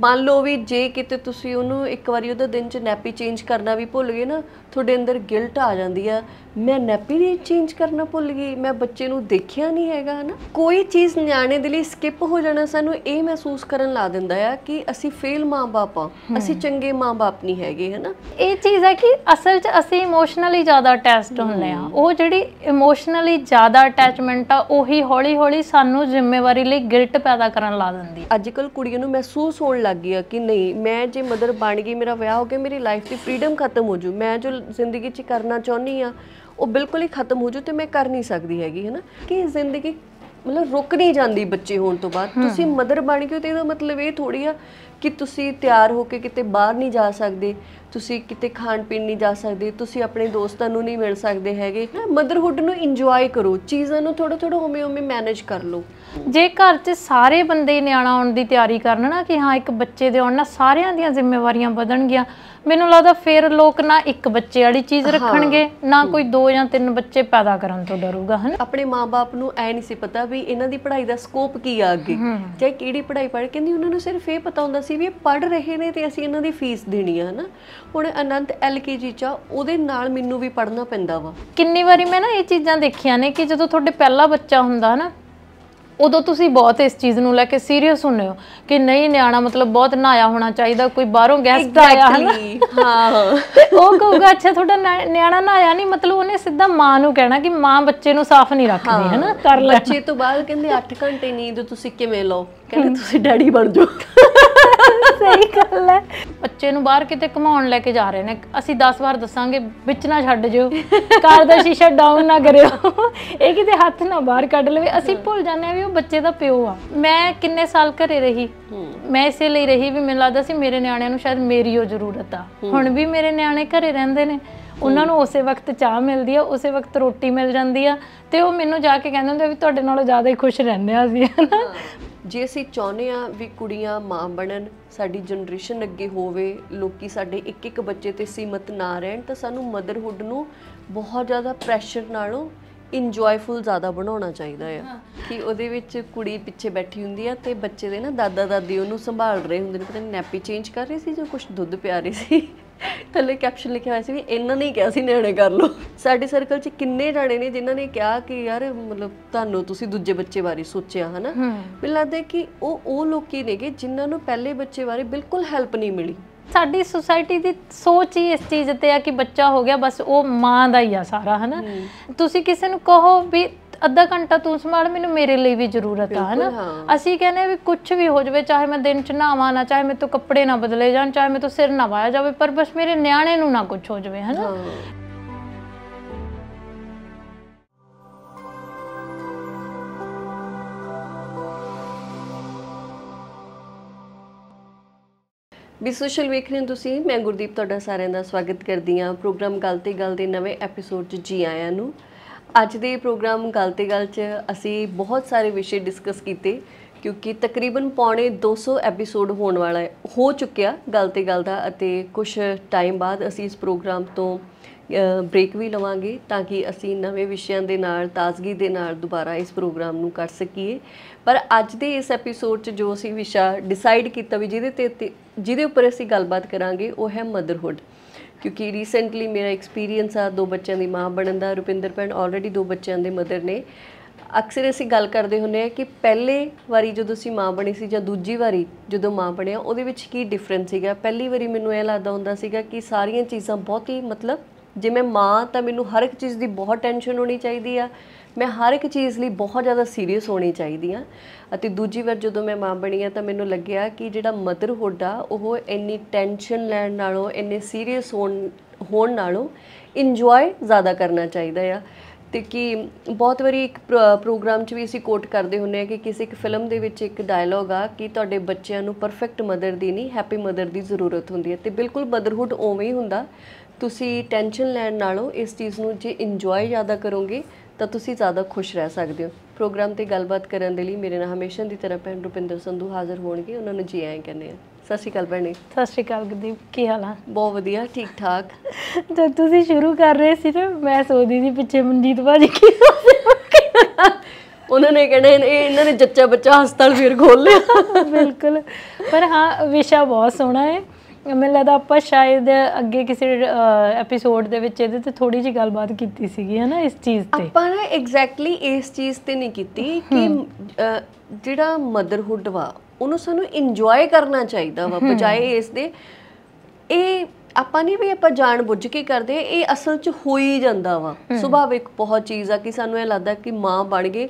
ਮੰਨ ਲਓ ਵੀ ਜੇ ਕਿਤੇ ਤੁਸੀਂ ਉਹਨੂੰ ਇੱਕ ਵਾਰੀ ਉਹਦਾ ਦਿਨ ਚ ਨੈਪੀ ਚੇਂਜ ਕਰਨਾ ਵੀ ਭੁੱਲ ਗਏ ਨਾ ਤੁਹਾਡੇ ਅੰਦਰ ਗਿਲਟ ਆ ਜਾਂਦੀ ਆ ਮੈਂ ਨੈਪੀ ਨਹੀਂ ਚੇਂਜ ਕਰਨਾ ਭੁੱਲ ਗਈ ਮੈਂ ਬੱਚੇ ਨੂੰ ਦੇਖਿਆ ਨਹੀਂ ਹੈਗਾ ਹਨਾ ਕੋਈ ਚੀਜ਼ ਨਿਆਣੇ ਦੇ ਲਈ ਸਕਿਪ ਹੋ ਜਾਣਾ ਸਾਨੂੰ ਇਹ ਮਹਿਸੂਸ ਕਰਨ ਲਾ ਦਿੰਦਾ ਆ ਕਿ ਅਸੀਂ ਫੇਲ ਮਾਂ-ਬਾਪ ਆ ਅਸੀਂ ਚੰਗੇ ਮਾਂ-ਬਾਪ ਨਹੀਂ ਹੈਗੇ ਹਨਾ ਇਹ ਚੀਜ਼ ਹੈ ਕਿ ਅਸਲ 'ਚ ਅਸੀਂ ਇਮੋਸ਼ਨਲੀ ਜ਼ਿਆਦਾ ਅਟੈਚਡ ਹੁੰਨੇ ਆ ਉਹ ਜਿਹੜੀ ਇਮੋਸ਼ਨਲੀ ਜ਼ਿਆਦਾ ਅਟੈਚਮੈਂਟ ਆ ਉਹੀ ਹੌਲੀ-ਹੌਲੀ ਸਾਨੂੰ ਜ਼ਿੰਮੇਵਾਰੀ ਲਈ ਗਿਲਟ ਪੈਦਾ ਕਰਨ ਲਾ ਦਿੰਦੀ ਅੱਜ ਕੱਲ ਕੁੜੀਆਂ ਨੂੰ ਮਹਿਸੂਸ ਹੋਣ ਲੱਗ ਗਿਆ ਕਿ ਨਹੀਂ ਮੈਂ ਜੇ ਮਦਰ ਬਣ ਗਈ ਮੇਰਾ ਵਿਆਹ ਹੋ ਗਿਆ ਮੇਰੀ ਲਾਈਫ ਦੀ ਫ੍ਰੀडम ਖਤਮ ਹੋ ਜੂ ਮੈਂ ਜੋ ਜ਼ਿੰਦਗੀ 'ਚ ਕਰਨਾ ਚਾਹੁੰਨੀ ਆ ਉਹ ਬਿਲਕੁਲ ਹੀ ਖਤਮ ਹੋ ਜੂ ਤੇ ਮੈਂ ਕਰ ਨਹੀਂ ਸਕਦੀ ਹੈਗੀ ਹੈ ਨਾ ਕਿ ਜ਼ਿੰਦਗੀ ਮਤਲਬ ਰੁਕ ਨਹੀਂ ਜਾਂਦੀ ਬੱਚੇ ਹੋਣ ਤੋਂ ਬਾਅਦ ਤੁਸੀਂ ਮਦਰ ਬਣ ਗਏ ਤੇ ਇਹਦਾ ਮਤਲਬ ਇਹ ਥੋੜੀ ਆ ਕਿ ਤੁਸੀਂ ਤਿਆਰ ਹੋ ਕੇ ਕਿਤੇ ਬਾਹਰ ਨਹੀਂ ਜਾ ਸਕਦੇ ਤੁਸੀਂ ਕਿਤੇ ਖਾਣ ਪੀਣ ਨਹੀਂ ਜਾ ਸਕਦੇ ਤੁਸੀਂ ਆਪਣੇ ਦੋਸਤਾਂ ਨੂੰ ਨਹੀਂ ਮਿਲ ਸਕਦੇ ਹੈਗੇ ਮਦਰਹੁੱਡ ਨੂੰ ਇੰਜੋਏ ਕਰੋ ਚੀਜ਼ਾਂ ਨੂੰ ਥੋੜਾ ਥੋੜਾ ਉਵੇਂ ਉਵੇਂ ਮੈਨੇਜ ਕਰ ਲਓ ਜੇ ਘਰ 'ਚ ਸਾਰੇ ਬੰਦੇ ਨਿਆਣਾ ਆਉਣ ਦੀ ਤਿਆਰੀ ਕਰਨ ਨਾ ਕਿ ਹਾਂ ਇੱਕ ਬੱਚੇ ਦੇ ਆਉਣ ਨਾਲ ਸਾਰਿਆਂ ਦੀਆਂ ਜ਼ਿੰਮੇਵਾਰੀਆਂ ਵਧਣਗੀਆਂ ਮੈਨੂੰ ਲੱਗਦਾ ਫੇਰ ਲੋਕ ਨਾ ਇੱਕ ਬੱਚੇ ਵਾਲੀ ਚੀਜ਼ ਰੱਖਣਗੇ ਨਾ ਕੋਈ ਦੋ ਜਾਂ ਤਿੰਨ ਬੱਚੇ ਪੈਦਾ ਕਰਨ ਤੋਂ ਡਰੂਗਾ ਹਨ ਆਪਣੇ ਮਾਪੇ ਨੂੰ ਐ ਨਹੀਂ ਸੀ ਪਤਾ ਵੀ ਇਹਨਾਂ ਦੀ ਪੜ੍ਹਾਈ ਦਾ ਸਕੋਪ ਕੀ ਆ ਅੱਗੇ ਚਾਹੇ ਕਿਹੜੀ ਪੜ੍ਹਾਈ ਪੜ੍ਹ ਕਹਿੰਦੀ ਉਹਨਾਂ ਨੂੰ ਸਿਰਫ ਇਹ ਪਤਾ ਹੁੰਦਾ ਸੀ ਵੀ ਇਹ ਪੜ੍ਹ ਰਹੇ ਨੇ ਤੇ ਅਸੀਂ ਇਹਨਾਂ ਦੀ ਫੀਸ ਦੇਣੀ ਆ ਹਨਾ ਹੁਣ ਅਨੰਤ ਐਲਕੇਜੀ ਚ ਉਹਦੇ ਨਾਲ ਮੈਨੂੰ ਵੀ ਪੜ੍ਹਨਾ ਪੈਂਦਾ ਵਾ ਕਿੰਨੀ ਵਾਰੀ ਮੈਂ ਨਾ ਇਹ ਚੀਜ਼ਾਂ ਦੇਖੀਆਂ ਨੇ ਕਿ ਜਦੋਂ ਤੁਹਾਡੇ ਪਹਿਲਾ ਬੱਚਾ ਹੁੰਦਾ ਹਨਾ ਉਦੋਂ ਤੁਸੀਂ ਬਹੁਤ ਇਸ ਚੀਜ਼ ਨੂੰ ਲੈ ਕੇ ਸੀਰੀਅਸ ਹੁੰਨੇ ਹੋ ਕਿ ਨਹੀਂ ਨਿਆਣਾ ਮਤਲਬ ਬਹੁਤ ਨਹਾਇਆ ਹੋਣਾ ਚਾਹੀਦਾ ਕੋਈ ਬਾਹਰੋਂ ਗੈਸਟ ਆਇਆ ਹਾਂ ਉਹ ਕਹੂਗਾ ਅੱਛਾ ਤੁਹਾਡਾ ਨਿਆਣਾ ਨਹਾਇਆ ਨਹੀਂ ਮਤਲਬ ਉਹਨੇ ਸਿੱਧਾ ਮਾਂ ਨੂੰ ਕਹਿਣਾ ਕਿ ਮਾਂ ਬੱਚੇ ਨੂੰ ਸਾਫ਼ ਨਹੀਂ ਰੱਖਦੀ ਹੈ ਨਾ ਕਰ ਲੈ ਬੱਚੇ ਤੋਂ ਬਾਅਦ ਕਹਿੰਦੇ 8 ਘੰਟੇ ਨੀਂਦ ਤੁਸੀਂ ਕਿਵੇਂ ਲਓ ਕਹਿੰਦੇ ਤੁਸੀਂ ਡੈਡੀ ਬਣ ਜਾਓ ਸਹੀ ਗੱਲ ਹੈ ਬੱਚੇ ਨੂੰ ਬਾਹਰ ਕਿਤੇ ਘਮਾਉਣ ਲੈ ਕੇ ਜਾ ਰਹੇ ਨੇ ਅਸੀਂ 10 ਵਾਰ ਦੱਸਾਂਗੇ ਵਿੱਚ ਨਾ ਛੱਡ ਜਿਓ ਕਾਰ ਦਾ ਸ਼ੀਸ਼ਾ ਡਾਊਨ ਨਾ ਕਰਿਓ ਇਹ ਕਿਤੇ ਹੱਥ ਨਾ ਬਾਹਰ ਕੱਢ ਲਵੇ ਅਸੀਂ ਭੁੱਲ ਜਾਂਦੇ ਆ ਵੀ ਉਹ ਬੱਚੇ ਦਾ ਪਿਓ ਆ ਮੈਂ ਕਿੰਨੇ ਸਾਲ ਘਰੇ ਰਹੀ ਮੈਂ ਇਸੇ ਲਈ ਰਹੀ ਵੀ ਮੈਨੂੰ ਲੱਗਦਾ ਸੀ ਮੇਰੇ ਨਿਆਣਿਆਂ ਨੂੰ ਸ਼ਾਇਦ ਮੇਰੀ ਉਹ ਜ਼ਰੂਰਤ ਆ ਹੁਣ ਵੀ ਮੇਰੇ ਨਿਆਣੇ ਘਰੇ ਰਹਿੰਦੇ ਨੇ ਉਹਨਾਂ ਨੂੰ ਉਸੇ ਵਕਤ ਚਾਹ ਮਿਲਦੀ ਆ ਉਸੇ ਵਕਤ ਰੋਟੀ ਮਿਲ ਜਾਂਦੀ ਆ ਤੇ ਉਹ ਮੈਨੂੰ ਜਾ ਕੇ ਕਹਿੰਦੇ ਹੁੰਦੇ ਵੀ ਤੁਹਾਡੇ ਨਾਲੋਂ ਜ਼ਿਆਦਾ ਹੀ ਖੁਸ਼ ਰਹਿੰਦੇ ਆ ਅਸੀਂ ਹਨਾ ਜੇ ਅਸੀਂ ਚਾਹੁੰਦੇ ਆ ਵੀ ਕੁੜੀਆਂ ਮਾਂ ਬਣਨ ਸਾਡੀ ਜਨਰੇਸ਼ਨ ਅੱਗੇ ਹੋਵੇ ਲੋਕੀ ਸਾਡੇ ਇੱਕ ਇੱਕ ਬੱਚੇ ਤੇ ਸੀਮਤ ਨਾ ਰਹਿਣ ਤਾਂ ਸਾਨੂੰ ਮਦਰਹੁੱਡ ਨੂੰ ਬਹੁਤ ਜ਼ਿਆਦਾ ਪ੍ਰੈਸ਼ਰ ਨਾਲੋਂ ਇੰਜੋਏਫੁਲ ਜ਼ਿਆਦਾ ਬਣਾਉਣਾ ਚਾਹੀਦਾ ਆ ਕਿ ਉਹਦੇ ਵਿੱਚ ਕੁੜੀ ਪਿੱਛੇ ਬੈਠੀ ਹੁੰਦੀ ਆ ਤੇ ਬੱਚੇ ਦੇ ਨਾ ਦਾਦਾ ਦਾਦੀ ਉਹਨੂੰ ਸੰਭਾਲ ਰਹੇ ਹੁੰਦੇ ਨੇ ਪਤਾ ਨਹੀਂ ਨੈਪੀ ਚੇਂਜ ਕਰ ਰਹੇ ਸੀ ਜਾਂ ਕੁਝ ਦੁੱਧ ਪਿਆ ਰਹੇ ਸੀ ਥੱਲੇ ਕੈਪਸ਼ਨ ਲਿਖਿਆ ਹੋਇਆ ਸੀ ਵੀ ਇਹਨਾਂ ਨੇ ਕਿਹਾ ਸੀ ਨਿਆਣੇ ਕਰ ਲਓ ਸਾਡੇ ਸਰਕਲ 'ਚ ਕਿੰਨੇ ਜਾਣੇ ਨੇ ਜਿਨ੍ਹਾਂ ਨੇ ਕਿਹਾ ਕਿ ਯਾਰ ਮਤਲਬ ਤੁਹਾਨੂੰ ਤੁਸੀਂ ਦੂਜੇ ਬੱਚੇ ਬਾਰੇ ਸੋਚਿਆ ਹਨਾ ਮੈਨੂੰ ਲੱਗਦਾ ਕਿ ਉਹ ਉਹ ਲੋਕੀ ਨੇਗੇ ਜਿਨ੍ਹਾਂ ਨੂੰ ਪਹਿਲੇ ਬੱਚੇ ਬਾਰੇ ਬਿਲਕੁਲ ਹੈਲਪ ਨਹੀਂ ਮਿਲੀ ਸਾਡੀ ਸੋਸਾਇਟੀ ਦੀ ਸੋਚ ਹੀ ਇਸ ਚੀਜ਼ ਤੇ ਆ ਕਿ ਬੱਚਾ ਹੋ ਗਿਆ ਬਸ ਉਹ ਮਾਂ ਦਾ ਹੀ ਆ ਸਾਰਾ ਹਨਾ ਤੁਸੀਂ ਕਿਸੇ ਨੂੰ ਕਹੋ ਵੀ ਅੱਧਾ ਘੰਟਾ ਤੂੰ ਸੰਭਾਲ ਮੈਨੂੰ ਮੇਰੇ ਲਈ ਵੀ ਜ਼ਰੂਰਤ ਆ ਹਨਾ ਅਸੀਂ ਕਹਿੰਦੇ ਵੀ ਕੁਝ ਵੀ ਹੋ ਜਾਵੇ ਚਾਹੇ ਮੈਂ ਦਿਨ ਚ ਨਹਾਵਾਂ ਨਾ ਚਾਹੇ ਮੈਂ ਤੋਂ ਕੱਪੜੇ ਨਾ ਬਦਲੇ ਜਾਣ ਚਾਹੇ ਮੈਂ ਤੋਂ ਸਿਰ ਨਾ ਵਾਇਆ ਜਾਵੇ ਪਰ ਬਸ ਮੇਰੇ ਨਿਆਣੇ ਨੂੰ ਨਾ ਕੁਝ ਹੋ ਜਾਵੇ ਹਨਾ ਵੀ ਸੋਸ਼ਲ ਵੇਖ ਰਹੇ ਤੁਸੀਂ ਮੈਂ ਗੁਰਦੀਪ ਤੁਹਾਡਾ ਸਾਰਿਆਂ ਦਾ ਸਵਾਗਤ ਕਰਦੀ ਆ ਪ੍ਰੋਗਰਾਮ ਗੱਲ ਤੇ ਗੱਲ ਦੇ ਨਵੇਂ ਐਪੀਸੋਡ 'ਚ ਜੀ ਆਇਆਂ ਨੂੰ ਅੱਜ ਦੇ ਪ੍ਰੋਗਰਾਮ ਗੱਲ ਤੇ ਗੱਲ 'ਚ ਅਸੀਂ ਬਹੁਤ ਸਾਰੇ ਵਿਸ਼ੇ ਡਿਸਕਸ ਕੀਤੇ ਕਿਉਂਕਿ ਤਕਰੀਬਨ ਪੌਣੇ 200 ਐਪੀਸੋਡ ਹੋਣ ਵਾਲਾ ਹੈ ਹੋ ਚੁੱਕਿਆ ਗੱਲ ਤੇ ਗੱਲ ਦਾ ਅਤੇ ਕੁਝ ਟਾਈਮ ਬਾਅਦ ਅਸੀਂ ਇਸ ਪ੍ਰੋਗਰਾਮ ਤੋਂ ਬ੍ਰੇਕ ਵੀ ਲਵਾਂਗੇ ਤਾਂ ਕਿ ਅਸੀਂ ਨਵੇਂ ਵਿਸ਼ਿਆਂ ਦੇ ਨਾਲ ਤਾਜ਼ਗੀ ਦੇ ਨਾਲ ਦੁਬਾਰਾ ਇਸ ਪ੍ਰੋਗਰਾਮ ਨੂੰ ਕਰ ਸਕੀਏ ਪਰ ਅੱਜ ਦੇ ਇਸ ਐਪੀਸੋਡ 'ਚ ਜੋ ਅਸੀਂ ਵਿਸ਼ਾ ਡਿਸਾਈਡ ਕੀਤਾ ਵੀ ਜਿਹਦੇ ਤੇ ਜਿਹਦੇ ਉੱਪਰ ਅਸੀਂ ਗੱਲਬਾਤ ਕਰਾਂਗੇ ਉਹ ਹੈ ਮਦਰਹੁੱਡ ਕਿਉਂਕਿ ਰੀਸੈਂਟਲੀ ਮੇਰਾ ਐਕਸਪੀਰੀਅੰਸ ਆ ਦੋ ਬੱਚਿਆਂ ਦੀ ਮਾਂ ਬਣਨ ਦਾ ਰੁਪਿੰਦਰ ਭੈਣ ਆਲਰੇਡੀ ਦੋ ਬੱਚਿਆਂ ਦੇ ਮਦਰ ਨੇ ਅਕਸਰ ਅਸੀਂ ਗੱਲ ਕਰਦੇ ਹੁੰਨੇ ਆ ਕਿ ਪਹਿਲੇ ਵਾਰੀ ਜਦੋਂ ਅਸੀਂ ਮਾਂ ਬਣੀ ਸੀ ਜਾਂ ਦੂਜੀ ਵਾਰੀ ਜਦੋਂ ਮਾਂ ਬਣਿਆ ਉਹਦੇ ਵਿੱਚ ਕੀ ਡਿਫਰੈਂਸ ਸੀਗਾ ਪਹਿਲੀ ਵਾਰੀ ਮੈਨੂੰ ਇਹ ਲੱਗਦਾ ਹੁੰਦਾ ਸੀਗਾ ਕਿ ਸਾਰੀਆਂ ਚੀਜ਼ਾਂ ਬਹੁਤ ਹੀ ਮਤਲਬ ਜਿਵੇਂ ਮਾਂ ਤਾਂ ਮੈਨੂੰ ਹਰ ਇੱਕ ਚੀਜ਼ ਦੀ ਬਹੁਤ ਟੈਨਸ਼ਨ ਹੋਣੀ ਚਾਹੀਦੀ ਆ ਮੈਂ ਹਰ ਇੱਕ ਚੀਜ਼ ਲਈ ਬਹੁਤ ਜ਼ਿਆਦਾ ਸੀਰੀਅਸ ਹੋਣੀ ਚਾਹੀਦੀ ਆ ਅਤੇ ਦੂਜੀ ਵਾਰ ਜਦੋਂ ਮੈਂ ਮਾਂ ਬਣੀ ਆ ਤਾਂ ਮੈਨੂੰ ਲੱਗਿਆ ਕਿ ਜਿਹੜਾ ਮਦਰਹੁੱਡ ਆ ਉਹ ਇੰਨੀ ਟੈਨਸ਼ਨ ਲੈਣ ਨਾਲੋਂ ਇੰਨੇ ਸੀਰੀਅਸ ਹੋਣ ਹੋਣ ਨਾਲੋਂ ਇੰਜੋਏ ਜ਼ਿਆਦਾ ਕਰਨਾ ਚਾਹੀਦਾ ਆ ਤੇ ਕਿ ਬਹੁਤ ਵਾਰੀ ਇੱਕ ਪ੍ਰੋਗਰਾਮ 'ਚ ਵੀ ਅਸੀਂ ਕੋਟ ਕਰਦੇ ਹੁੰਨੇ ਆ ਕਿ ਕਿਸੇ ਇੱਕ ਫਿਲਮ ਦੇ ਵਿੱਚ ਇੱਕ ਡਾਇਲੋਗ ਆ ਕਿ ਤੁਹਾਡੇ ਬੱਚਿਆਂ ਨੂੰ ਪਰਫੈਕਟ ਮਦਰ ਦੀ ਨਹੀਂ ਹੈਪੀ ਮਦਰ ਦੀ ਜ਼ਰੂਰਤ ਹੁੰਦੀ ਹੈ ਤੇ ਬਿਲਕੁਲ ਮਦਰਹੁੱਡ ਉਵੇਂ ਹੀ ਹੁੰਦਾ ਤੁਸੀਂ ਟੈਨਸ਼ਨ ਲੈਣ ਨਾਲੋਂ ਇਸ ਚੀਜ਼ ਨੂੰ ਜੇ ਇੰਜੋਏ ਜ਼ਿਆਦਾ ਕਰੋਗੇ ਤਾਂ ਤੁਸੀਂ ਜ਼ਿਆਦਾ ਖੁਸ਼ ਰਹਿ ਸਕਦੇ ਹੋ ਪ੍ਰੋਗਰਾਮ ਤੇ ਗੱਲਬਾਤ ਕਰਨ ਦੇ ਲਈ ਮੇਰੇ ਨਾਲ ਹਮੇਸ਼ਾ ਦੀ ਤਰ੍ਹਾਂ ਭੈਣ ਰੁਪਿੰਦਰ ਸੰਧੂ ਹਾਜ਼ਰ ਹੋਣਗੇ ਉਹਨਾਂ ਨੂੰ ਜੀ ਆਏ ਕਹਿੰਦੇ ਆ ਸਤਿ ਸ਼੍ਰੀ ਅਕਾਲ ਭੈਣੇ ਸਤਿ ਸ਼੍ਰੀ ਅਕਾਲ ਗਦੀਪ ਕੀ ਹਾਲ ਆ ਬਹੁਤ ਵਧੀਆ ਠੀਕ ਠਾਕ ਜਦ ਤੁਸੀਂ ਸ਼ੁਰੂ ਕਰ ਰਹੇ ਸੀ ਤਾਂ ਮੈਂ ਸੋਚਦੀ ਸੀ ਪਿੱਛੇ ਮਨਜੀਤ ਭਾਜੀ ਕੀ ਉਹਨਾਂ ਨੇ ਕਹਿੰਦੇ ਇਹ ਇਹਨਾਂ ਨੇ ਜੱਚਾ ਬੱਚਾ ਹਸਪਤਾਲ ਫੇਰ ਖੋਲ ਲਿਆ ਬਿਲਕੁਲ ਪਰ ਹਾਂ ਵਿਸ਼ਾ ਬਹੁਤ ਸੋਹਣਾ ਹੈ ਮੈਨੂੰ ਲੱਗਦਾ ਆਪਾਂ ਸ਼ਾਇਦ ਅੱਗੇ ਕਿਸੇ ਐਪੀਸੋਡ ਦੇ ਵਿੱਚ ਇਹਦੇ ਤੇ ਥੋੜੀ ਜੀ ਗੱਲਬਾਤ ਕੀਤੀ ਸੀਗੀ ਹਨਾ ਇਸ ਚੀਜ਼ ਤੇ ਆਪਾਂ ਨਾ ਐਗਜ਼ੈਕਟਲੀ ਇਸ ਚੀਜ਼ ਤੇ ਨਹੀਂ ਕੀਤੀ ਕਿ ਜਿਹੜਾ ਮਦਰਹੁੱਡ ਵਾ ਉਹਨੂੰ ਸਾਨੂੰ ਇੰਜੋਏ ਕਰਨਾ ਚਾਹੀਦਾ ਵਾ ਬਜਾਏ ਇਸ ਦੇ ਇਹ ਆਪਾਂ ਨਹੀਂ ਵੀ ਆਪਾਂ ਜਾਣ ਬੁੱਝ ਕੇ ਕਰਦੇ ਇਹ ਅਸਲ 'ਚ ਹੋ ਹੀ ਜਾਂਦਾ ਵਾ ਸੁਭਾਵਿਕ ਬਹੁਤ ਚੀਜ਼ ਆ ਕਿ ਸਾਨੂੰ ਇਹ ਲੱਗਦਾ ਕਿ ਮਾਂ ਬਣ ਗਏ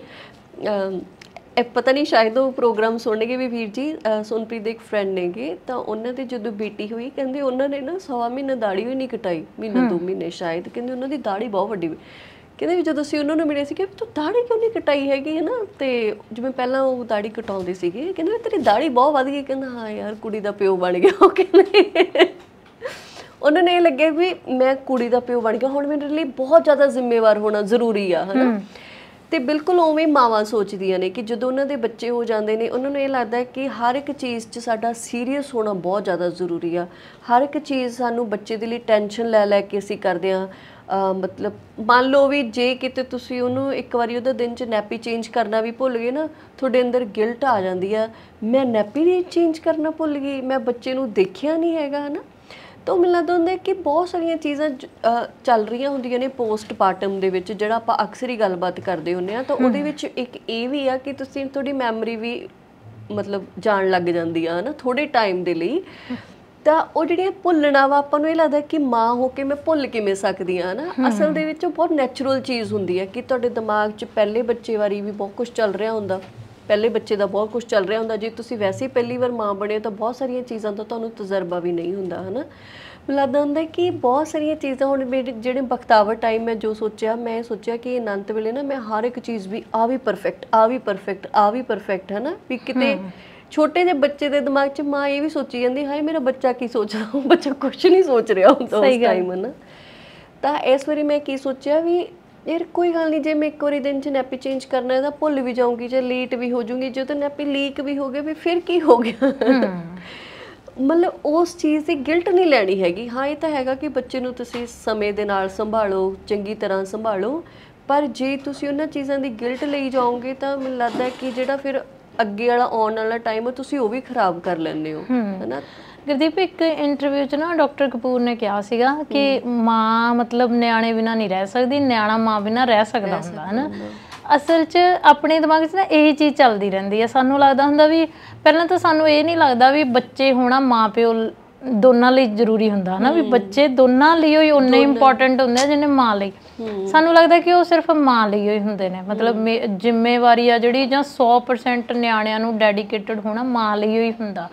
ਇਹ ਪਤਾ ਨਹੀਂ ਸ਼ਾਇਦ ਉਹ ਪ੍ਰੋਗਰਾਮ ਸੁਣਨਗੇ ਵੀ ਵੀਰ ਜੀ ਸੁਨਪ੍ਰੀਤ ਦੇ ਇੱਕ ਫਰੈਂਡ ਨੇਗੇ ਤਾਂ ਉਹਨਾਂ ਦੇ ਜਦੋਂ ਬੇਟੀ ਹੋਈ ਕਹਿੰਦੇ ਉਹਨਾਂ ਨੇ ਨਾ ਸਵਾ ਮਹੀਨਾ ਦਾੜੀ ਵੀ ਨਹੀਂ ਕਟਾਈ ਮਹੀਨਾ ਦੋ ਮਹੀਨੇ ਸ਼ਾਇਦ ਕਹਿੰਦੇ ਉਹਨਾਂ ਦੀ ਦਾੜੀ ਬਹੁਤ ਵੱਡੀ ਕਹਿੰਦੇ ਵੀ ਜਦੋਂ ਅਸੀਂ ਉਹਨਾਂ ਨੂੰ ਮਿਲੇ ਸੀ ਕਿ ਤੂੰ ਦਾੜੀ ਕਿਉਂ ਨਹੀਂ ਕਟਾਈ ਹੈਗੀ ਹੈ ਨਾ ਤੇ ਜਿਵੇਂ ਪਹਿਲਾਂ ਉਹ ਦਾੜੀ ਕਟਾਉਂਦੇ ਸੀਗੇ ਕਹਿੰਦੇ ਤੇਰੀ ਦਾੜੀ ਬਹੁਤ ਵੱਧ ਗਈ ਕਹਿੰਦਾ ਹਾਂ ਯਾਰ ਕੁੜੀ ਦਾ ਪਿਓ ਬਣ ਗਿਆ ਉਹ ਕਹਿੰਦੇ ਉਹਨਾਂ ਨੇ ਲੱਗੇ ਵੀ ਮੈਂ ਕੁੜੀ ਦਾ ਪਿਓ ਬਣ ਗਿਆ ਹੁਣ ਮੇਰੇ ਲਈ ਬਹੁਤ ਜ਼ਿਆਦਾ ਜ਼ਿੰਮੇਵਾਰ ਹੋਣਾ ਜ਼ਰੂਰੀ ਆ ਹਨਾ ਤੇ ਬਿਲਕੁਲ ਉਵੇਂ ਮਾਵਾਂ ਸੋਚਦੀਆਂ ਨੇ ਕਿ ਜਦੋਂ ਉਹਨਾਂ ਦੇ ਬੱਚੇ ਹੋ ਜਾਂਦੇ ਨੇ ਉਹਨਾਂ ਨੂੰ ਇਹ ਲੱਗਦਾ ਕਿ ਹਰ ਇੱਕ ਚੀਜ਼ 'ਚ ਸਾਡਾ ਸੀਰੀਅਸ ਹੋਣਾ ਬਹੁਤ ਜ਼ਿਆਦਾ ਜ਼ਰੂਰੀ ਆ ਹਰ ਇੱਕ ਚੀਜ਼ ਸਾਨੂੰ ਬੱਚੇ ਦੇ ਲਈ ਟੈਨਸ਼ਨ ਲੈ ਲੈ ਕੇ ਅਸੀਂ ਕਰਦੇ ਆ ਮਤਲਬ ਮੰਨ ਲਓ ਵੀ ਜੇ ਕਿਤੇ ਤੁਸੀਂ ਉਹਨੂੰ ਇੱਕ ਵਾਰੀ ਉਹਦਾ ਦਿਨ 'ਚ ਨੈਪੀ ਚੇਂਜ ਕਰਨਾ ਵੀ ਭੁੱਲ ਗਏ ਨਾ ਤੁਹਾਡੇ ਅੰਦਰ ਗਿਲਟ ਆ ਜਾਂਦੀ ਆ ਮੈਂ ਨੈਪੀ ਨਹੀਂ ਚੇਂਜ ਕਰਨਾ ਭੁੱਲ ਗਈ ਮੈਂ ਬੱਚੇ ਨੂੰ ਦੇਖਿਆ ਨਹੀਂ ਹੈਗਾ ਹਨਾ ਤਾਂ ਮਿਲਣਾ ਲੱਗਦਾ ਹੁੰਦਾ ਕਿ ਬਹੁਤ ਸਾਰੀਆਂ ਚੀਜ਼ਾਂ ਚੱਲ ਰਹੀਆਂ ਹੁੰਦੀਆਂ ਨੇ ਪੋਸਟ ਪਾਰਟਮ ਦੇ ਵਿੱਚ ਜਿਹੜਾ ਆਪਾਂ ਅਕਸਰ ਹੀ ਗੱਲਬਾਤ ਕਰਦੇ ਹੁੰਨੇ ਆ ਤਾਂ ਉਹਦੇ ਵਿੱਚ ਇੱਕ ਇਹ ਵੀ ਆ ਕਿ ਤੁਸੀਂ ਤੁਹਾਡੀ ਮੈਮਰੀ ਵੀ ਮਤਲਬ ਜਾਣ ਲੱਗ ਜਾਂਦੀ ਆ ਹਨਾ ਥੋੜੇ ਟਾਈਮ ਦੇ ਲਈ ਤਾਂ ਉਹ ਜਿਹੜੀਆਂ ਭੁੱਲਣਾ ਵਾ ਆਪਾਂ ਨੂੰ ਇਹ ਲੱਗਦਾ ਕਿ ਮਾਂ ਹੋ ਕੇ ਮੈਂ ਭੁੱਲ ਕਿਵੇਂ ਸਕਦੀ ਆ ਨਾ ਅਸਲ ਦੇ ਵਿੱਚ ਉਹ ਬਹੁਤ ਨੇਚਰਲ ਚੀਜ਼ ਹੁੰਦੀ ਹੈ ਕਿ ਤੁਹਾਡੇ ਦਿਮਾਗ 'ਚ ਪਹਿਲੇ ਬੱਚੇ ਵਾਰੀ ਵੀ ਬਹੁਤ ਕੁਝ ਚੱਲ ਰਿਹਾ ਹੁੰਦਾ ਪਹਿਲੇ ਬੱਚੇ ਦਾ ਬਹੁਤ ਕੁਝ ਚੱਲ ਰਿਹਾ ਹੁੰਦਾ ਜੇ ਤੁਸੀਂ ਵੈਸੇ ਹੀ ਪਹਿਲੀ ਵਾਰ ਮਾਂ ਬਣੇ ਤਾਂ ਬਹੁਤ ਸਾਰੀਆਂ ਚੀਜ਼ਾਂ ਦਾ ਤੁਹਾਨੂੰ ਤਜਰਬਾ ਵੀ ਨਹੀਂ ਹੁੰਦਾ ਹਨਾ ਲੱਗਦਾ ਹੁੰਦਾ ਕਿ ਬਹੁਤ ਸਾਰੀਆਂ ਚੀਜ਼ਾਂ ਹੁਣ ਜਿਹੜੇ ਬਖਤਾਵਰ ਟਾਈਮ ਮੈਂ ਜੋ ਸੋਚਿਆ ਮੈਂ ਸੋਚਿਆ ਕਿ ਅਨੰਤ ਵੇਲੇ ਨਾ ਮੈਂ ਹਰ ਇੱਕ ਚੀਜ਼ ਵੀ ਆ ਵੀ ਪਰਫੈਕਟ ਆ ਵੀ ਪਰਫੈਕਟ ਆ ਵੀ ਪਰਫੈਕਟ ਹਨਾ ਵੀ ਕਿਤੇ ਛੋਟੇ ਜਿਹੇ ਬੱਚੇ ਦੇ ਦਿਮਾਗ 'ਚ ਮਾਂ ਇਹ ਵੀ ਸੋਚੀ ਜਾਂਦੀ ਹਾਏ ਮੇਰਾ ਬੱਚਾ ਕੀ ਸੋਚ ਰਿਹਾ ਉਹ ਬੱਚਾ ਕੁਝ ਨਹੀਂ ਸੋਚ ਰਿਹਾ ਹੁੰਦਾ ਉਸ ਟਾਈਮ ਹਨਾ ਤਾਂ ਇਸ ਵਾਰੀ ਮੈਂ ਕੀ ਸੋਚਿਆ ਵੀ ਯਾਰ ਕੋਈ ਗੱਲ ਨਹੀਂ ਜੇ ਮੈਂ ਇੱਕ ਵਾਰੀ ਦਿਨ 'ਚ ਨੈਪੀ ਚੇਂਜ ਕਰਨਾ ਹੈ ਤਾਂ ਭੁੱਲ ਵੀ ਜਾਊਂਗੀ ਜੇ ਲੇਟ ਵੀ ਹੋ ਜਾਊਂਗੀ ਜੇ ਤਾਂ ਨੈਪੀ ਲੀਕ ਵੀ ਹੋ ਗਿਆ ਵੀ ਫਿਰ ਕੀ ਹੋ ਗਿਆ ਮਤਲਬ ਉਸ ਚੀਜ਼ ਦੀ ਗਿਲਟ ਨਹੀਂ ਲੈਣੀ ਹੈਗੀ ਹਾਂ ਇਹ ਤਾਂ ਹੈਗਾ ਕਿ ਬੱਚੇ ਨੂੰ ਤੁਸੀਂ ਸਮੇਂ ਦੇ ਨਾਲ ਸੰਭਾਲੋ ਚੰਗੀ ਤਰ੍ਹਾਂ ਸੰਭਾਲੋ ਪਰ ਜੇ ਤੁਸੀਂ ਉਹਨਾਂ ਚੀਜ਼ਾਂ ਦੀ ਗਿਲਟ ਲਈ ਜਾਓਗੇ ਤਾਂ ਮੈਨੂੰ ਲੱਗਦਾ ਕਿ ਜਿਹੜਾ ਫਿਰ ਅੱਗੇ ਵਾਲਾ ਆਉਣ ਵਾਲਾ ਟਾਈਮ ਤੁਸੀਂ ਉਹ ਵੀ ਖਰਾਬ ਕਰ ਲੈਂਦੇ ਹੋ ਹੈਨਾ ਗੁਰਦੀਪ ਇੱਕ ਇੰਟਰਵਿਊ 'ਚ ਨਾ ਡਾਕਟਰ ਕਪੂਰ ਨੇ ਕਿਹਾ ਸੀਗਾ ਕਿ ਮਾਂ ਮਤਲਬ ਨਿਆਣੇ ਬਿਨਾ ਨਹੀਂ ਰਹਿ ਸਕਦੀ ਨਿਆਣਾ ਮਾਂ ਬਿਨਾ ਰਹਿ ਸਕਦਾ ਹੁੰਦਾ ਹੈਨਾ ਅਸਲ 'ਚ ਆਪਣੇ ਦਿਮਾਗ 'ਚ ਨਾ ਇਹ ਚੀਜ਼ ਚੱਲਦੀ ਰਹਿੰਦੀ ਹੈ ਸਾਨੂੰ ਲੱਗਦਾ ਹੁੰਦਾ ਵੀ ਪਹਿਲਾਂ ਤਾਂ ਸਾਨੂੰ ਇਹ ਨਹੀਂ ਲੱਗਦਾ ਵੀ ਬੱਚੇ ਹੋਣਾ ਮਾਂ ਪਿਓ ਦੋਨਾਂ ਲਈ ਜ਼ਰੂਰੀ ਹੁੰਦਾ ਹੈ ਨਾ ਵੀ ਬੱਚੇ ਦੋਨਾਂ ਲਈ ਹੀ ਉਨੇ ਇੰਪੋਰਟੈਂਟ ਹੁੰਦੇ ਆ ਜਿੰਨੇ ਮਾਂ ਲਈ ਸਾਨੂੰ ਲੱਗਦਾ ਕਿ ਉਹ ਸਿਰਫ ਮਾਂ ਲਈ ਹੀ ਹੁੰਦੇ ਨੇ ਮਤਲਬ ਜ਼ਿੰਮੇਵਾਰੀ ਆ ਜਿਹੜੀ ਜਾਂ 100% ਨਿਆਣਿਆਂ ਨੂੰ ਡੈਡੀਕੇਟਡ ਹੋਣਾ ਮਾਂ ਲਈ ਹੀ ਹੁੰਦਾ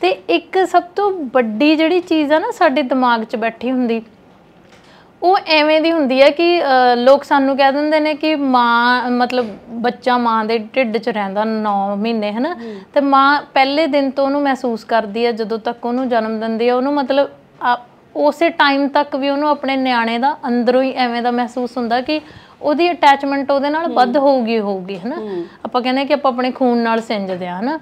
ਤੇ ਇੱਕ ਸਭ ਤੋਂ ਵੱਡੀ ਜਿਹੜੀ ਚੀਜ਼ ਆ ਨਾ ਸਾਡੇ ਦਿਮਾਗ 'ਚ ਬੈਠੀ ਹੁੰਦੀ ਉਹ ਐਵੇਂ ਦੀ ਹੁੰਦੀ ਹੈ ਕਿ ਲੋਕ ਸਾਨੂੰ ਕਹਿ ਦਿੰਦੇ ਨੇ ਕਿ ਮਾਂ ਮਤਲਬ ਬੱਚਾ ਮਾਂ ਦੇ ਢਿੱਡ 'ਚ ਰਹਿੰਦਾ 9 ਮਹੀਨੇ ਹਨਾ ਤੇ ਮਾਂ ਪਹਿਲੇ ਦਿਨ ਤੋਂ ਉਹਨੂੰ ਮਹਿਸੂਸ ਕਰਦੀ ਹੈ ਜਦੋਂ ਤੱਕ ਉਹਨੂੰ ਜਨਮ ਦਿੰਦੀ ਹੈ ਉਹਨੂੰ ਮਤਲਬ ਉਸੇ ਟਾਈਮ ਤੱਕ ਵੀ ਉਹਨੂੰ ਆਪਣੇ ਨਿਆਣੇ ਦਾ ਅੰਦਰੋਂ ਹੀ ਐਵੇਂ ਦਾ ਮਹਿਸੂਸ ਹੁੰਦਾ ਕਿ ਉਹਦੀ ਅਟੈਚਮੈਂਟ ਉਹਦੇ ਨਾਲ ਵੱਧ ਹੋਊਗੀ ਹੋਊਗੀ ਹਨਾ ਆਪਾਂ ਕਹਿੰਦੇ ਕਿ ਆਪਾਂ ਆਪਣੇ ਖੂਨ ਨਾਲ ਸਿੰਜਦੇ ਆ ਹਨਾ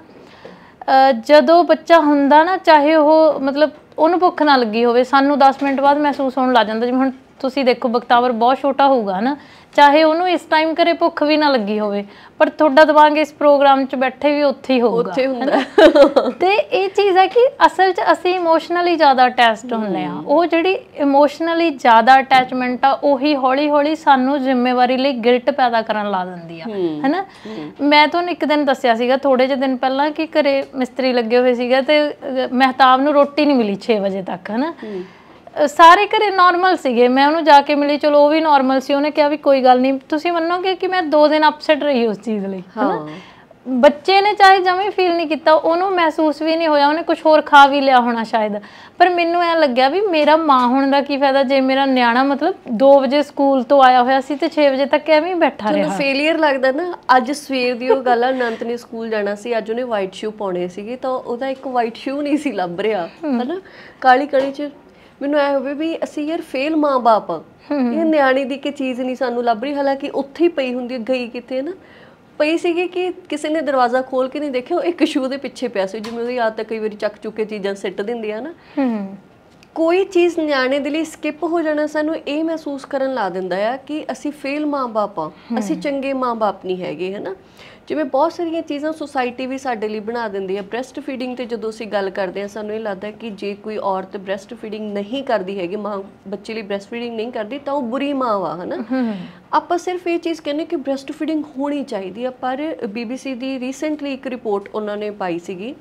ਜਦੋਂ ਬੱਚਾ ਹੁੰਦਾ ਨਾ ਚਾਹੇ ਉਹ ਮਤਲਬ ਉਹਨੂੰ ਭੁੱਖ ਨਾ ਲੱਗੀ ਹੋਵੇ ਸਾਨੂੰ 10 ਮਿੰਟ ਬਾਅਦ ਮਹਿਸੂਸ ਹੋਣ ਲੱਗ ਜਾਂਦਾ ਜਿਵੇਂ ਹੁਣ ਤੁਸੀਂ ਦੇਖੋ ਬਖਤਾਵਰ ਬਹੁਤ ਛੋਟਾ ਹੋਊਗਾ ਨਾ ਚਾਹੇ ਉਹਨੂੰ ਇਸ ਟਾਈਮ ਕਰੇ ਭੁੱਖ ਵੀ ਨਾ ਲੱਗੀ ਹੋਵੇ ਪਰ ਤੁਹਾਡਾ ਦਵਾਂਗੇ ਇਸ ਪ੍ਰੋਗਰਾਮ 'ਚ ਬੈਠੇ ਵੀ ਉੱਥੇ ਹੀ ਹੋਊਗਾ ਉੱਥੇ ਹੁੰਦਾ ਤੇ ਇਹ ਚੀਜ਼ ਹੈ ਕਿ ਅਸਲ 'ਚ ਅਸੀਂ ਇਮੋਸ਼ਨਲੀ ਜ਼ਿਆਦਾ ਅਟੈਚਡ ਹੁੰਨੇ ਆ ਉਹ ਜਿਹੜੀ ਇਮੋਸ਼ਨਲੀ ਜ਼ਿਆਦਾ ਅਟੈਚਮੈਂਟ ਆ ਉਹੀ ਹੌਲੀ-ਹੌਲੀ ਸਾਨੂੰ ਜ਼ਿੰਮੇਵਾਰੀ ਲਈ ਗਿਲਟ ਪੈਦਾ ਕਰਨ ਲਾ ਦਿੰਦੀ ਆ ਹੈਨਾ ਮੈਂ ਤੁਹਾਨੂੰ ਇੱਕ ਦਿਨ ਦੱਸਿਆ ਸੀਗਾ ਥੋੜੇ ਜਿਹੇ ਦਿਨ ਪਹਿਲਾਂ ਕਿ ਘਰੇ ਮਿਸਤਰੀ ਲੱਗੇ ਹੋਏ ਸੀਗਾ ਤੇ ਮਹਿਤਾਬ ਨੂੰ ਰੋਟੀ ਨਹੀਂ ਮਿਲੀ 6 ਵਜੇ ਤੱਕ ਹੈਨਾ ਸਾਰੇ ਘਰੇ ਨਾਰਮਲ ਸੀਗੇ ਮੈਂ ਉਹਨੂੰ ਜਾ ਕੇ ਮਿਲੀ ਚਲੋ ਉਹ ਵੀ ਨਾਰਮਲ ਸੀ ਉਹਨੇ ਕਿਹਾ ਵੀ ਕੋਈ ਗੱਲ ਨਹੀਂ ਤੁਸੀਂ ਮੰਨੋਗੇ ਕਿ ਮੈਂ 2 ਦਿਨ ਅਪਸੈਟ ਰਹੀ ਉਸ ਚੀਜ਼ ਲਈ ਹਾਂ ਬੱਚੇ ਨੇ ਚਾਹੇ ਜਮੇ ਫੀਲ ਨਹੀਂ ਕੀਤਾ ਉਹਨੂੰ ਮਹਿਸੂਸ ਵੀ ਨਹੀਂ ਹੋਇਆ ਉਹਨੇ ਕੁਝ ਹੋਰ ਖਾ ਵੀ ਲਿਆ ਹੋਣਾ ਸ਼ਾਇਦ ਪਰ ਮੈਨੂੰ ਐ ਲੱਗਿਆ ਵੀ ਮੇਰਾ ਮਾਂ ਹੋਣ ਦਾ ਕੀ ਫਾਇਦਾ ਜੇ ਮੇਰਾ ਨਿਆਣਾ ਮਤਲਬ 2 ਵਜੇ ਸਕੂਲ ਤੋਂ ਆਇਆ ਹੋਇਆ ਸੀ ਤੇ 6 ਵਜੇ ਤੱਕ ਐਵੇਂ ਬੈਠਾ ਰਿਹਾ ਤੁਹਾਨੂੰ ਫੇਲਿਅਰ ਲੱਗਦਾ ਨਾ ਅੱਜ ਸਵੇਰ ਦੀ ਉਹ ਗੱਲ ਅਨੰਤ ਨੇ ਸਕੂਲ ਜਾਣਾ ਸੀ ਅੱਜ ਉਹਨੇ ਵਾਈਟ ਸ਼ੂ ਪਾਉਣੇ ਸੀਗੇ ਤਾਂ ਉਹਦਾ ਇੱਕ ਵਾਈਟ ਸ਼ੂ ਨਹੀਂ ਸੀ ਲੱਭ ਰਿਹਾ ਹਨਾ ਕਾਲੀ ਕਲੀ ਚ ਮੈਨੂੰ ਐ ਹੋਵੇ ਵੀ ਅਸੀਂ ਯਾਰ ਫੇਲ ਮਾਂ-ਬਾਪ ਇਹ ਨਿਆਣੀ ਦੀ ਕਿ ਚੀਜ਼ ਨਹੀਂ ਸਾਨੂੰ ਲੱਭ ਰਹੀ ਹਾਲਾਂਕਿ ਉੱਥੇ ਹੀ ਪਈ ਹੁੰਦੀ ਗਈ ਕਿਤੇ ਨਾ ਪਈ ਸੀਗੀ ਕਿ ਕਿਸੇ ਨੇ ਦਰਵਾਜ਼ਾ ਖੋਲ ਕੇ ਨਹੀਂ ਦੇਖਿਆ ਉਹ ਇੱਕ ਸ਼ੂ ਦੇ ਪਿੱਛੇ ਪਿਆ ਸੀ ਜਿਵੇਂ ਉਹਦੀ ਆਦਤ ਕਈ ਵਾਰੀ ਚੱਕ ਚੁੱਕੇ ਚੀਜ਼ਾਂ ਸਿੱਟ ਦਿੰਦੀ ਆ ਨਾ ਕੋਈ ਚੀਜ਼ ਨਿਆਣੇ ਦੇ ਲਈ ਸਕਿਪ ਹੋ ਜਾਣਾ ਸਾਨੂੰ ਇਹ ਮਹਿਸੂਸ ਕਰਨ ਲਾ ਦਿੰਦਾ ਆ ਕਿ ਅਸੀਂ ਫੇਲ ਮਾਂ-ਬਾਪ ਆ ਅਸੀਂ ਚੰਗੇ ਮਾਂ-ਬਾਪ ਨਹੀਂ ਹੈਗੇ ਹਨਾ ਜਿਵੇਂ ਬਹੁਤ ਸਾਰੀਆਂ ਚੀਜ਼ਾਂ ਸੋਸਾਇਟੀ ਵੀ ਸਾਡੇ ਲਈ ਬਣਾ ਦਿੰਦੀ ਹੈ ਬ੍ਰੈਸਟ ਫੀਡਿੰਗ ਤੇ ਜਦੋਂ ਅਸੀਂ ਗੱਲ ਕਰਦੇ ਹਾਂ ਸਾਨੂੰ ਇਹ ਲੱਗਦਾ ਕਿ ਜੇ ਕੋਈ ਔਰਤ ਬ੍ਰੈਸਟ ਫੀਡਿੰਗ ਨਹੀਂ ਕਰਦੀ ਹੈਗੀ ਮਾਂ ਬੱਚੇ ਲਈ ਬ੍ਰੈਸਟ ਫੀਡਿੰਗ ਨਹੀਂ ਕਰਦੀ ਤਾਂ ਉਹ ਬੁਰੀ ਮਾਂ ਵਾ ਹਨਾ ਆਪਾਂ ਸਿਰਫ ਇਹ ਚੀਜ਼ ਕਹਿੰਦੇ ਕਿ ਬ੍ਰੈਸਟ ਫੀਡਿੰਗ ਹੋਣੀ ਚਾਹੀਦੀ ਆ ਪਰ ਬੀਬੀਸੀ ਦੀ ਰੀਸੈਂਟਲੀ ਇੱਕ ਰਿਪੋਰਟ ਉਹਨਾਂ ਨੇ ਪਾਈ ਸੀਗੀ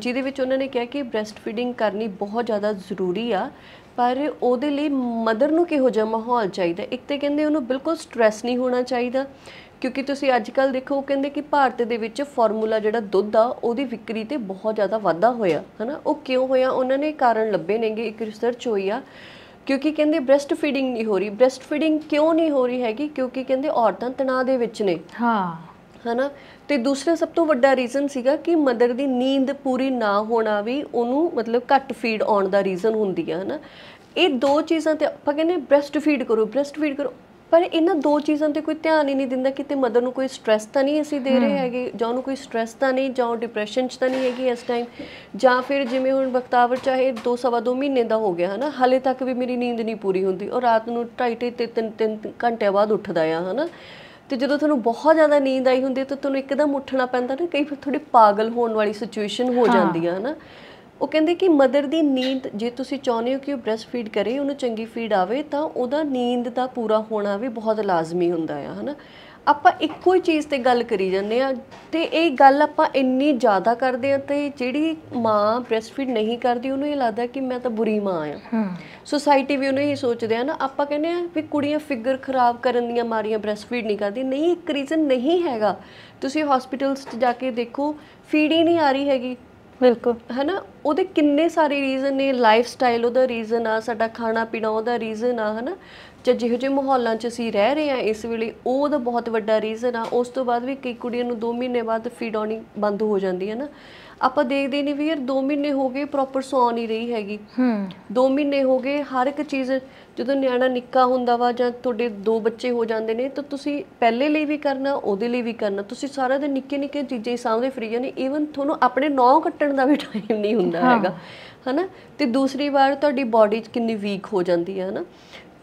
ਜਿਹਦੇ ਵਿੱਚ ਉਹਨਾਂ ਨੇ ਕਿਹਾ ਕਿ ਬ੍ਰੈਸਟ ਫੀਡਿੰਗ ਕਰਨੀ ਬਹੁਤ ਜ਼ਿਆਦਾ ਜ਼ਰੂਰੀ ਆ ਪਰ ਉਹਦੇ ਲਈ ਮਦਰ ਨੂੰ ਕਿਹੋ ਜਿਹਾ ਮਾਹੌਲ ਚਾਹੀਦਾ ਇੱਕ ਤੇ ਕਹਿੰਦੇ ਉਹਨੂੰ ਬਿਲਕੁਲ ਸਟ्रेस ਨਹੀਂ ਹੋਣਾ ਚਾਹੀਦਾ ਕਿਉਂਕਿ ਤੁਸੀਂ ਅੱਜ ਕੱਲ ਦੇਖੋ ਕਹਿੰਦੇ ਕਿ ਭਾਰਤ ਦੇ ਵਿੱਚ ਫਾਰਮੂਲਾ ਜਿਹੜਾ ਦੁੱਧ ਆ ਉਹਦੀ ਵਿਕਰੀ ਤੇ ਬਹੁਤ ਜ਼ਿਆਦਾ ਵਾਧਾ ਹੋਇਆ ਹਨਾ ਉਹ ਕਿਉਂ ਹੋਇਆ ਉਹਨਾਂ ਨੇ ਕਾਰਨ ਲੱਭੇ ਨੇਗੇ ਇੱਕ ਰਿਸਰਚ ਹੋਈ ਆ ਕਿਉਂਕਿ ਕਹਿੰਦੇ ਬ੍ਰੈਸਟ ਫੀਡਿੰਗ ਨਹੀਂ ਹੋ ਰਹੀ ਬ੍ਰੈਸਟ ਫੀਡਿੰਗ ਕਿਉਂ ਨਹੀਂ ਹੋ ਰਹੀ ਹੈਗੀ ਕਿਉਂਕਿ ਕਹਿੰਦੇ ਔਰਤਾਂ ਤਣਾਅ ਦੇ ਵਿੱਚ ਨੇ ਹਾਂ ਹਨਾ ਤੇ ਦੂਸਰਾ ਸਭ ਤੋਂ ਵੱਡਾ ਰੀਜ਼ਨ ਸੀਗਾ ਕਿ ਮਦਰ ਦੀ ਨੀਂਦ ਪੂਰੀ ਨਾ ਹੋਣਾ ਵੀ ਉਹਨੂੰ ਮਤਲਬ ਘੱਟ ਫੀਡ ਆਉਣ ਦਾ ਰੀਜ਼ਨ ਹੁੰਦੀ ਆ ਹਨਾ ਇਹ ਦੋ ਚੀਜ਼ਾਂ ਤੇ ਆਪਾਂ ਕਹਿੰਦੇ ਬ੍ਰੈਸਟ ਫੀਡ ਕਰੋ ਬ੍ਰੈਸਟ ਫੀਡ ਕਰੋ ਪਰ ਇਹਨਾਂ ਦੋ ਚੀਜ਼ਾਂ ਤੇ ਕੋਈ ਧਿਆਨ ਹੀ ਨਹੀਂ ਦਿੰਦਾ ਕਿਤੇ ਮਦਰ ਨੂੰ ਕੋਈ ਸਟ्रेस ਤਾਂ ਨਹੀਂ ਅਸੀਂ ਦੇ ਰਹੇ ਹੈਗੇ ਜਾਂ ਉਹਨੂੰ ਕੋਈ ਸਟ्रेस ਤਾਂ ਨਹੀਂ ਜਾਂ ਉਹ ਡਿਪਰੈਸ਼ਨ 'ਚ ਤਾਂ ਨਹੀਂ ਹੈਗੀ ਇਸ ਟਾਈਮ ਜਾਂ ਫਿਰ ਜਿਵੇਂ ਹੁਣ ਬਖਤਾਵਰ ਚਾਹੇ 2 ਸਵਾ 2 ਮਹੀਨੇ ਦਾ ਹੋ ਗਿਆ ਹਨਾ ਹਾਲੇ ਤੱਕ ਵੀ ਮੇਰੀ ਨੀਂਦ ਨਹੀਂ ਪੂਰੀ ਹੁੰਦੀ ਔਰ ਰਾਤ ਨੂੰ 2.5 ਤੇ 3 3 ਘੰਟੇ ਬਾਅਦ ਉੱਠਦਾ ਆ ਹਨਾ ਤੇ ਜਦੋਂ ਤੁਹਾਨੂੰ ਬਹੁਤ ਜ਼ਿਆਦਾ ਨੀਂਦ ਆਈ ਹੁੰਦੀ ਤਾਂ ਤੁਹਾਨੂੰ ਇੱਕਦਮ ਉੱਠਣਾ ਪੈਂਦਾ ਨਾ ਕਈ ਵਾਰ ਥੋੜੀ ਪਾਗਲ ਹੋਣ ਵਾਲੀ ਸਿਚੁਏਸ਼ਨ ਹੋ ਜਾਂਦੀ ਆ ਹਨਾ ਉਹ ਕਹਿੰਦੇ ਕਿ ਮਦਰ ਦੀ ਨੀਂਦ ਜੇ ਤੁਸੀਂ ਚਾਹੁੰਦੇ ਹੋ ਕਿ ਉਹ ਬ੍ਰੈਸਟ ਫੀਡ ਕਰੇ ਉਹਨੂੰ ਚੰਗੀ ਫੀਡ ਆਵੇ ਤਾਂ ਉਹਦਾ ਨੀਂਦ ਦਾ ਪੂਰਾ ਹੋਣਾ ਵੀ ਬਹੁਤ ਲਾਜ਼ਮੀ ਹੁੰਦਾ ਆ ਹਨਾ ਆਪਾਂ ਇੱਕੋ ਹੀ ਚੀਜ਼ ਤੇ ਗੱਲ ਕਰੀ ਜਾਂਦੇ ਆ ਤੇ ਇਹ ਗੱਲ ਆਪਾਂ ਇੰਨੀ ਜ਼ਿਆਦਾ ਕਰਦੇ ਆ ਤੇ ਜਿਹੜੀ ਮਾਂ ਬ੍ਰੈਸਟ ਫੀਡ ਨਹੀਂ ਕਰਦੀ ਉਹਨੂੰ ਇਹ ਲੱਗਦਾ ਕਿ ਮੈਂ ਤਾਂ ਬੁਰੀ ਮਾਂ ਆ ਸੋਸਾਇਟੀ ਵੀ ਉਹਨੂੰ ਇਹ ਸੋਚਦੇ ਆ ਨਾ ਆਪਾਂ ਕਹਿੰਦੇ ਆ ਵੀ ਕੁੜੀਆਂ ਫਿਗਰ ਖਰਾਬ ਕਰਨ ਦੀਆਂ ਮਾਰੀਆਂ ਬ੍ਰੈਸਟ ਫੀਡ ਨਹੀਂ ਕਰਦੀ ਨਹੀਂ ਇੱਕ ਰੀਜ਼ਨ ਨਹੀਂ ਹੈਗਾ ਤੁਸੀਂ ਹਸਪੀਟਲਸ 'ਚ ਜਾ ਕੇ ਦੇਖੋ ਫੀਡ ਹੀ ਨਹੀਂ ਆ ਰਹੀ ਹੈਗੀ ਬਿਲਕੁਲ ਹੈਨਾ ਉਹਦੇ ਕਿੰਨੇ ਸਾਰੇ ਰੀਜ਼ਨ ਨੇ ਲਾਈਫ ਸਟਾਈਲ ਉਹਦਾ ਰੀਜ਼ਨ ਆ ਸਾਡਾ ਖਾਣਾ ਪੀਣਾ ਉਹਦਾ ਰੀਜ਼ਨ ਆ ਹੈਨਾ ਜੇ ਜਿਹੋ ਜਿਹੇ ਮਾਹੌਲਾਂ 'ਚ ਅਸੀਂ ਰਹਿ ਰਹੇ ਆ ਇਸ ਵੇਲੇ ਉਹ ਉਹਦਾ ਬਹੁਤ ਵੱਡਾ ਰੀਜ਼ਨ ਆ ਉਸ ਤੋਂ ਬਾਅਦ ਵੀ ਕਈ ਕੁੜੀਆਂ ਨੂੰ 2 ਮਹੀਨੇ ਬਾਅਦ ਫੀਡ ਆਉਣੀ ਬੰਦ ਹੋ ਜਾਂਦੀ ਹੈ ਨਾ ਆਪਾਂ ਦੇਖਦੇ ਨਹੀਂ ਵੀ ਯਾਰ 2 ਮਹੀਨੇ ਹੋ ਗਏ ਪ੍ਰੋਪਰ ਸੌ ਨਹੀਂ ਰਹੀ ਹੈਗੀ ਹੂੰ 2 ਮਹੀਨੇ ਹੋ ਗਏ ਹਰ ਇੱਕ ਚੀਜ਼ ਜਦੋਂ ਨਿਆਣਾ ਨਿੱਕਾ ਹੁੰਦਾ ਵਾ ਜਾਂ ਤੁਹਾਡੇ ਦੋ ਬੱਚੇ ਹੋ ਜਾਂਦੇ ਨੇ ਤਾਂ ਤੁਸੀਂ ਪਹਿਲੇ ਲਈ ਵੀ ਕਰਨਾ ਉਹਦੇ ਲਈ ਵੀ ਕਰਨਾ ਤੁਸੀਂ ਸਾਰਾ ਦਿਨ ਨਿੱਕੇ ਨਿੱਕੇ ਚੀਜ਼ਾਂ ਹੀ ਸਾਹਮਣੇ ਫਰੀ ਜਾਨੀ ਈਵਨ ਤੁਹਾਨੂੰ ਆਪਣੇ ਨੌਂ ਕੱਟਣ ਦਾ ਵੀ ਟਾਈਮ ਨਹੀਂ ਹੁੰਦਾ ਹੈਗਾ ਹਨਾ ਤੇ ਦੂਸਰੀ ਵਾਰ ਤੁਹਾਡੀ ਬਾਡੀ ਕਿੰਨੀ ਵੀਕ ਹੋ ਜਾਂਦੀ ਹੈ ਹਨਾ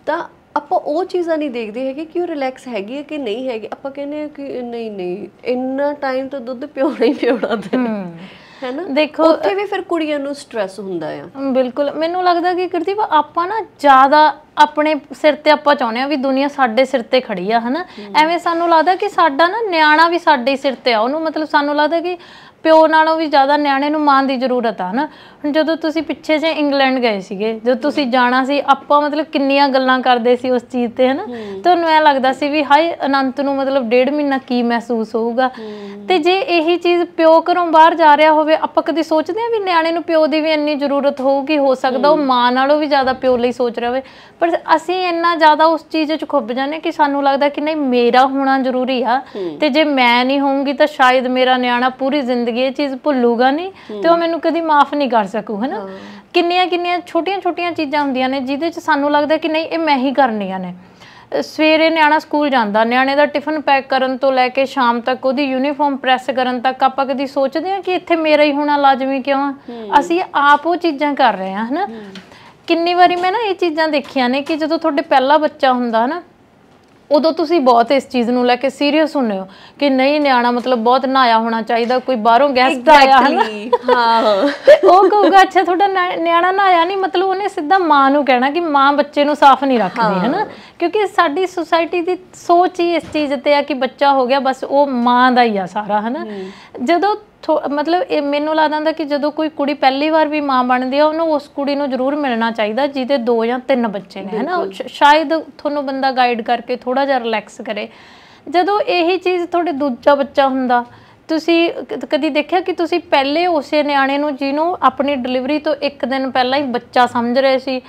ਤਾਂ ਆਪਾਂ ਉਹ ਚੀਜ਼ਾਂ ਨਹੀਂ ਦੇਖਦੇ ਹੈਗੇ ਕਿ ਉਹ ਰਿਲੈਕਸ ਹੈਗੀ ਹੈ ਕਿ ਨਹੀਂ ਹੈਗੀ ਆਪਾਂ ਕਹਿੰਦੇ ਕਿ ਨਹੀਂ ਨਹੀਂ ਇੰਨਾ ਟਾਈਮ ਤਾਂ ਦੁੱਧ ਪਿਉਣਾ ਹੀ ਪਿਉਣਾ ਤੇ ਹੈਨਾ ਦੇਖੋ ਉੱਥੇ ਵੀ ਫਿਰ ਕੁੜੀਆਂ ਨੂੰ ਸਟ्रेस ਹੁੰਦਾ ਆ ਬਿਲਕੁਲ ਮੈਨੂੰ ਲੱਗਦਾ ਕਿ ਕਿਰਤੀਵਾ ਆਪਾਂ ਨਾ ਜ਼ਿਆਦਾ ਆਪਣੇ ਸਿਰ ਤੇ ਆਪਾਂ ਚਾਹੁੰਦੇ ਆ ਵੀ ਦੁਨੀਆ ਸਾਡੇ ਸਿਰ ਤੇ ਖੜੀ ਆ ਹਨਾ ਐਵੇਂ ਸਾਨੂੰ ਲੱਗਦਾ ਕਿ ਸਾਡਾ ਨਾ ਨਿਆਣਾ ਵੀ ਸਾਡੇ ਸਿਰ ਤੇ ਆ ਉਹਨੂੰ ਮਤਲਬ ਸਾਨੂੰ ਲੱਗਦਾ ਕਿ ਪਿਓ ਨਾਲੋਂ ਵੀ ਜ਼ਿਆਦਾ ਨਿਆਣੇ ਨੂੰ ਮਾਂ ਦੀ ਜ਼ਰੂਰਤ ਆ ਨਾ ਹੁਣ ਜਦੋਂ ਤੁਸੀਂ ਪਿੱਛੇ ਜੇ ਇੰਗਲੈਂਡ ਗਏ ਸੀਗੇ ਜਦੋਂ ਤੁਸੀਂ ਜਾਣਾ ਸੀ ਆਪਾਂ ਮਤਲਬ ਕਿੰਨੀਆਂ ਗੱਲਾਂ ਕਰਦੇ ਸੀ ਉਸ ਚੀਜ਼ ਤੇ ਹਨਾ ਤੁਹਾਨੂੰ ਐ ਲੱਗਦਾ ਸੀ ਵੀ ਹਾਏ ਅਨੰਤ ਨੂੰ ਮਤਲਬ ਡੇਢ ਮਹੀਨਾ ਕੀ ਮਹਿਸੂਸ ਹੋਊਗਾ ਤੇ ਜੇ ਇਹੀ ਚੀਜ਼ ਪਿਓ ਘਰੋਂ ਬਾਹਰ ਜਾ ਰਿਹਾ ਹੋਵੇ ਆਪਾਂ ਕਦੀ ਸੋਚਦੇ ਆ ਵੀ ਨਿਆਣੇ ਨੂੰ ਪਿਓ ਦੀ ਵੀ ਇੰਨੀ ਜ਼ਰੂਰਤ ਹੋਊਗੀ ਹੋ ਸਕਦਾ ਉਹ ਮਾਂ ਨਾਲੋਂ ਵੀ ਜ਼ਿਆਦਾ ਪਿਓ ਲਈ ਸੋਚ ਰਿਹਾ ਹੋਵੇ ਪਰ ਅਸੀਂ ਇੰਨਾ ਜ਼ਿਆਦਾ ਉਸ ਚੀਜ਼ 'ਚ ਖੁੱਬ ਜਾਂਦੇ ਕਿ ਸਾਨੂੰ ਲੱਗਦਾ ਕਿ ਨਹੀਂ ਮੇਰਾ ਹੋਣਾ ਜ਼ਰੂਰੀ ਆ ਤੇ ਜੇ ਮੈਂ ਨਹੀਂ ਹੋਊਂਗੀ ਤਾਂ ਸ਼ਾਇਦ ਮੇਰਾ ਨਿਆਣਾ ਪੂਰੀ ਜ਼ਿੰਦਗੀ ਜ਼ਿੰਦਗੀ ਇਹ ਚੀਜ਼ ਭੁੱਲੂਗਾ ਨਹੀਂ ਤੇ ਉਹ ਮੈਨੂੰ ਕਦੀ ਮਾਫ ਨਹੀਂ ਕਰ ਸਕੂ ਹਨਾ ਕਿੰਨੀਆਂ ਕਿੰਨੀਆਂ ਛੋਟੀਆਂ ਛੋਟੀਆਂ ਚੀਜ਼ਾਂ ਹੁੰਦੀਆਂ ਨੇ ਜਿਹਦੇ 'ਚ ਸਾਨੂੰ ਲੱਗਦਾ ਕਿ ਨਹੀਂ ਇਹ ਮੈਂ ਹੀ ਕਰਨੀਆਂ ਨੇ ਸਵੇਰੇ ਨਿਆਣਾ ਸਕੂਲ ਜਾਂਦਾ ਨਿਆਣੇ ਦਾ ਟਿਫਨ ਪੈਕ ਕਰਨ ਤੋਂ ਲੈ ਕੇ ਸ਼ਾਮ ਤੱਕ ਉਹਦੀ ਯੂਨੀਫਾਰਮ ਪ੍ਰੈਸ ਕਰਨ ਤੱਕ ਆਪਾਂ ਕਦੀ ਸੋਚਦੇ ਹਾਂ ਕਿ ਇੱਥੇ ਮੇਰਾ ਹੀ ਹੋਣਾ ਲਾਜ਼ਮੀ ਕਿਉਂ ਅਸੀਂ ਆਪ ਉਹ ਚੀਜ਼ਾਂ ਕਰ ਰਹੇ ਹਾਂ ਹਨਾ ਕਿੰਨੀ ਵਾਰੀ ਮੈਂ ਨਾ ਇਹ ਚੀਜ਼ਾਂ ਦੇਖੀਆਂ ਨੇ ਕਿ ਜਦੋਂ ਤੁਹਾਡੇ ਪਹਿਲਾ ਬੱਚਾ ਹੁੰਦਾ ਹਨਾ ਉਦੋਂ ਤੁਸੀਂ ਬਹੁਤ ਇਸ ਚੀਜ਼ ਨੂੰ ਲੈ ਕੇ ਸੀਰੀਅਸ ਹੁੰਨੇ ਹੋ ਕਿ ਨਹੀਂ ਨਿਆਣਾ ਮਤਲਬ ਬਹੁਤ ਨਹਾਇਆ ਹੋਣਾ ਚਾਹੀਦਾ ਕੋਈ ਬਾਹਰੋਂ ਗੈਸਟ ਆਇਆ ਹੈ ਹਾਂ ਉਹ ਕਹੂਗਾ ਅੱਛਾ ਤੁਹਾਡਾ ਨਿਆਣਾ ਨਹਾਇਆ ਨਹੀਂ ਮਤਲਬ ਉਹਨੇ ਸਿੱਧਾ ਮਾਂ ਨੂੰ ਕਹਿਣਾ ਕਿ ਮਾਂ ਬੱਚੇ ਨੂੰ ਸਾਫ਼ ਨਹੀਂ ਰੱਖਦੀ ਹੈ ਨਾ ਕਿਉਂਕਿ ਸਾਡੀ ਸੁਸਾਇਟੀ ਦੀ ਸੋਚ ਹੀ ਇਸ ਚੀਜ਼ ਤੇ ਆ ਕਿ ਬੱਚਾ ਹੋ ਗਿਆ ਬਸ ਉਹ ਮਾਂ ਦਾ ਹੀ ਆ ਸਾਰਾ ਹੈ ਨਾ ਜਦੋਂ ਮਤਲਬ ਇਹ ਮੈਨੂੰ ਲੱਗਦਾ ਹੁੰਦਾ ਕਿ ਜਦੋਂ ਕੋਈ ਕੁੜੀ ਪਹਿਲੀ ਵਾਰ ਵੀ ਮਾਂ ਬਣਦੀ ਆ ਉਹਨੂੰ ਉਸ ਕੁੜੀ ਨੂੰ ਜ਼ਰੂਰ ਮਿਲਣਾ ਚਾਹੀਦਾ ਜਿਹਦੇ ਦੋ ਜਾਂ ਤਿੰਨ ਬੱਚੇ ਨੇ ਹੈਨਾ ਸ਼ਾਇਦ ਤੁਹਾਨੂੰ ਬੰਦਾ ਗਾਈਡ ਕਰਕੇ ਥੋੜਾ ਜਿਹਾ ਰਿਲੈਕਸ ਕਰੇ ਜਦੋਂ ਇਹੀ ਚੀਜ਼ ਤੁਹਾਡੇ ਦੂਜਾ ਬੱਚਾ ਹੁੰਦਾ ਤੁਸੀਂ ਕਦੀ ਦੇਖਿਆ ਕਿ ਤੁਸੀਂ ਪਹਿਲੇ ਉਸੇ ਨਿਆਣੇ ਨੂੰ ਜਿਹਨੂੰ ਆਪਣੀ ਡਿਲੀਵਰੀ ਤੋਂ ਇੱਕ ਦਿਨ ਪਹਿਲਾਂ ਹੀ ਬੱਚਾ ਸਮਝ ਰਹੇ ਸੀ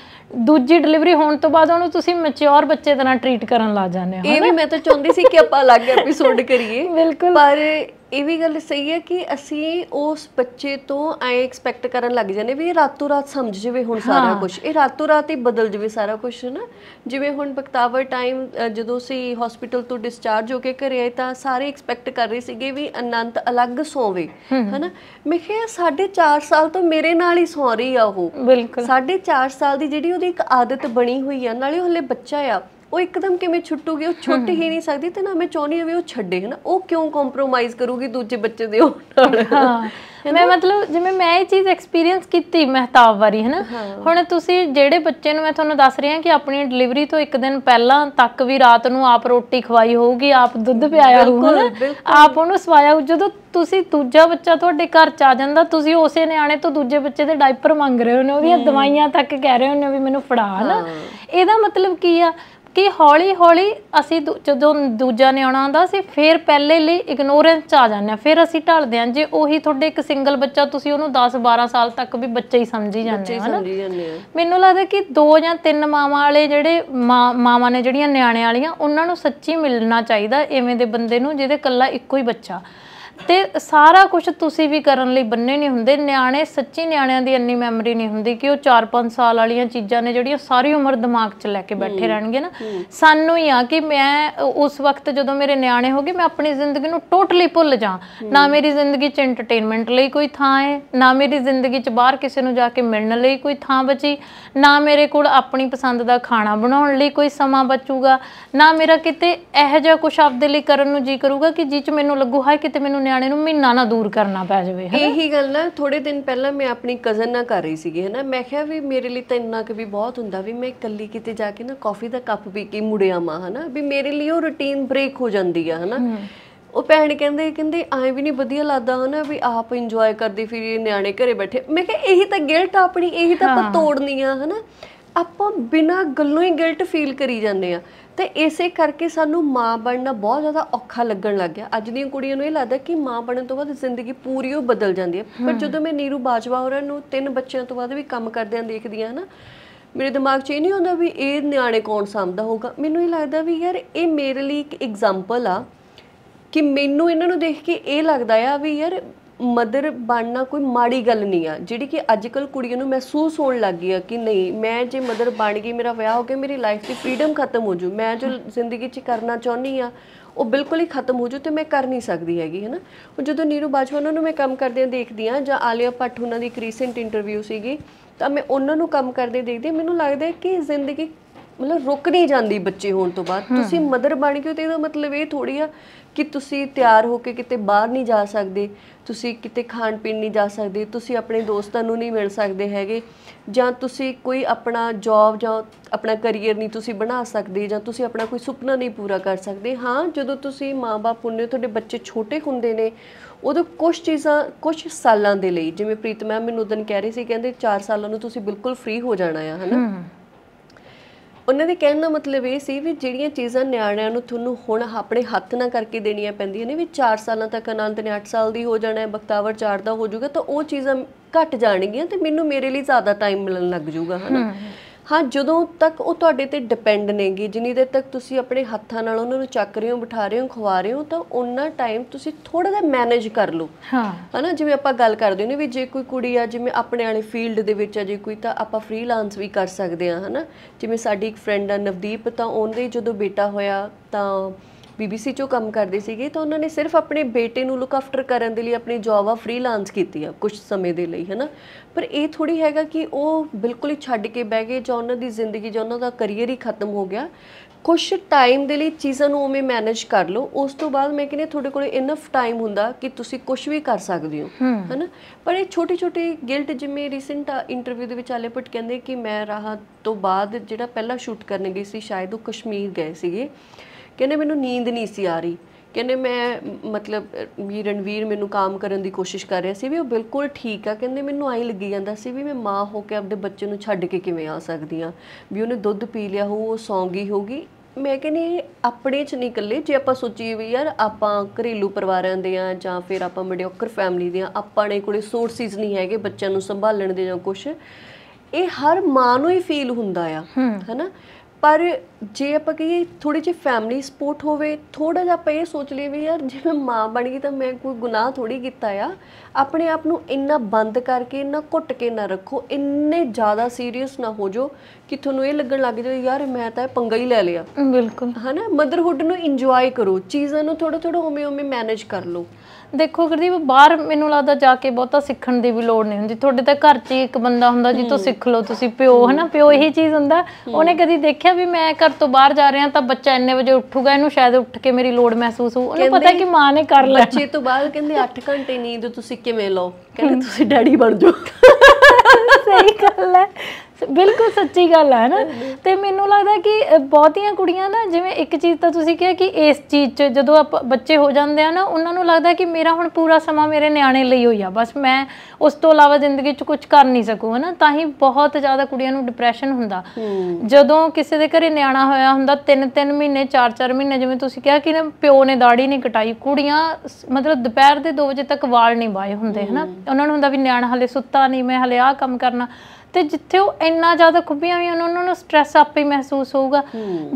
ਦੂਜੀ ਡਿਲੀਵਰੀ ਹੋਣ ਤੋਂ ਬਾਅਦ ਉਹਨੂੰ ਤੁਸੀਂ ਮੈਚਿਓਰ ਬੱਚੇ ਤਰ੍ਹਾਂ ਟ੍ਰੀਟ ਕਰਨ ਲੱਗ ਜਾਂਦੇ ਹੋ ਇਹ ਵੀ ਮੈਂ ਤਾਂ ਚਾਹੁੰਦੀ ਸੀ ਕਿ ਆਪਾਂ ਅਲੱਗ ਐਪੀਸੋਡ ਕਰੀਏ ਬਿਲਕੁਲ ਪਰ ਇਹ ਵੀ ਗੱਲ ਸਹੀ ਹੈ ਕਿ ਅਸੀਂ ਉਸ ਬੱਚੇ ਤੋਂ ਐ ਐਕਸਪੈਕਟ ਕਰਨ ਲੱਗ ਜਾਂਦੇ ਵੀ ਇਹ ਰਾਤੋਂ ਰਾਤ ਸਮਝ ਜਵੇ ਹੁਣ ਸਾਰਾ ਕੁਝ ਇਹ ਰਾਤੋਂ ਰਾਤ ਹੀ ਬਦਲ ਜਵੇ ਸਾਰਾ ਕੁਝ ਨਾ ਜਿਵੇਂ ਹੁਣ ਬਖਤਾਵਰ ਟਾਈਮ ਜਦੋਂ ਅਸੀਂ ਹਸਪੀਟਲ ਤੋਂ ਡਿਸਚਾਰਜ ਹੋ ਕੇ ਘਰੇ ਆਏ ਤਾਂ ਸਾਰੇ ਐਕਸਪੈਕਟ ਕਰ ਰਹੇ ਸੀਗੇ ਵੀ ਅਨੰਤ ਅਲੱਗ ਸੋਵੇ ਹਨਾ ਮੈਂ ਕਿਹਾ 4.5 ਸਾਲ ਤੋਂ ਮੇਰੇ ਨਾਲ ਹੀ ਸੌ ਰਹੀ ਆ ਉਹ 4.5 ਸਾਲ ਦੀ ਜਿਹੜੀ ਉਹਦੀ ਇੱਕ ਆਦਤ ਬਣੀ ਹੋਈ ਆ ਨਾਲੇ ਹਲੇ ਬੱਚਾ ਆ ਉਹ ਇੱਕਦਮ ਕਿਵੇਂ ਛੁੱਟੂਗੀ ਉਹ ਛੁੱਟ ਹੀ ਨਹੀਂ ਸਕਦੀ ਤੇ ਨਾ ਮੈਂ ਚਾਹੁੰਦੀ ਹਾਂ ਵੀ ਉਹ ਛੱਡੇ ਹਨਾ ਉਹ ਕਿਉਂ ਕੰਪਰੋਮਾਈਜ਼ ਕਰੂਗੀ ਦੂਜੇ ਬੱਚੇ ਦੇ ਉਹ ਨਾਲ ਹਾਂ ਮੈਂ ਮਤਲਬ ਜਿਵੇਂ ਮੈਂ ਇਹ ਚੀਜ਼ ਐਕਸਪੀਰੀਅੰਸ ਕੀਤੀ ਮਹਿਤਾਬ ਵਾਰੀ ਹੈਨਾ ਹੁਣ ਤੁਸੀਂ ਜਿਹੜੇ ਬੱਚੇ ਨੂੰ ਮੈਂ ਤੁਹਾਨੂੰ ਦੱਸ ਰਹੀ ਹਾਂ ਕਿ ਆਪਣੀ ਡਿਲੀਵਰੀ ਤੋਂ ਇੱਕ ਦਿਨ ਪਹਿਲਾਂ ਤੱਕ ਵੀ ਰਾਤ ਨੂੰ ਆਪ ਰੋਟੀ ਖਵਾਈ ਹੋਊਗੀ ਆਪ ਦੁੱਧ ਪਿਆਇਆ ਹੋਊਗਾ ਆਪ ਉਹਨੂੰ ਸਵਾਇਆ ਜਦੋਂ ਤੁਸੀਂ ਦੂਜਾ ਬੱਚਾ ਤੁਹਾਡੇ ਘਰ ਚ ਆ ਜਾਂਦਾ ਤੁਸੀਂ ਉਸੇ ਨਿਆਣੇ ਤੋਂ ਦੂਜੇ ਬੱਚੇ ਦੇ ਡਾਈਪਰ ਮੰਗ ਰਹੇ ਹੋ ਨੇ ਉਹਦੀਆਂ ਦਵਾਈਆਂ ਤੱਕ ਕਹਿ ਰਹੇ ਹੋ ਨੇ ਵੀ ਮੈਨੂੰ ਫੜਾ ਨਾ ਇਹਦਾ ਮਤਲਬ ਕੀ ਆ ਕਿ ਹੌਲੀ ਹੌਲੀ ਅਸੀਂ ਜਦੋਂ ਦੂਜਾ ਨਿਆਣਾ ਆਉਂਦਾ ਸੀ ਫਿਰ ਪਹਿਲੇ ਲਈ ਇਗਨੋਰੈਂਸ ਚ ਆ ਜਾਂਦੇ ਆ ਫਿਰ ਅਸੀਂ ਢਲਦੇ ਆ ਜੇ ਉਹੀ ਤੁਹਾਡੇ ਇੱਕ ਸਿੰਗਲ ਬੱਚਾ ਤੁਸੀਂ ਉਹਨੂੰ 10 12 ਸਾਲ ਤੱਕ ਵੀ ਬੱਚਾ ਹੀ ਸਮਝੀ ਜਾਂਦੇ ਆ ਮੈਨੂੰ ਲੱਗਦਾ ਕਿ ਦੋ ਜਾਂ ਤਿੰਨ ਮਾਵਾਂ ਵਾਲੇ ਜਿਹੜੇ ਮਾਵਾਂ ਨੇ ਜਿਹੜੀਆਂ ਨਿਆਣੇ ਵਾਲੀਆਂ ਉਹਨਾਂ ਨੂੰ ਸੱਚੀ ਮਿਲਣਾ ਚਾਹੀਦਾ ਐਵੇਂ ਦੇ ਬੰਦੇ ਨੂੰ ਜਿਹਦੇ ਕੱਲਾ ਇੱਕੋ ਹੀ ਬੱਚਾ ਤੇ ਸਾਰਾ ਕੁਝ ਤੁਸੀਂ ਵੀ ਕਰਨ ਲਈ ਬੰਨੇ ਨਹੀਂ ਹੁੰਦੇ ਨਿਆਣੇ ਸੱਚੀ ਨਿਆਣਿਆਂ ਦੀ ਇੰਨੀ ਮੈਮਰੀ ਨਹੀਂ ਹੁੰਦੀ ਕਿ ਉਹ 4-5 ਸਾਲ ਵਾਲੀਆਂ ਚੀਜ਼ਾਂ ਨੇ ਜਿਹੜੀਆਂ ਸਾਰੀ ਉਮਰ ਦਿਮਾਗ 'ਚ ਲੈ ਕੇ ਬੈਠੇ ਰਹਿਣਗੇ ਨਾ ਸਾਨੂੰ ਹੀ ਆ ਕਿ ਮੈਂ ਉਸ ਵਕਤ ਜਦੋਂ ਮੇਰੇ ਨਿਆਣੇ ਹੋਗੇ ਮੈਂ ਆਪਣੀ ਜ਼ਿੰਦਗੀ ਨੂੰ ਟੋਟਲੀ ਭੁੱਲ ਜਾ ਨਾ ਮੇਰੀ ਜ਼ਿੰਦਗੀ 'ਚ ਐਂਟਰਟੇਨਮੈਂਟ ਲਈ ਕੋਈ ਥਾਂ ਹੈ ਨਾ ਮੇਰੀ ਜ਼ਿੰਦਗੀ 'ਚ ਬਾਹਰ ਕਿਸੇ ਨੂੰ ਜਾ ਕੇ ਮਿਲਣ ਲਈ ਕੋਈ ਥਾਂ ਬਚੀ ਨਾ ਮੇਰੇ ਕੋਲ ਆਪਣੀ ਪਸੰਦ ਦਾ ਖਾਣਾ ਬਣਾਉਣ ਲਈ ਕੋਈ ਸਮਾਂ ਬਚੂਗਾ ਨਾ ਮੇਰਾ ਕਿਤੇ ਇਹੋ ਜਿਹਾ ਕੁਝ ਆਪਦੇ ਲਈ ਕਰਨ ਨੂੰ ਜੀ ਕਰੂਗਾ ਕਿ ਜੀ 'ਚ ਮੈਨੂੰ ਲੱਗੂ ਹਾਏ ਕਿਤੇ ਮੈਨੂੰ ਨਿਆਣੇ ਨੂੰ ਮਹੀਨਾ ਨਾ ਦੂਰ ਕਰਨਾ ਪੈ ਜਾਵੇ ਹੈ ਇਹੀ ਗੱਲ ਨਾ ਥੋੜੇ ਦਿਨ ਪਹਿਲਾਂ ਮੈਂ ਆਪਣੀ ਕਜ਼ਨ ਨਾਲ ਕਰ ਰਹੀ ਸੀਗੀ ਹੈ ਨਾ ਮੈਂ ਕਿਹਾ ਵੀ ਮੇਰੇ ਲਈ ਤਾਂ ਇੰਨਾ ਕਿ ਵੀ ਬਹੁਤ ਹੁੰਦਾ ਵੀ ਮੈਂ ਇਕੱਲੀ ਕਿਤੇ ਜਾ ਕੇ ਨਾ ਕਾਫੀ ਦਾ ਕੱਪ ਪੀ ਕੇ ਮੁੜਿਆ ਮਾਂ ਨਾ ਵੀ ਮੇਰੇ ਲਈ ਉਹ ਰੁਟੀਨ ਬ੍ਰੇਕ ਹੋ ਜਾਂਦੀ ਆ ਨਾ ਉਹ ਭੈਣ ਕਹਿੰਦੇ ਕਹਿੰਦੇ ਐ ਵੀ ਨਹੀਂ ਵਧੀਆ ਲੱਗਦਾ ਹਨਾ ਵੀ ਆਪ ਇੰਜੋਏ ਕਰਦੀ ਫਿਰ ਨਿਆਣੇ ਘਰੇ ਬੈਠੇ ਮੈਂ ਕਿਹਾ ਇਹੀ ਤਾਂ ਗਿਲਟ ਆਪਣੀ ਇਹੀ ਤਾਂ ਤੋੜਨੀ ਹੈ ਹਨਾ ਆਪਾਂ ਬਿਨਾ ਗੱਲੋਂ ਹੀ ਗਿਲਟ ਫੀਲ ਕਰੀ ਜਾਂਦੇ ਆ ਤੇ ਇਸੇ ਕਰਕੇ ਸਾਨੂੰ ਮਾਂ ਬਣਨਾ ਬਹੁਤ ਜ਼ਿਆਦਾ ਔਖਾ ਲੱਗਣ ਲੱਗ ਗਿਆ ਅੱਜ ਦੀਆਂ ਕੁੜੀਆਂ ਨੂੰ ਇਹ ਲੱਗਦਾ ਕਿ ਮਾਂ ਬਣਨ ਤੋਂ ਬਾਅਦ ਜ਼ਿੰਦਗੀ ਪੂਰੀ ਉਹ ਬਦਲ ਜਾਂਦੀ ਹੈ ਪਰ ਜਦੋਂ ਮੈਂ ਨੀਰੂ ਬਾਜਵਾ ਹੋਰਾਂ ਨੂੰ ਤਿੰਨ ਬੱਚਿਆਂ ਤੋਂ ਬਾਅਦ ਵੀ ਕੰਮ ਕਰਦਿਆਂ ਦੇਖਦੀ ਹਾਂ ਨਾ ਮੇਰੇ ਦਿਮਾਗ 'ਚ ਇਹ ਨਹੀਂ ਹੁੰਦਾ ਵੀ ਇਹ ਨਿਆਣੇ ਕੌਣ ਸੰਭਦਾ ਹੋਊਗਾ ਮੈਨੂੰ ਇਹ ਲੱਗਦਾ ਵੀ ਯਾਰ ਇਹ ਮੇਰੇ ਲਈ ਇੱਕ ਐਗਜ਼ਾਮਪਲ ਆ ਕਿ ਮੈਨੂੰ ਇਹਨਾਂ ਨੂੰ ਦੇਖ ਕੇ ਇਹ ਲੱਗਦਾ ਆ ਵੀ ਯਾਰ ਮਦਰ ਬਣਨਾ ਕੋਈ ਮਾੜੀ ਗੱਲ ਨਹੀਂ ਆ ਜਿਹੜੀ ਕਿ ਅੱਜ ਕੱਲ ਕੁੜੀਆਂ ਨੂੰ ਮਹਿਸੂਸ ਹੋਣ ਲੱਗ ਗਈ ਆ ਕਿ ਨਹੀਂ ਮੈਂ ਜੇ ਮਦਰ ਬਣ ਗਈ ਮੇਰਾ ਵਿਆਹ ਹੋ ਗਿਆ ਮੇਰੀ ਲਾਈਫ ਦੀ ਫ੍ਰੀडम ਖਤਮ ਹੋ ਜੂ ਮੈਂ ਜੋ ਜ਼ਿੰਦਗੀ 'ਚ ਕਰਨਾ ਚਾਹੁੰਦੀ ਆ ਉਹ ਬਿਲਕੁਲ ਹੀ ਖਤਮ ਹੋ ਜੂ ਤੇ ਮੈਂ ਕਰ ਨਹੀਂ ਸਕਦੀ ਹੈਗੀ ਹੈਨਾ ਉਹ ਜਦੋਂ ਨੀਰੂ ਬਾਜਵਾ ਉਹਨਾਂ ਨੂੰ ਮੈਂ ਕੰਮ ਕਰਦੇ ਦੇਖਦੀ ਆ ਜਾਂ ਆਲਿਆ ਭੱਟ ਉਹਨਾਂ ਦੀ ਰੀਸੈਂਟ ਇੰਟਰਵਿਊ ਸੀਗੀ ਤਾਂ ਮੈਂ ਉਹਨਾਂ ਨੂੰ ਕੰਮ ਕਰਦੇ ਦੇਖਦੀ ਮੈਨੂੰ ਲੱਗਦਾ ਕਿ ਜ਼ਿੰਦਗੀ ਮਤਲਬ ਰੁਕ ਨਹੀਂ ਜਾਂਦੀ ਬੱਚੇ ਹੋਣ ਤੋਂ ਬਾਅਦ ਤੁਸੀਂ ਮਦਰ ਬਣ ਗਏ ਤੇ ਇਹਦਾ ਮਤਲਬ ਇਹ ਥੋੜੀ ਆ ਕਿ ਤੁਸੀਂ ਤਿਆਰ ਹੋ ਕੇ ਕਿਤੇ ਬਾਹਰ ਨਹੀਂ ਜਾ ਸਕਦੇ ਤੁਸੀਂ ਕਿਤੇ ਖਾਣ ਪੀਣ ਨਹੀਂ ਜਾ ਸਕਦੇ ਤੁਸੀਂ ਆਪਣੇ ਦੋਸਤਾਂ ਨੂੰ ਨਹੀਂ ਮਿਲ ਸਕਦੇ ਹੈਗੇ ਜਾਂ ਤੁਸੀਂ ਕੋਈ ਆਪਣਾ ਜੌਬ ਜਾਂ ਆਪਣਾ ਕੈਰੀਅਰ ਨਹੀਂ ਤੁਸੀਂ ਬਣਾ ਸਕਦੇ ਜਾਂ ਤੁਸੀਂ ਆਪਣਾ ਕੋਈ ਸੁਪਨਾ ਨਹੀਂ ਪੂਰਾ ਕਰ ਸਕਦੇ ਹਾਂ ਜਦੋਂ ਤੁਸੀਂ ਮਾਪੇ ਪੁੰਨੇ ਤੁਹਾਡੇ ਬੱਚੇ ਛੋਟੇ ਹੁੰਦੇ ਨੇ ਉਦੋਂ ਕੁਝ ਚੀਜ਼ਾਂ ਕੁਝ ਸਾਲਾਂ ਦੇ ਲਈ ਜਿਵੇਂ ਪ੍ਰੀਤ ਮੈਮ ਮੈਨੂੰ ਉਦੋਂ ਕਹਿ ਰਹੀ ਸੀ ਕਹਿੰਦੇ 4 ਸਾਲਾਂ ਨੂੰ ਤੁਸੀਂ ਬਿਲਕੁਲ ਫ੍ਰੀ ਹੋ ਜਾਣਾ ਹੈ ਹਨਾ ਉਹਨਾਂ ਦੇ ਕਹਿਣ ਦਾ ਮਤਲਬ ਇਹ ਸੀ ਵੀ ਜਿਹੜੀਆਂ ਚੀਜ਼ਾਂ ਨਿਆਣਿਆਂ ਨੂੰ ਤੁਹਾਨੂੰ ਹੁਣ ਆਪਣੇ ਹੱਥ ਨਾਲ ਕਰਕੇ ਦੇਣੀਆਂ ਪੈਂਦੀਆਂ ਨੇ ਵੀ 4 ਸਾਲਾਂ ਤੱਕ ਅਨੰਤ ਨੇ 8 ਸਾਲ ਦੀ ਹੋ ਜਾਣਾ ਹੈ ਬਖਤਾਵਰ 4 ਦਾ ਹੋ ਜਾਊਗਾ ਤਾਂ ਉਹ ਚੀਜ਼ਾਂ ਘਟ ਜਾਣਗੀਆਂ ਤੇ ਮੈਨੂੰ ਮੇਰੇ ਲਈ ਜ਼ਿਆਦਾ ਟਾਈਮ ਮਿਲਣ ਲੱਗ ਜਾਊਗਾ ਹਨਾ ਹਾਂ ਜਦੋਂ ਤੱਕ ਉਹ ਤੁਹਾਡੇ ਤੇ ਡਿਪੈਂਡ ਨੇਗੇ ਜਿੰਨੀ ਦੇਰ ਤੱਕ ਤੁਸੀਂ ਆਪਣੇ ਹੱਥਾਂ ਨਾਲ ਉਹਨਾਂ ਨੂੰ ਚੱਕ ਰਹੇ ਹੋ ਬਿਠਾ ਰਹੇ ਹੋ ਖਵਾ ਰਹੇ ਹੋ ਤਾਂ ਉਹਨਾਂ ਟਾਈਮ ਤੁਸੀਂ ਥੋੜਾ ਜਿਹਾ ਮੈਨੇਜ ਕਰ ਲਓ ਹਾਂ ਹਨਾ ਜਿਵੇਂ ਆਪਾਂ ਗੱਲ ਕਰਦੇ ਹੁੰਦੇ ਵੀ ਜੇ ਕੋਈ ਕੁੜੀ ਆ ਜਿਵੇਂ ਆਪਣੇ ਵਾਲੇ ਫੀਲਡ ਦੇ ਵਿੱਚ ਆ ਜੇ ਕੋਈ ਤਾਂ ਆਪਾਂ ਫ੍ਰੀਲਾਂਸ ਵੀ ਕਰ ਸਕਦੇ ਆ ਹਨਾ ਜਿਵੇਂ ਸਾਡੀ ਇੱਕ ਫਰੈਂਡ ਆ ਨਵਦੀਪ ਤਾਂ ਉਹਦੇ ਜਦੋਂ ਬੇਟਾ ਹੋਇਆ ਤਾਂ ਬੀਬੀਸੀ 'ਚੋਂ ਕੰਮ ਕਰਦੇ ਸੀਗੇ ਤਾਂ ਉਹਨਾਂ ਨੇ ਸਿਰਫ ਆਪਣੇ ਬੇਟੇ ਨੂੰ ਲੁੱਕ ਆਫਟਰ ਕਰਨ ਦੇ ਲਈ ਆਪਣੀ ਜੌਬ ਆ ਫ੍ਰੀਲਾਂਸ ਕੀਤੀ ਆ ਕੁਝ ਸਮੇਂ ਦੇ ਲਈ ਹਨਾ ਪਰ ਇਹ ਥੋੜੀ ਹੈਗਾ ਕਿ ਉਹ ਬਿਲਕੁਲ ਹੀ ਛੱਡ ਕੇ ਬਹਿ ਗਏ ਜਾਂ ਉਹਨਾਂ ਦੀ ਜ਼ਿੰਦਗੀ ਜਾਂ ਉਹਨਾਂ ਦਾ ਕੈਰੀਅਰ ਹੀ ਖਤਮ ਹੋ ਗਿਆ ਕੁਝ ਟਾਈਮ ਦੇ ਲਈ ਚੀਜ਼ਾਂ ਨੂੰ ਉਵੇਂ ਮੈਨੇਜ ਕਰ ਲਓ ਉਸ ਤੋਂ ਬਾਅਦ ਮੈਂ ਕਹਿੰਦੀ ਤੁਹਾਡੇ ਕੋਲ ਇਨਫ ਟਾਈਮ ਹੁੰਦਾ ਕਿ ਤੁਸੀਂ ਕੁਝ ਵੀ ਕਰ ਸਕਦੇ ਹੋ ਹਨਾ ਪਰ ਇਹ ਛੋਟੇ ਛੋਟੇ ਗਿਲਟ ਜਿਵੇਂ ਰੀਸੈਂਟ ਇੰਟਰਵਿਊ ਦੇ ਵਿੱਚ ਆਲੇ ਆਲੇਪਟ ਕਹਿੰਦੇ ਕਿ ਮੈਂ ਰਾਹਤ ਤੋਂ ਬਾਅਦ ਜਿਹੜਾ ਪਹਿਲਾ ਸ਼ੂਟ ਕਰਨ ਗਈ ਸੀ ਸ਼ਾਇਦ ਉਹ ਕਸ਼ਮੀਰ ਗਏ ਸੀਗੇ ਕਹਿੰਦੇ ਮੈਨੂੰ ਨੀਂਦ ਨਹੀਂ ਸੀ ਆ ਰਹੀ ਕਹਿੰਦੇ ਮੈਂ ਮਤਲਬ ਵੀ ਰਣਵੀਰ ਮੈਨੂੰ ਕੰਮ ਕਰਨ ਦੀ ਕੋਸ਼ਿਸ਼ ਕਰ ਰਿਹਾ ਸੀ ਵੀ ਉਹ ਬਿਲਕੁਲ ਠੀਕ ਆ ਕਹਿੰਦੇ ਮੈਨੂੰ ਆਈ ਲੱਗੀ ਜਾਂਦਾ ਸੀ ਵੀ ਮੈਂ ਮਾਂ ਹੋ ਕੇ ਆਪਣੇ ਬੱਚੇ ਨੂੰ ਛੱਡ ਕੇ ਕਿਵੇਂ ਆ ਸਕਦੀ ਆ ਵੀ ਉਹਨੇ ਦੁੱਧ ਪੀ ਲਿਆ ਹੋ ਉਹ ਸੌਂਗੀ ਹੋਗੀ ਮੈਂ ਕਹਿੰਦੀ ਆਪਣੇ ਚ ਨਹੀਂ ਇਕੱਲੇ ਜੇ ਆਪਾਂ ਸੋਚੀਏ ਵੀ ਯਾਰ ਆਪਾਂ ਘਰੇਲੂ ਪਰਿਵਾਰਾਂ ਦੇ ਆ ਜਾਂ ਫਿਰ ਆਪਾਂ ਮੀਡੀਓਕਰ ਫੈਮਿਲੀ ਦੇ ਆ ਆਪਾਂ ਨੇ ਕੋਲੇ ਸੋਰਸਿਸ ਨਹੀਂ ਹੈਗੇ ਬੱਚਿਆਂ ਨੂੰ ਸੰਭਾਲਣ ਦੇ ਜਾਂ ਕੁਝ ਇਹ ਹਰ ਮਾਂ ਨੂੰ ਹੀ ਫੀਲ ਹੁੰਦਾ ਆ ਹੈਨਾ ਪਰ ਜੇ ਆਪਾਂ ਕਹੀਏ ਥੋੜੀ ਜਿਹੀ ਫੈਮਿਲੀ ਸਪੋਰਟ ਹੋਵੇ ਥੋੜਾ ਜਿਹਾ ਆਪਾਂ ਇਹ ਸੋਚ ਲਈਏ ਵੀ ਯਾਰ ਜੇ ਮੈਂ ਮਾਂ ਬਣ ਗਈ ਤਾਂ ਮੈਂ ਕੋਈ ਗੁਨਾਹ ਥੋੜੀ ਕੀਤਾ ਆ ਆਪਣੇ ਆਪ ਨੂੰ ਇੰਨਾ ਬੰਦ ਕਰਕੇ ਇੰਨਾ ਘੁੱਟ ਕੇ ਨਾ ਰੱਖੋ ਇੰਨੇ ਜ਼ਿਆਦਾ ਸੀਰੀਅਸ ਨਾ ਹੋ ਜਾਓ ਕਿ ਤੁਹਾਨੂੰ ਇਹ ਲੱਗਣ ਲੱਗ ਜਾਵੇ ਯਾਰ ਮੈਂ ਤਾਂ ਪੰਗਾ ਹੀ ਲੈ ਲਿਆ ਬਿਲਕੁਲ ਹਨਾ ਮਦਰਹੁੱਡ ਨੂੰ ਇੰਜੋਏ ਕਰੋ ਚੀਜ਼ਾਂ ਨੂੰ ਥੋੜਾ ਥੋੜਾ ਓਮੇ ਓਮੇ ਮੈਨੇਜ ਕਰ ਲਓ ਦੇਖੋ ਗੁਰਦੀਪ ਬਾਹਰ ਮੈਨੂੰ ਲੱਗਦਾ ਜਾ ਕੇ ਬਹੁਤਾ ਸਿੱਖਣ ਦੀ ਵੀ ਲੋੜ ਨਹੀਂ ਹੁੰਦੀ ਤੁਹਾਡੇ ਤਾਂ ਘਰ 'ਚ ਹੀ ਇੱਕ ਬੰਦਾ ਹੁੰਦਾ ਜੀ ਤੋਂ ਸਿੱਖ ਲਓ ਤੁਸੀਂ ਪਿਓ ਹਨਾ ਪਿਓ ਇਹੀ ਚੀਜ਼ ਹੁੰਦਾ ਉਹਨੇ ਕਦੀ ਦੇਖਿਆ ਵੀ ਮੈਂ ਘਰ ਤੋਂ ਬਾਹਰ ਜਾ ਰਿਹਾ ਤਾਂ ਬੱਚਾ ਇੰਨੇ ਵਜੇ ਉੱਠੂਗਾ ਇਹਨੂੰ ਸ਼ਾਇਦ ਉੱਠ ਕੇ ਮੇਰੀ ਲੋੜ ਮਹਿਸੂਸ ਹੋ ਉਹਨੂੰ ਪਤਾ ਕਿ ਮਾਂ ਨੇ ਕਰ ਲਿਆ ਬੱਚੇ ਤੋਂ ਬਾਅਦ ਕਹਿੰਦੇ 8 ਘੰਟੇ ਨੀਂਦ ਤੁਸੀਂ ਕਿਵੇਂ ਲਓ ਕਹਿੰਦੇ ਤੁਸੀਂ ਡੈਡੀ ਬਣ ਜਾਓ ਸਹੀ ਗੱਲ ਹੈ ਬਿਲਕੁਲ ਸੱਚੀ ਗੱਲ ਹੈ ਨਾ ਤੇ ਮੈਨੂੰ ਲੱਗਦਾ ਕਿ ਬਹੁਤੀਆਂ ਕੁੜੀਆਂ ਨਾ ਜਿਵੇਂ ਇੱਕ ਚੀਜ਼ ਤਾਂ ਤੁਸੀਂ ਕਿਹਾ ਕਿ ਇਸ ਚੀਜ਼ 'ਚ ਜਦੋਂ ਆਪ ਬੱਚੇ ਹੋ ਜਾਂਦੇ ਆ ਨਾ ਉਹਨਾਂ ਨੂੰ ਲੱਗਦਾ ਕਿ ਮੇਰਾ ਹੁਣ ਪੂਰਾ ਸਮਾਂ ਮੇਰੇ ਨਿਆਣੇ ਲਈ ਹੋਈ ਆ ਬਸ ਮੈਂ ਉਸ ਤੋਂ ਇਲਾਵਾ ਜ਼ਿੰਦਗੀ 'ਚ ਕੁਝ ਕਰ ਨਹੀਂ ਸਕੂ ਹਨਾ ਤਾਂ ਹੀ ਬਹੁਤ ਜ਼ਿਆਦਾ ਕੁੜੀਆਂ ਨੂੰ ਡਿਪਰੈਸ਼ਨ ਹੁੰਦਾ ਜਦੋਂ ਕਿਸੇ ਦੇ ਘਰੇ ਨਿਆਣਾ ਹੋਇਆ ਹੁੰਦਾ 3-3 ਮਹੀਨੇ 4-4 ਮਹੀਨੇ ਜਿਵੇਂ ਤੁਸੀਂ ਕਿਹਾ ਕਿ ਨਾ ਪਿਓ ਨੇ ਦਾੜੀ ਨਹੀਂ ਕਟਾਈ ਕੁੜੀਆਂ ਮਤਲਬ ਦੁਪਹਿਰ ਦੇ 2 ਵਜੇ ਤੱਕ ਵਾਲ ਨਹੀਂ ਬਾਏ ਹੁੰਦੇ ਹਨਾ ਉਹਨਾਂ ਨੂੰ ਹੁੰਦਾ ਵੀ ਨਿਆਣਾ ਹਲੇ ਸੁੱਤਾ ਨਹੀਂ ਮੈਂ ਹਲੇ ਆਹ ਕੰਮ ਕਰਨਾ ਤੇ ਜਿੱਥੇ ਉਹ ਇੰਨਾ ਜ਼ਿਆਦਾ ਖੁੱਬੀਆਂ ਵੀ ਉਹਨਾਂ ਨੂੰ ਸਟ्रेस ਆਪੇ ਮਹਿਸੂਸ ਹੋਊਗਾ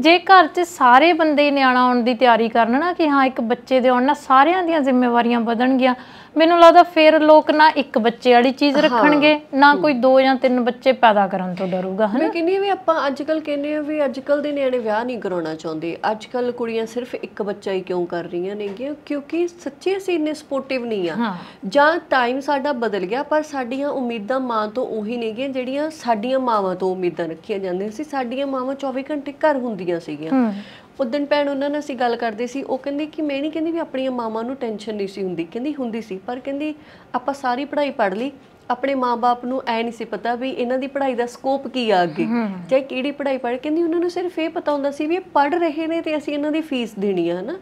ਜੇ ਘਰ 'ਚ ਸਾਰੇ ਬੰਦੇ ਨਿਆਣਾ ਆਉਣ ਦੀ ਤਿਆਰੀ ਕਰਨ ਨਾ ਕਿ ਹਾਂ ਇੱਕ ਬੱਚੇ ਦੇ ਆਉਣ ਨਾਲ ਸਾਰਿਆਂ ਦੀਆਂ ਜ਼ਿੰਮੇਵਾਰੀਆਂ ਵਧਣਗੀਆਂ ਮੈਨੂੰ ਲੱਗਦਾ ਫੇਰ ਲੋਕ ਨਾ ਇੱਕ ਬੱਚੇ ਵਾਲੀ ਚੀਜ਼ ਰੱਖਣਗੇ ਨਾ ਕੋਈ ਦੋ ਜਾਂ ਤਿੰਨ ਬੱਚੇ ਪੈਦਾ ਕਰਨ ਤੋਂ ਡਰੂਗਾ ਹਨਾ ਮੈਂ ਕਹਿੰਦੀ ਵੀ ਆਪਾਂ ਅੱਜ ਕੱਲ ਕਹਿੰਦੇ ਆ ਵੀ ਅੱਜ ਕੱਲ ਦੇ ਨਿਆਣੇ ਵਿਆਹ ਨਹੀਂ ਕਰਾਉਣਾ ਚਾਹੁੰਦੇ ਅੱਜ ਕੱਲ ਕੁੜੀਆਂ ਸਿਰਫ ਇੱਕ ਬੱਚਾ ਹੀ ਕਿਉਂ ਕਰ ਰਹੀਆਂ ਨੇਗੀਆਂ ਕਿਉਂਕਿ ਸੱਚੇ ਅਸੀਂ ਇੰਨੇ ਸਪੋਰਟਿਵ ਨਹੀਂ ਆ ਜਾਂ ਟਾਈਮ ਸਾਡਾ ਬਦਲ ਗਿਆ ਪਰ ਸਾਡੀਆਂ ਉਮੀਦਾਂ ਮਾਂ ਤੋਂ ਉਹੀ ਨੇਗੀਆਂ ਜਿਹੜੀਆਂ ਸਾਡੀਆਂ ਮਾਵਾਂ ਤੋਂ ਉਮੀਦਾਂ ਰੱਖੀਆਂ ਜਾਂਦੀਆਂ ਸੀ ਸਾਡੀਆਂ ਮਾਵਾਂ 24 ਘੰਟੇ ਘਰ ਹੁੰਦੀਆਂ ਸੀਗੀਆਂ ਉਦੋਂ ਭੈਣ ਉਹਨਾਂ ਨਾਲ ਅਸੀਂ ਗੱਲ ਕਰਦੇ ਸੀ ਉਹ ਕਹਿੰਦੀ ਕਿ ਮੈਂ ਨਹੀਂ ਕਹਿੰਦੀ ਵੀ ਆਪਣੀਆਂ ਮਾਵਾਂ ਨੂੰ ਟੈਨਸ਼ਨ ਨਹੀਂ ਸੀ ਹੁੰਦੀ ਕਹਿੰਦੀ ਹੁੰਦੀ ਸੀ ਪਰ ਕਹਿੰਦੀ ਆਪਾਂ ਸਾਰੀ ਪੜ੍ਹਾਈ ਪੜ੍ਹ ਲਈ ਆਪਣੇ ਮਾਪੇ ਨੂੰ ਐ ਨਹੀਂ ਸੀ ਪਤਾ ਵੀ ਇਹਨਾਂ ਦੀ ਪੜ੍ਹਾਈ ਦਾ ਸਕੋਪ ਕੀ ਆ ਅੱਗੇ ਚਾਹੇ ਕਿਹੜੀ ਪੜ੍ਹਾਈ ਪੜ੍ਹ ਕਹਿੰਦੀ ਉਹਨਾਂ ਨੂੰ ਸਿਰਫ ਇਹ ਪਤਾ ਹੁੰਦਾ ਸੀ ਵੀ ਇਹ ਪੜ੍ਹ ਰਹੇ ਨੇ ਤੇ ਅਸੀਂ ਇਹਨਾਂ ਦੀ ਫੀਸ ਦੇਣੀ ਆ ਹਨਾ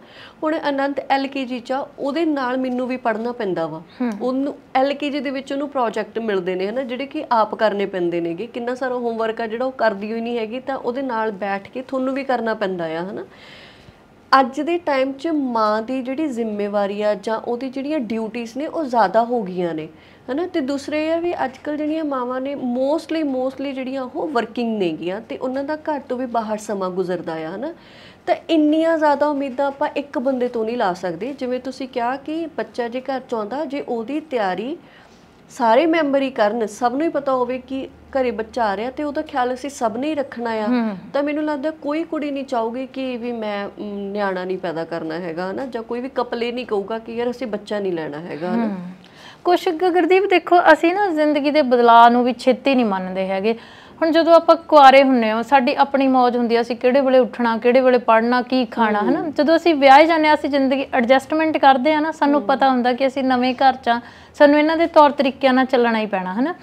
ਹੁਣ ਅਨੰਤ ਐਲਕੇਜੀ ਚਾ ਉਹਦੇ ਨਾਲ ਮੈਨੂੰ ਵੀ ਪੜ੍ਹਨਾ ਪੈਂਦਾ ਵਾ ਉਹਨੂੰ ਐਲਕੇਜੀ ਦੇ ਵਿੱਚ ਉਹਨੂੰ ਪ੍ਰੋਜੈਕਟ ਮਿਲਦੇ ਨੇ ਹਨਾ ਜਿਹੜੇ ਕਿ ਆਪ ਕਰਨੇ ਪੈਂਦੇ ਨੇਗੇ ਕਿੰਨਾ ਸਾਰਾ ਹੋਮਵਰਕ ਆ ਜਿਹੜਾ ਉਹ ਕਰਦੀ ਹੋਈ ਨਹੀਂ ਹੈਗੀ ਤਾਂ ਉਹਦੇ ਨਾਲ ਬੈਠ ਕੇ ਤੁਹਾਨੂੰ ਵੀ ਕਰਨਾ ਪੈਂਦਾ ਆ ਹਨਾ ਅੱਜ ਦੇ ਟਾਈਮ 'ਚ ਮਾਂ ਦੀ ਜਿਹੜੀ ਜ਼ਿੰਮੇਵਾਰੀ ਆ ਜਾਂ ਉਹਦੀ ਜਿਹੜੀਆਂ ਡਿਊਟੀਆਂ ਨੇ ਉਹ ਜ਼ਿਆਦਾ ਹੋ ਗਈਆਂ ਨੇ ਹਨਾ ਤੇ ਦੂਸਰੇ ਇਹ ਵੀ ਅੱਜਕੱਲ ਜਿਹੜੀਆਂ ਮਾਵਾਂ ਨੇ ਮੋਸਟਲੀ ਮੋਸਟਲੀ ਜਿਹੜੀਆਂ ਉਹ ਵਰਕਿੰਗ ਨੇਗੀਆਂ ਤੇ ਉਹਨਾਂ ਦਾ ਘਰ ਤੋਂ ਵੀ ਬਾਹਰ ਸਮਾਂ ਗੁਜ਼ਰਦਾ ਆ ਹਨਾ ਤਾਂ ਇੰਨੀਆਂ ਜ਼ਿਆਦਾ ਉਮੀਦਾਂ ਆਪਾਂ ਇੱਕ ਬੰਦੇ ਤੋਂ ਨਹੀਂ ਲਾ ਸਕਦੇ ਜਿਵੇਂ ਤੁਸੀਂ ਕਿਹਾ ਕਿ ਬੱਚਾ ਜੇ ਘਰ ਚਾਹੁੰਦਾ ਜੇ ਉਹਦੀ ਤਿਆਰੀ ਸਾਰੇ ਮੈਂਬਰ ਹੀ ਕਰਨ ਸਭ ਨੂੰ ਹੀ ਪਤਾ ਹੋਵੇ ਕਿ ਘਰੇ ਬੱਚਾ ਆ ਰਿਹਾ ਤੇ ਉਹਦਾ ਖਿਆਲ ਅਸੀਂ ਸਭ ਨੇ ਹੀ ਰੱਖਣਾ ਆ ਤਾਂ ਮੈਨੂੰ ਲੱਗਦਾ ਕੋਈ ਕੁੜੀ ਨਹੀਂ ਚਾਹੂਗੀ ਕਿ ਵੀ ਮੈਂ ਨਿਆਣਾ ਨਹੀਂ ਪੈਦਾ ਕਰਨਾ ਹੈਗਾ ਹਨਾ ਜਾਂ ਕੋਈ ਵੀ ਕਪਲੇ ਨਹੀਂ ਕਹੂਗਾ ਕਿ ਯਾਰ ਅਸੀਂ ਬੱਚਾ ਨਹੀਂ ਲੈਣਾ ਹੈਗਾ ਹਨਾ ਕੁਛ ਗੁਰਦੀਪ ਦੇਖੋ ਅਸੀਂ ਨਾ ਜ਼ਿੰਦਗੀ ਦੇ ਬਦਲਾਅ ਨੂੰ ਵੀ ਛੇਤੀ ਨਹੀਂ ਮੰਨਦੇ ਹੈਗੇ ਹੁਣ ਜਦੋਂ ਆਪਾਂ ਕੁਆਰੇ ਹੁੰਨੇ ਆ ਸਾਡੀ ਆਪਣੀ ਮौज ਹੁੰਦੀ ਆ ਅਸੀਂ ਕਿਹੜੇ ਵੇਲੇ ਉੱਠਣਾ ਕਿਹੜੇ ਵੇਲੇ ਪੜਨਾ ਕੀ ਖਾਣਾ ਹਨਾ ਜਦੋਂ ਅਸੀਂ ਵਿਆਹ ਜਾਂਦੇ ਆ ਅਸੀਂ ਜ਼ਿੰਦਗੀ ਐਡਜਸਟਮੈਂਟ ਕਰਦੇ ਆ ਨਾ ਸਾਨੂੰ ਪਤਾ ਹੁੰਦਾ ਕਿ ਅਸੀਂ ਨਵੇਂ ਘਰ ਚਾ ਸਾਨੂੰ ਇਹਨਾਂ ਦੇ ਤੌਰ ਤਰੀਕਿਆਂ ਨਾਲ ਚੱਲਣਾ ਹੀ ਪੈਣਾ ਹਨਾ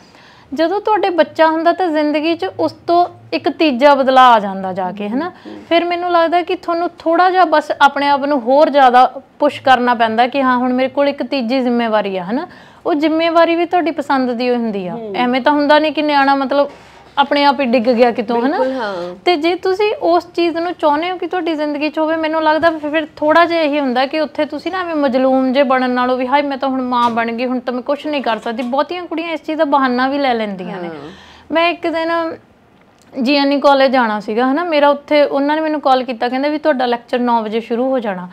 ਜਦੋਂ ਤੁਹਾਡੇ ਬੱਚਾ ਹੁੰਦਾ ਤਾਂ ਜ਼ਿੰਦਗੀ 'ਚ ਉਸ ਤੋਂ ਇੱਕ ਤੀਜਾ ਬਦਲਾਅ ਆ ਜਾਂਦਾ ਜਾ ਕੇ ਹੈਨਾ ਫਿਰ ਮੈਨੂੰ ਲੱਗਦਾ ਕਿ ਤੁਹਾਨੂੰ ਥੋੜਾ ਜਿਹਾ ਬਸ ਆਪਣੇ ਆਪ ਨੂੰ ਹੋਰ ਜ਼ਿਆਦਾ ਪੁਸ਼ ਕਰਨਾ ਪੈਂਦਾ ਕਿ ਹਾਂ ਹੁਣ ਮੇਰੇ ਕੋਲ ਇੱਕ ਤੀਜੀ ਜ਼ਿੰਮੇਵਾਰੀ ਆ ਹੈਨਾ ਉਹ ਜ਼ਿੰਮੇਵਾਰੀ ਵੀ ਤੁਹਾਡੀ ਪਸੰਦ ਦੀ ਹੁੰਦੀ ਆ ਐਵੇਂ ਤਾਂ ਹੁੰਦਾ ਨਹੀਂ ਕਿ ਨਿਆਣਾ ਮਤਲਬ ਆਪਣੇ ਆਪ ਹੀ ਡਿੱਗ ਗਿਆ ਕਿਤੋਂ ਹਨਾ ਤੇ ਜੇ ਤੁਸੀਂ ਉਸ ਚੀਜ਼ ਨੂੰ ਚਾਹੁੰਦੇ ਹੋ ਕਿ ਤੁਹਾਡੀ ਜ਼ਿੰਦਗੀ 'ਚ ਹੋਵੇ ਮੈਨੂੰ ਲੱਗਦਾ ਫਿਰ ਥੋੜਾ ਜਿਹਾ ਇਹੀ ਹੁੰਦਾ ਕਿ ਉੱਥੇ ਤੁਸੀਂ ਨਾ ਐਵੇਂ ਮਜਲੂਮ ਜੇ ਬਣਨ ਨਾਲੋਂ ਵੀ ਹਾਏ ਮੈਂ ਤਾਂ ਹੁਣ ਮਾਂ ਬਣ ਗਈ ਹੁਣ ਤਾਂ ਮੈਂ ਕੁਝ ਨਹੀਂ ਕਰ ਸਕਦੀ ਬਹੁਤੀਆਂ ਕੁੜੀਆਂ ਇਸ ਚੀਜ਼ ਦਾ ਬਹਾਨਾ ਵੀ ਲੈ ਲੈਂਦੀਆਂ ਨੇ ਮੈਂ ਇੱਕ ਦਿਨ ਜੀਐਨਈ ਕਾਲਜ ਜਾਣਾ ਸੀਗਾ ਹਨਾ ਮੇਰਾ ਉੱਥੇ ਉਹਨਾਂ ਨੇ ਮੈਨੂੰ ਕਾਲ ਕੀਤਾ ਕਹਿੰਦੇ ਵੀ ਤੁਹਾਡਾ ਲੈਕਚਰ 9 ਵਜੇ ਸ਼ੁਰੂ ਹੋ ਜਾਣਾ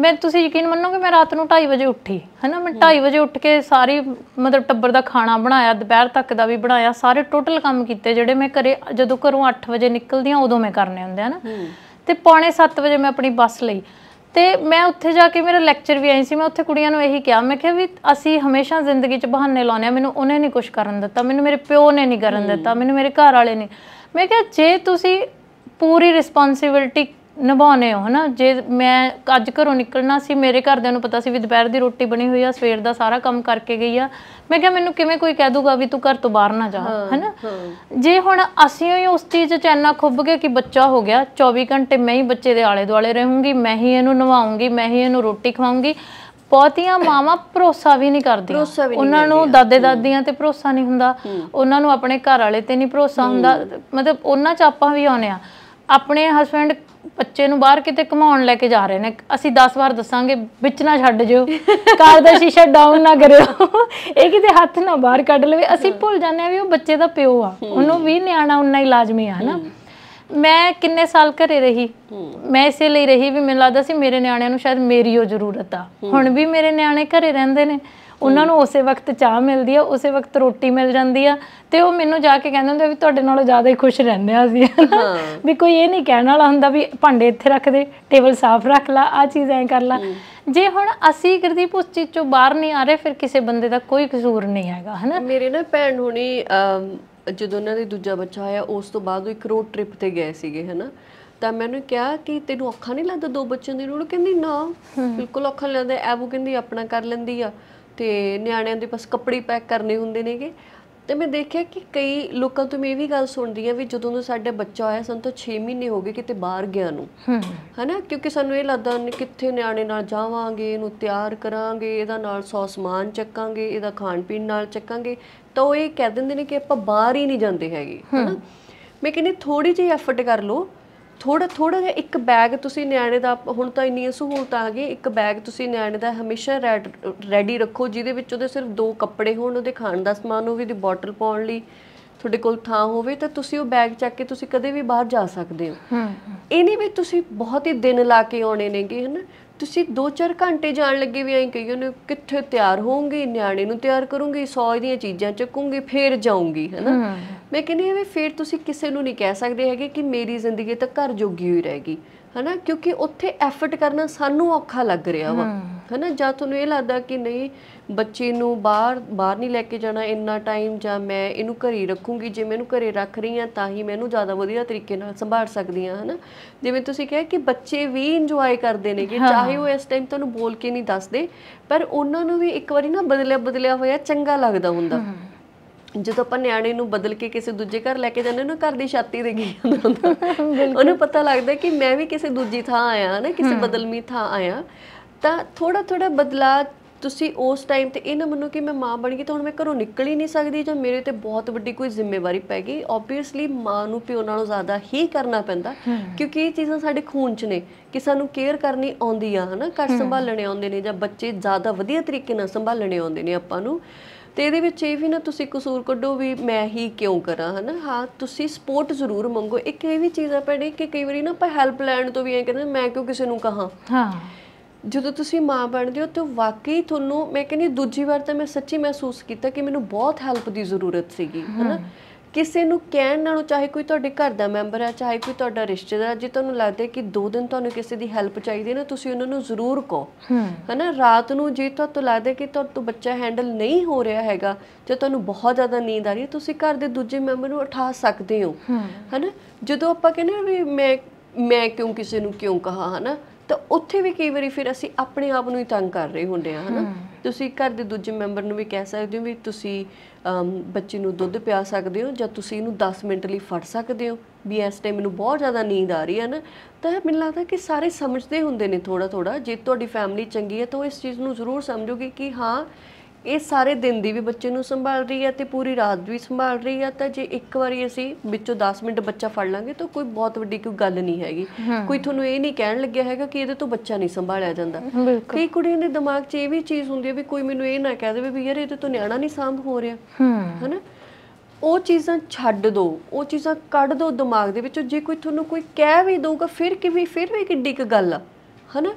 ਮੈਂ ਤੁਸੀਂ ਯਕੀਨ ਮੰਨੋਗੇ ਮੈਂ ਰਾਤ ਨੂੰ 2:30 ਵਜੇ ਉੱਠੀ ਹਨਾ ਮੈਂ 2:30 ਵਜੇ ਉੱਠ ਕੇ ਸਾਰੀ ਮਤਲਬ ਟੱਬਰ ਦਾ ਖਾਣਾ ਬਣਾਇਆ ਦੁਪਹਿਰ ਤੱਕ ਦਾ ਵੀ ਬਣਾਇਆ ਸਾਰੇ ਟੋਟਲ ਕੰਮ ਕੀਤੇ ਜਿਹੜੇ ਮੈਂ ਘਰੇ ਜਦੋਂ ਘਰੋਂ 8 ਵਜੇ ਨਿਕਲਦੀ ਆ ਉਦੋਂ ਮੈਂ ਕਰਨੇ ਹੁੰਦੇ ਹਨਾ ਤੇ ਪੌਣੇ 7 ਵਜੇ ਮੈਂ ਆਪਣੀ ਬੱਸ ਲਈ ਤੇ ਮੈਂ ਉੱਥੇ ਜਾ ਕੇ ਮੇਰਾ ਲੈਕਚਰ ਵੀ ਆਈ ਸੀ ਮੈਂ ਉੱਥੇ ਕੁੜੀਆਂ ਨੂੰ ਇਹੀ ਕਿਹਾ ਮੈਂ ਕਿਹਾ ਵੀ ਅਸੀਂ ਹਮੇਸ਼ਾ ਜ਼ਿੰਦਗੀ 'ਚ ਬਹਾਨੇ ਲਾਉਨੇ ਆ ਮੈਨੂੰ ਉਹਨੇ ਨਹੀਂ ਕੁਝ ਕਰਨ ਦਿੱਤਾ ਮੈਨੂੰ ਮੇਰੇ ਪਿਓ ਨੇ ਨਹੀਂ ਕਰਨ ਦਿੱਤਾ ਮੈਨੂੰ ਮੇਰੇ ਘਰ ਵਾਲੇ ਨੇ ਮੈਂ ਕਿਹਾ ਜੇ ਤੁਸੀਂ ਪੂਰੀ ਰਿਸਪੌਂਸਿਬਿਲਟੀ ਨਿਭਾਉਣੇ ਹੋ ਹਨਾ ਜੇ ਮੈਂ ਅੱਜ ਘਰੋਂ ਨਿਕਲਣਾ ਸੀ ਮੇਰੇ ਘਰਦਿਆਂ ਨੂੰ ਪਤਾ ਸੀ ਵੀ ਦੁਪਹਿਰ ਦੀ ਰੋਟੀ ਬਣੀ ਹੋਈ ਆ ਸਵੇਰ ਦਾ ਸਾਰਾ ਕੰਮ ਕਰਕੇ ਗਈ ਆ ਮੈਂ ਕਿਹਾ ਮੈਨੂੰ ਕਿਵੇਂ ਕੋਈ ਕਹਿ ਦੂਗਾ ਵੀ ਤੂੰ ਘਰ ਤੋਂ ਬਾਹਰ ਨਾ ਜਾ ਹਨਾ ਜੇ ਹੁਣ ਅਸੀਂ ਹੀ ਉਸ ਚੀਜ਼ 'ਚ ਇੰਨਾ ਖੁੱਭ ਗਏ ਕਿ ਬੱਚਾ ਹੋ ਗਿਆ 24 ਘੰਟੇ ਮੈਂ ਹੀ ਬੱਚੇ ਦੇ ਆਲੇ ਦੁਆਲੇ ਰਹੂੰਗੀ ਮੈਂ ਹੀ ਇਹਨੂੰ ਨਵਾਉਂਗੀ ਮੈਂ ਹੀ ਇਹਨੂੰ ਰੋਟੀ ਖਵਾਉਂਗੀ ਬਹੁਤੀਆਂ ਮਾਵਾਂ ਭਰੋਸਾ ਵੀ ਨਹੀਂ ਕਰਦੀਆਂ ਉਹਨਾਂ ਨੂੰ ਦਾਦੇ ਦਾਦੀਆਂ ਤੇ ਭਰੋਸਾ ਨਹੀਂ ਹੁੰਦਾ ਉਹਨਾਂ ਨੂੰ ਆਪਣੇ ਘਰ ਵਾਲੇ ਤੇ ਨਹੀਂ ਭਰੋਸਾ ਹੁੰਦਾ ਮਤਲਬ ਉਹਨਾਂ 'ਚ ਆਪਾਂ ਵੀ ਆਉਨੇ ਆ ਆਪਣੇ ਹਸਬੰਡ ਬੱਚੇ ਨੂੰ ਬਾਹਰ ਕਿਤੇ ਘਮਾਉਣ ਲੈ ਕੇ ਜਾ ਰਹੇ ਨੇ ਅਸੀਂ 10 ਵਾਰ ਦੱਸਾਂਗੇ ਵਿੱਚ ਨਾ ਛੱਡ ਜਿਓ ਕਾਰ ਦਾ ਸ਼ੀਸ਼ਾ ਡਾਊਨ ਨਾ ਕਰਿਓ ਇਹ ਕਿਤੇ ਹੱਥ ਨਾ ਬਾਹਰ ਕੱਢ ਲਵੇ ਅਸੀਂ ਭੁੱਲ ਜਾਂਦੇ ਆ ਵੀ ਉਹ ਬੱਚੇ ਦਾ ਪਿਓ ਆ ਉਹਨੂੰ ਵੀ ਨਿਆਣਾ ਉਹਨਾਂ ਹੀ ਲਾਜ਼ਮੀ ਆ ਨਾ ਮੈਂ ਕਿੰਨੇ ਸਾਲ ਘਰੇ ਰਹੀ ਮੈਂ ਇਸੇ ਲਈ ਰਹੀ ਵੀ ਮੈਨੂੰ ਲੱਗਦਾ ਸੀ ਮੇਰੇ ਨਿਆਣਿਆਂ ਨੂੰ ਸ਼ਾਇਦ ਮੇਰੀ ਉਹ ਜ਼ਰੂਰਤ ਆ ਹੁਣ ਵੀ ਮੇਰੇ ਨਿਆਣੇ ਘਰੇ ਰਹਿੰਦੇ ਨੇ ਉਹਨਾਂ ਨੂੰ ਉਸੇ ਵਕਤ ਚਾਹ ਮਿਲਦੀ ਆ ਉਸੇ ਵਕਤ ਰੋਟੀ ਮਿਲ ਜਾਂਦੀ ਆ ਤੇ ਉਹ ਮੈਨੂੰ ਜਾ ਕੇ ਕਹਿੰਦੇ ਹੁੰਦੇ ਵੀ ਤੁਹਾਡੇ ਨਾਲੋਂ ਜ਼ਿਆਦਾ ਹੀ ਖੁਸ਼ ਰਹਿੰਦੇ ਆ ਅਸੀਂ ਵੀ ਕੋਈ ਇਹ ਨਹੀਂ ਕਹਿਣ ਵਾਲਾ ਹੁੰਦਾ ਵੀ ਭਾਂਡੇ ਇੱਥੇ ਰੱਖ ਦੇ ਟੇਬਲ ਸਾਫ਼ ਰੱਖ ਲਾ ਆ ਚੀਜ਼ ਐਂ ਕਰ ਲਾ ਜੇ ਹੁਣ ਅਸੀਂ ਗੁਰਦੀਪ ਉਸ ਚੀਜ਼ ਚੋਂ ਬਾਹਰ ਨਹੀਂ ਆ ਰਹੇ ਫਿਰ ਕਿਸੇ ਬੰਦੇ ਦਾ ਕੋਈ ਕਸੂਰ ਨਹੀਂ ਹੈਗਾ ਹਨਾ ਮੇਰੇ ਨਾ ਭੈਣ ਹੁਣੀ ਜਦੋਂ ਉਹਨਾਂ ਦੇ ਦੂਜਾ ਬੱਚਾ ਆਇਆ ਉਸ ਤੋਂ ਬਾਅਦ ਉਹ ਇੱਕ ਰੋਡ ਟ੍ਰਿਪ ਤੇ ਗਏ ਸੀਗੇ ਹਨਾ ਤਾਂ ਮੈਨੂੰ ਕਿਹਾ ਕਿ ਤੈਨੂੰ ਅੱਖਾਂ ਨਹੀਂ ਲੱਗਦਾ ਦੋ ਬੱਚਿਆਂ ਦੀ ਰੋੜ ਕਹਿੰਦੀ ਨਾ ਬਿਲਕੁਲ ਅੱਖਾਂ ਲੱਗਦਾ ਐਬੂ ਕਹਿੰਦੀ ਆਪਣਾ ਕਰ ਲੈਂਦੀ ਆ ਤੇ ਨਿਆਣਿਆਂ ਦੇ ਬਸ ਕੱਪੜੇ ਪੈਕ ਕਰਨੇ ਹੁੰਦੇ ਨੇਗੇ ਤੇ ਮੈਂ ਦੇਖਿਆ ਕਿ ਕਈ ਲੋਕਾਂ ਤੋਂ ਮੈਂ ਇਹ ਵੀ ਗੱਲ ਸੁਣਦੀ ਆ ਵੀ ਜਦੋਂ ਦਾ ਸਾਡੇ ਬੱਚਾ ਹੋਇਆ ਸਨ ਤਾਂ 6 ਮਹੀਨੇ ਹੋ ਗਏ ਕਿਤੇ ਬਾਹਰ ਗਿਆ ਨੂੰ ਹਨਾ ਕਿਉਂਕਿ ਸਾਨੂੰ ਇਹ ਲੱਗਦਾ ਕਿੱਥੇ ਨਿਆਣੇ ਨਾਲ ਜਾਵਾਂਗੇ ਇਹਨੂੰ ਤਿਆਰ ਕਰਾਂਗੇ ਇਹਦਾ ਨਾਲ ਸੌ ਸਮਾਨ ਚੱਕਾਂਗੇ ਇਹਦਾ ਖਾਣ ਪੀਣ ਨਾਲ ਚੱਕਾਂਗੇ ਤਾਂ ਉਹ ਇਹ ਕਹਿ ਦਿੰਦੇ ਨੇ ਕਿ ਆਪਾਂ ਬਾਹਰ ਹੀ ਨਹੀਂ ਜਾਂਦੇ ਹੈਗੇ ਹਨਾ ਮੈਂ ਕਹਿੰਦੀ ਥੋੜੀ ਜਿਹੀ ਐਫਰਟ ਕਰ ਲਓ ਥੋੜਾ ਥੋੜਾ ਜਿਹਾ ਇੱਕ ਬੈਗ ਤੁਸੀਂ ਨਿਆਣੇ ਦਾ ਹੁਣ ਤਾਂ ਇੰਨੀਆਂ ਸਹੂਲਤਾਂ ਆ ਗਈ ਇੱਕ ਬੈਗ ਤੁਸੀਂ ਨਿਆਣੇ ਦਾ ਹਮੇਸ਼ਾ ਰੈਡੀ ਰੱਖੋ ਜਿਹਦੇ ਵਿੱਚ ਉਹਦੇ ਸਿਰਫ ਦੋ ਕੱਪੜੇ ਹੋਣ ਉਹਦੇ ਖਾਣ ਦਾ ਸਮਾਨ ਹੋਵੇ ਦੀ ਬੋਟਲ ਪਾਉਣ ਲਈ ਤੁਹਾਡੇ ਕੋਲ ਥਾਂ ਹੋਵੇ ਤਾਂ ਤੁਸੀਂ ਉਹ ਬੈਗ ਚੱਕ ਕੇ ਤੁਸੀਂ ਕਦੇ ਵੀ ਬਾਹਰ ਜਾ ਸਕਦੇ ਹੋ ਇਹ ਨਹੀਂ ਵੀ ਤੁਸੀਂ ਬਹੁਤ ਹੀ ਦਿਨ ਲਾ ਕੇ ਆਉਣੇ ਨੇਗੇ ਹਨਾ ਤੁਸੀਂ 2-4 ਘੰਟੇ ਜਾਣ ਲੱਗੇ ਵੀ ਐਂ ਕਹੀਓ ਨੇ ਕਿੱਥੇ ਤਿਆਰ ਹੋਵਾਂਗੀ ਨਿਆਣੇ ਨੂੰ ਤਿਆਰ ਕਰੂੰਗੀ ਸੌ ਦੀਆਂ ਚੀਜ਼ਾਂ ਚੱਕੂੰਗੀ ਫੇਰ ਜਾਊਂਗੀ ਹੈਨਾ ਮੈਂ ਕਹਿੰਦੀ ਐ ਵੀ ਫੇਰ ਤੁਸੀਂ ਕਿਸੇ ਨੂੰ ਨਹੀਂ ਕਹਿ ਸਕਦੇ ਹੈਗੇ ਕਿ ਮੇਰੀ ਜ਼ਿੰਦਗੀ ਤਾਂ ਘਰ ਜੋਗੀ ਹੋਈ ਰਹੇਗੀ ਹਨਾ ਕਿਉਂਕਿ ਉੱਥੇ ਐਫਰਟ ਕਰਨਾ ਸਾਨੂੰ ਔਖਾ ਲੱਗ ਰਿਹਾ ਵਾ ਹਨਾ ਜਾਂ ਤੁਹਾਨੂੰ ਇਹ ਲੱਗਦਾ ਕਿ ਨਹੀਂ ਬੱਚੇ ਨੂੰ ਬਾਹਰ ਬਾਹਰ ਨਹੀਂ ਲੈ ਕੇ ਜਾਣਾ ਇੰਨਾ ਟਾਈਮ ਜਾਂ ਮੈਂ ਇਹਨੂੰ ਘਰੇ ਰੱਖੂੰਗੀ ਜੇ ਮੈਂ ਇਹਨੂੰ ਘਰੇ ਰੱਖ ਰਹੀ ਆ ਤਾਂ ਹੀ ਮੈਂ ਇਹਨੂੰ ਜ਼ਿਆਦਾ ਵਧੀਆ ਤਰੀਕੇ ਨਾਲ ਸੰਭਾਲ ਸਕਦੀ ਆ ਹਨਾ ਜਿਵੇਂ ਤੁਸੀਂ ਕਿਹਾ ਕਿ ਬੱਚੇ ਵੀ ਇੰਜੋਏ ਕਰਦੇ ਨੇ ਕਿ ਚਾਹੇ ਉਹ ਇਸ ਟਾਈਮ ਤੁਹਾਨੂੰ ਬੋਲ ਕੇ ਨਹੀਂ ਦੱਸਦੇ ਪਰ ਉਹਨਾਂ ਨੂੰ ਵੀ ਇੱਕ ਵਾਰੀ ਨਾ ਬਦਲਿਆ ਬਦਲਿਆ ਹੋਇਆ ਚੰਗਾ ਲੱਗਦਾ ਹੁੰਦਾ ਜਦੋਂ ਆਪਾਂ ਨਿਆਣੇ ਨੂੰ ਬਦਲ ਕੇ ਕਿਸੇ ਦੂਜੇ ਘਰ ਲੈ ਕੇ ਜਾਂਦੇ ਉਹਨੂੰ ਘਰ ਦੀ ਛਾਤੀ ਦੇ ਗਿਆ ਹੁੰਦਾ ਉਹਨੂੰ ਪਤਾ ਲੱਗਦਾ ਕਿ ਮੈਂ ਵੀ ਕਿਸੇ ਦੂਜੀ ਥਾਂ ਆਇਆ ਨਾ ਕਿਸੇ ਬਦਲਮੀ ਥਾਂ ਆਇਆ ਤਾਂ ਥੋੜਾ ਥੋੜਾ ਬਦਲਾ ਤੁਸੀਂ ਉਸ ਟਾਈਮ ਤੇ ਇਹ ਨਾ ਮੰਨੋ ਕਿ ਮੈਂ ਮਾਂ ਬਣ ਗਈ ਤਾਂ ਹੁਣ ਮੈਂ ਘਰੋਂ ਨਿਕਲ ਹੀ ਨਹੀਂ ਸਕਦੀ ਜਾਂ ਮੇਰੇ ਤੇ ਬਹੁਤ ਵੱਡੀ ਕੋਈ ਜ਼ਿੰਮੇਵਾਰੀ ਪੈ ਗਈ ਆਬਵੀਅਸਲੀ ਮਾਂ ਨੂੰ ਪਿਓ ਨਾਲੋਂ ਜ਼ਿਆਦਾ ਹੀ ਕਰਨਾ ਪੈਂਦਾ ਕਿਉਂਕਿ ਇਹ ਚੀਜ਼ਾਂ ਸਾਡੇ ਖੂਨ 'ਚ ਨੇ ਕਿ ਸਾਨੂੰ ਕੇਅਰ ਕਰਨੀ ਆਉਂਦੀ ਆ ਹਨਾ ਘਰ ਸੰਭਾਲਣੇ ਆਉਂਦੇ ਨੇ ਜਾਂ ਬੱਚੇ ਜ਼ਿਆਦਾ ਵਧੀਆ ਤਰੀਕੇ ਨਾਲ ਸੰਭਾਲਣੇ ਆਉਂਦੇ ਨੇ ਆਪਾਂ ਨੂੰ ਤੇ ਇਹਦੇ ਵਿੱਚ ਇਹ ਵੀ ਨਾ ਤੁਸੀਂ ਕਸੂਰ ਕੱਢੋ ਵੀ ਮੈਂ ਹੀ ਕਿਉਂ ਕਰਾਂ ਹਨਾ ਹਾਂ ਤੁਸੀਂ ਸਪੋਰਟ ਜ਼ਰੂਰ ਮੰਗੋ ਇੱਕ ਇਹ ਵੀ ਚੀਜ਼ ਆ ਪੈਣੀ ਕਿ ਕਈ ਵਾਰੀ ਨਾ ਆਪਾਂ ਹੈਲਪ ਲੈਣ ਤੋਂ ਵੀ ਇਹ ਕਹਿੰਦੇ ਮੈਂ ਕਿਉਂ ਕਿਸੇ ਨੂੰ ਕਹਾ ਹਾਂ ਜਦੋਂ ਤੁਸੀਂ ਮਾਂ ਬਣਦੇ ਹੋ ਤਾਂ ਵਾਕਈ ਤੁਹਾਨੂੰ ਮੈਂ ਕਹਿੰਦੀ ਦੂਜੀ ਵਾਰ ਤਾਂ ਮੈਂ ਸੱਚੀ ਮਹਿਸੂਸ ਕੀਤਾ ਕਿ ਮੈਨੂੰ ਬਹੁਤ ਹੈਲਪ ਦੀ ਜ਼ਰੂਰਤ ਸੀਗੀ ਹਨਾ ਕਿਸੇ ਨੂੰ ਕਹਿਣ ਨਾਲੋਂ ਚਾਹੇ ਕੋਈ ਤੁਹਾਡੇ ਘਰ ਦਾ ਮੈਂਬਰ ਹੈ ਚਾਹੇ ਕੋਈ ਤੁਹਾਡਾ ਰਿਸ਼ਤੇਦਾਰ ਜੇ ਤੁਹਾਨੂੰ ਲੱਗਦਾ ਕਿ ਦੋ ਦਿਨ ਤੁਹਾਨੂੰ ਕਿਸੇ ਦੀ ਹੈਲਪ ਚਾਹੀਦੀ ਹੈ ਨਾ ਤੁਸੀਂ ਉਹਨਾਂ ਨੂੰ ਜ਼ਰੂਰ ਕਹੋ ਹਨਾ ਰਾਤ ਨੂੰ ਜੇ ਤੁਹਾਨੂੰ ਲੱਗਦਾ ਕਿ ਤੁਹਾਡਾ ਬੱਚਾ ਹੈਂਡਲ ਨਹੀਂ ਹੋ ਰਿਹਾ ਹੈਗਾ ਜੇ ਤੁਹਾਨੂੰ ਬਹੁਤ ਜ਼ਿਆਦਾ ਨੀਂਦ ਆ ਰਹੀ ਹੈ ਤੁਸੀਂ ਘਰ ਦੇ ਦੂਜੇ ਮੈਂਬਰ ਨੂੰ ਉਠਾ ਸਕਦੇ ਹੋ ਹਨਾ ਜਦੋਂ ਆਪਾਂ ਕਹਿੰਦੇ ਵੀ ਮੈਂ ਮੈਂ ਕਿਉਂ ਕਿਸੇ ਨੂੰ ਕਿਉਂ ਕਹਾ ਹਨਾ ਤਾਂ ਉੱਥੇ ਵੀ ਕਈ ਵਾਰੀ ਫਿਰ ਅਸੀਂ ਆਪਣੇ ਆਪ ਨੂੰ ਹੀ ਤੰਗ ਕਰ ਰਹੇ ਹੁੰਦੇ ਆ ਹਨਾ ਤੁਸੀਂ ਘਰ ਦੇ ਦੂਜੇ ਮੈਂਬਰ ਨੂੰ ਵੀ ਕਹਿ ਸਕਦੇ ਹੋ ਵੀ ਤੁਸੀਂ ਬੱਚੇ ਨੂੰ ਦੁੱਧ ਪਿਆ ਸਕਦੇ ਹੋ ਜਾਂ ਤੁਸੀਂ ਇਹਨੂੰ 10 ਮਿੰਟ ਲਈ ਫੜ ਸਕਦੇ ਹੋ ਵੀ ਇਸ ਟਾਈਮ ਮੈਨੂੰ ਬਹੁਤ ਜ਼ਿਆਦਾ ਨੀਂਦ ਆ ਰਹੀ ਹੈ ਨਾ ਤਾਂ ਮੈਨੂੰ ਲੱਗਦਾ ਕਿ ਸਾਰੇ ਸਮਝਦੇ ਹੁੰਦੇ ਨੇ ਥੋੜਾ ਥੋੜਾ ਜੇ ਤੁਹਾਡੀ ਫੈਮਿਲੀ ਚੰਗੀ ਹੈ ਤਾਂ ਉਹ ਇਸ ਚੀਜ਼ ਨੂੰ ਜ਼ਰੂਰ ਸਮਝੋਗੇ ਕਿ ਹਾਂ ਇਹ ਸਾਰੇ ਦਿਨ ਦੀ ਵੀ ਬੱਚੇ ਨੂੰ ਸੰਭਾਲ ਰਹੀ ਹੈ ਤੇ ਪੂਰੀ ਰਾਤ ਵੀ ਸੰਭਾਲ ਰਹੀ ਹੈ ਤਾਂ ਜੇ ਇੱਕ ਵਾਰੀ ਅਸੀਂ ਵਿੱਚੋਂ 10 ਮਿੰਟ ਬੱਚਾ ਫੜ ਲਾਂਗੇ ਤਾਂ ਕੋਈ ਬਹੁਤ ਵੱਡੀ ਕੋਈ ਗੱਲ ਨਹੀਂ ਹੈਗੀ ਕੋਈ ਤੁਹਾਨੂੰ ਇਹ ਨਹੀਂ ਕਹਿਣ ਲੱਗਿਆ ਹੈਗਾ ਕਿ ਇਹਦੇ ਤੋਂ ਬੱਚਾ ਨਹੀਂ ਸੰਭਾਲਿਆ ਜਾਂਦਾ ਕਈ ਕੁੜੀਆਂ ਦੇ ਦਿਮਾਗ 'ਚ ਇਹ ਵੀ ਚੀਜ਼ ਹੁੰਦੀ ਹੈ ਵੀ ਕੋਈ ਮੈਨੂੰ ਇਹ ਨਾ ਕਹਿ ਦੇਵੇ ਵੀ ਯਾਰ ਇਹਦੇ ਤੋਂ ਨਿਆਣਾ ਨਹੀਂ ਸੰਭ ਹੋ ਰਿਹਾ ਹਨਾ ਉਹ ਚੀਜ਼ਾਂ ਛੱਡ ਦੋ ਉਹ ਚੀਜ਼ਾਂ ਕੱਢ ਦੋ ਦਿਮਾਗ ਦੇ ਵਿੱਚੋਂ ਜੇ ਕੋਈ ਤੁਹਾਨੂੰ ਕੋਈ ਕਹਿ ਵੀ ਦਊਗਾ ਫਿਰ ਕਿਵੇਂ ਫਿਰ ਵੀ ਕਿੱਡੀ ਕੁ ਗੱਲ ਆ ਹਨਾ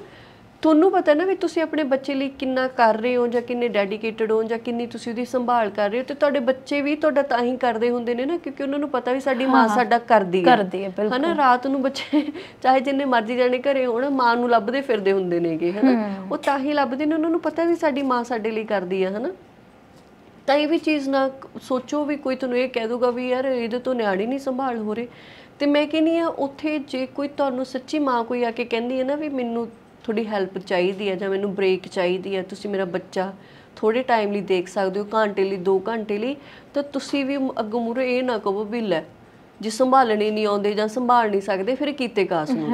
ਤੁਹਾਨੂੰ ਪਤਾ ਨਾ ਵੀ ਤੁਸੀਂ ਆਪਣੇ ਬੱਚੇ ਲਈ ਕਿੰਨਾ ਕਰ ਰਹੇ ਹੋ ਜਾਂ ਕਿੰਨੇ ਡੈਡੀਕੇਟਡ ਹੋ ਜਾਂ ਕਿੰਨੀ ਤੁਸੀਂ ਉਹਦੀ ਸੰਭਾਲ ਕਰ ਰਹੇ ਹੋ ਤੇ ਤੁਹਾਡੇ ਬੱਚੇ ਵੀ ਤੁਹਾਡਾ ਤਾਂ ਹੀ ਕਰਦੇ ਹੁੰਦੇ ਨੇ ਨਾ ਕਿਉਂਕਿ ਉਹਨਾਂ ਨੂੰ ਪਤਾ ਵੀ ਸਾਡੀ ਮਾਂ ਸਾਡਾ ਕਰਦੀ ਹੈ ਕਰਦੀ ਹੈ ਬਿਲਕੁਲ ਹਨਾ ਰਾਤ ਨੂੰ ਬੱਚੇ ਚਾਹੇ ਜਿੰਨੇ ਮਰਜ਼ੀ ਜਾਣੇ ਘਰੇ ਹੋਣ ਮਾਂ ਨੂੰ ਲੱਭਦੇ ਫਿਰਦੇ ਹੁੰਦੇ ਨੇਗੇ ਹਨਾ ਉਹ ਤਾਂ ਹੀ ਲੱਭਦੇ ਨੇ ਉਹਨਾਂ ਨੂੰ ਪਤਾ ਵੀ ਸਾਡੀ ਮਾਂ ਸਾਡੇ ਲਈ ਕਰਦੀ ਹੈ ਹਨਾ ਤਾਂ ਇਹ ਵੀ ਚੀਜ਼ ਨਾ ਸੋਚੋ ਵੀ ਕੋਈ ਤੁਹਾਨੂੰ ਇਹ ਕਹਿ ਦੂਗਾ ਵੀ ਯਾਰ ਇਹਦੇ ਤੋਂ ਨਿਆਣੀ ਨਹੀਂ ਸੰਭਾਲ ਹੋ ਰਹੀ ਤੇ ਮੈਂ ਕਹਿੰਨੀ ਆ ਉੱਥੇ ਜੇ ਕੋਈ ਤੁਹਾਨੂੰ ਸੱਚੀ ਮਾਂ ਕੋਈ ਆ ਕੇ ਕਹਿੰਦੀ ਹੈ ਨਾ ਵੀ ਮੈਨੂੰ ਥੋੜੀ ਹੈਲਪ ਚਾਹੀਦੀ ਹੈ ਜਾਂ ਮੈਨੂੰ ਬ੍ਰੇਕ ਚਾਹੀਦੀ ਹੈ ਤੁਸੀਂ ਮੇਰਾ ਬੱਚਾ ਥੋੜੇ ਟਾਈਮ ਲਈ ਦੇਖ ਸਕਦੇ ਹੋ ਘੰਟੇ ਲਈ 2 ਘੰਟੇ ਲਈ ਤਾਂ ਤੁਸੀਂ ਵੀ ਅੱਗੋਂ ਮੁਰੇ ਇਹ ਨਾ ਕਹੋ ਵੀ ਲੈ ਜੇ ਸੰਭਾਲਣੀ ਨਹੀਂ ਆਉਂਦੇ ਜਾਂ ਸੰਭਾਲ ਨਹੀਂ ਸਕਦੇ ਫਿਰ ਕੀਤੇ ਕਾਸ ਨੂੰ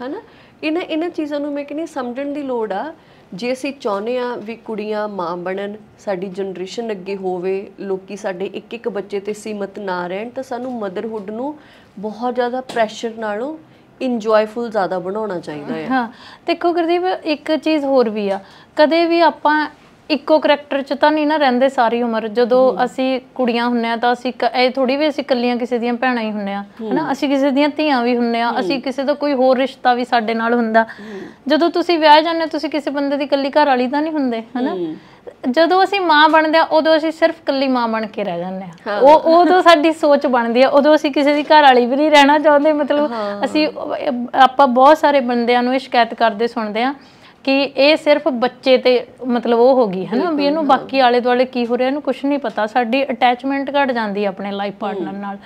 ਹੈਨਾ ਇਹਨਾਂ ਇਹਨਾਂ ਚੀਜ਼ਾਂ ਨੂੰ ਮੈਂ ਕਹਿੰਦੀ ਸਮਝਣ ਦੀ ਲੋੜ ਆ ਜੇ ਅਸੀਂ ਚਾਹੁੰਦੇ ਆ ਵੀ ਕੁੜੀਆਂ ਮਾਂ ਬਣਨ ਸਾਡੀ ਜਨਰੇਸ਼ਨ ਅੱਗੇ ਹੋਵੇ ਲੋਕੀ ਸਾਡੇ ਇੱਕ ਇੱਕ ਬੱਚੇ ਤੇ ਸੀਮਤ ਨਾ ਰਹਿਣ ਤਾਂ ਸਾਨੂੰ ਮਦਰਹੁੱਡ ਨੂੰ ਬਹੁਤ ਜ਼ਿਆਦਾ ਪ੍ਰੈਸ਼ਰ ਨਾਲੋਂ ਇੰਜੋਏਫੁਲ ਜ਼ਿਆਦਾ ਬਣਾਉਣਾ ਚਾਹੀਦਾ ਹੈ ਹਾਂ ਦੇਖੋ ਗੁਰਦੀਪ ਇੱਕ ਚੀਜ਼ ਹੋਰ ਵੀ ਆ ਕਦੇ ਵੀ ਆਪਾਂ ਇੱਕੋ ਕੈਰੈਕਟਰ 'ਚ ਤਾਂ ਨਹੀਂ ਨਾ ਰਹਿੰਦੇ ਸਾਰੀ ਉਮਰ ਜਦੋਂ ਅਸੀਂ ਕੁੜੀਆਂ ਹੁੰਨੇ ਆ ਤਾਂ ਅਸੀਂ ਇਹ ਥੋੜੀ ਵੀ ਅਸੀਂ ਕੱਲੀਆਂ ਕਿਸੇ ਦੀਆਂ ਭੈਣਾਂ ਹੀ ਹੁੰਨੇ ਆ ਹਨਾ ਅਸੀਂ ਕਿਸੇ ਦੀਆਂ ਧੀਆਂ ਵੀ ਹੁੰਨੇ ਆ ਅਸੀਂ ਕਿਸੇ ਦਾ ਕੋਈ ਹੋਰ ਰਿਸ਼ਤਾ ਵੀ ਸਾਡੇ ਨਾਲ ਹੁੰਦਾ ਜਦੋਂ ਤੁਸੀਂ ਵਿਆਹ ਜਾਂਦੇ ਤੁਸੀਂ ਕਿਸੇ ਬੰਦੇ ਦੀ ਕੱਲੀ ਘਰ ਵਾਲੀ ਤਾਂ ਨਹੀਂ ਹੁੰਦੇ ਹਨਾ ਜਦੋਂ ਅਸੀਂ ਮਾਂ ਬਣਦੇ ਆ ਉਦੋਂ ਅਸੀਂ ਸਿਰਫ ਕੱਲੀ ਮਾਂ ਬਣ ਕੇ ਰਹਿ ਜਾਂਦੇ ਆ ਉਹ ਉਦੋਂ ਸਾਡੀ ਸੋਚ ਬਣਦੀ ਆ ਉਦੋਂ ਅਸੀਂ ਕਿਸੇ ਦੀ ਘਰ ਵਾਲੀ ਵੀ ਨਹੀਂ ਰਹਿਣਾ ਚਾਹੁੰਦੇ ਮਤਲਬ ਅਸੀਂ ਆਪਾਂ ਬਹੁਤ ਸਾਰੇ ਬੰਦਿਆਂ ਨੂੰ ਇਹ ਸ਼ਿਕਾਇਤ ਕਰਦੇ ਸੁਣਦੇ ਆ ਕਿ ਇਹ ਸਿਰਫ ਬੱਚੇ ਤੇ ਮਤਲਬ ਉਹ ਹੋ ਗਈ ਹੈ ਨਾ ਵੀ ਇਹਨੂੰ ਬਾਕੀ ਆਲੇ ਦੁਆਲੇ ਕੀ ਹੋ ਰਿਹਾ ਇਹਨੂੰ ਕੁਝ ਨਹੀਂ ਪਤਾ ਸਾਡੀ ਅਟੈਚਮੈਂਟ ਘਟ ਜਾਂਦੀ ਆਪਣੇ ਲਾਈਫ ਪਾਰਟਨਰ ਨਾਲ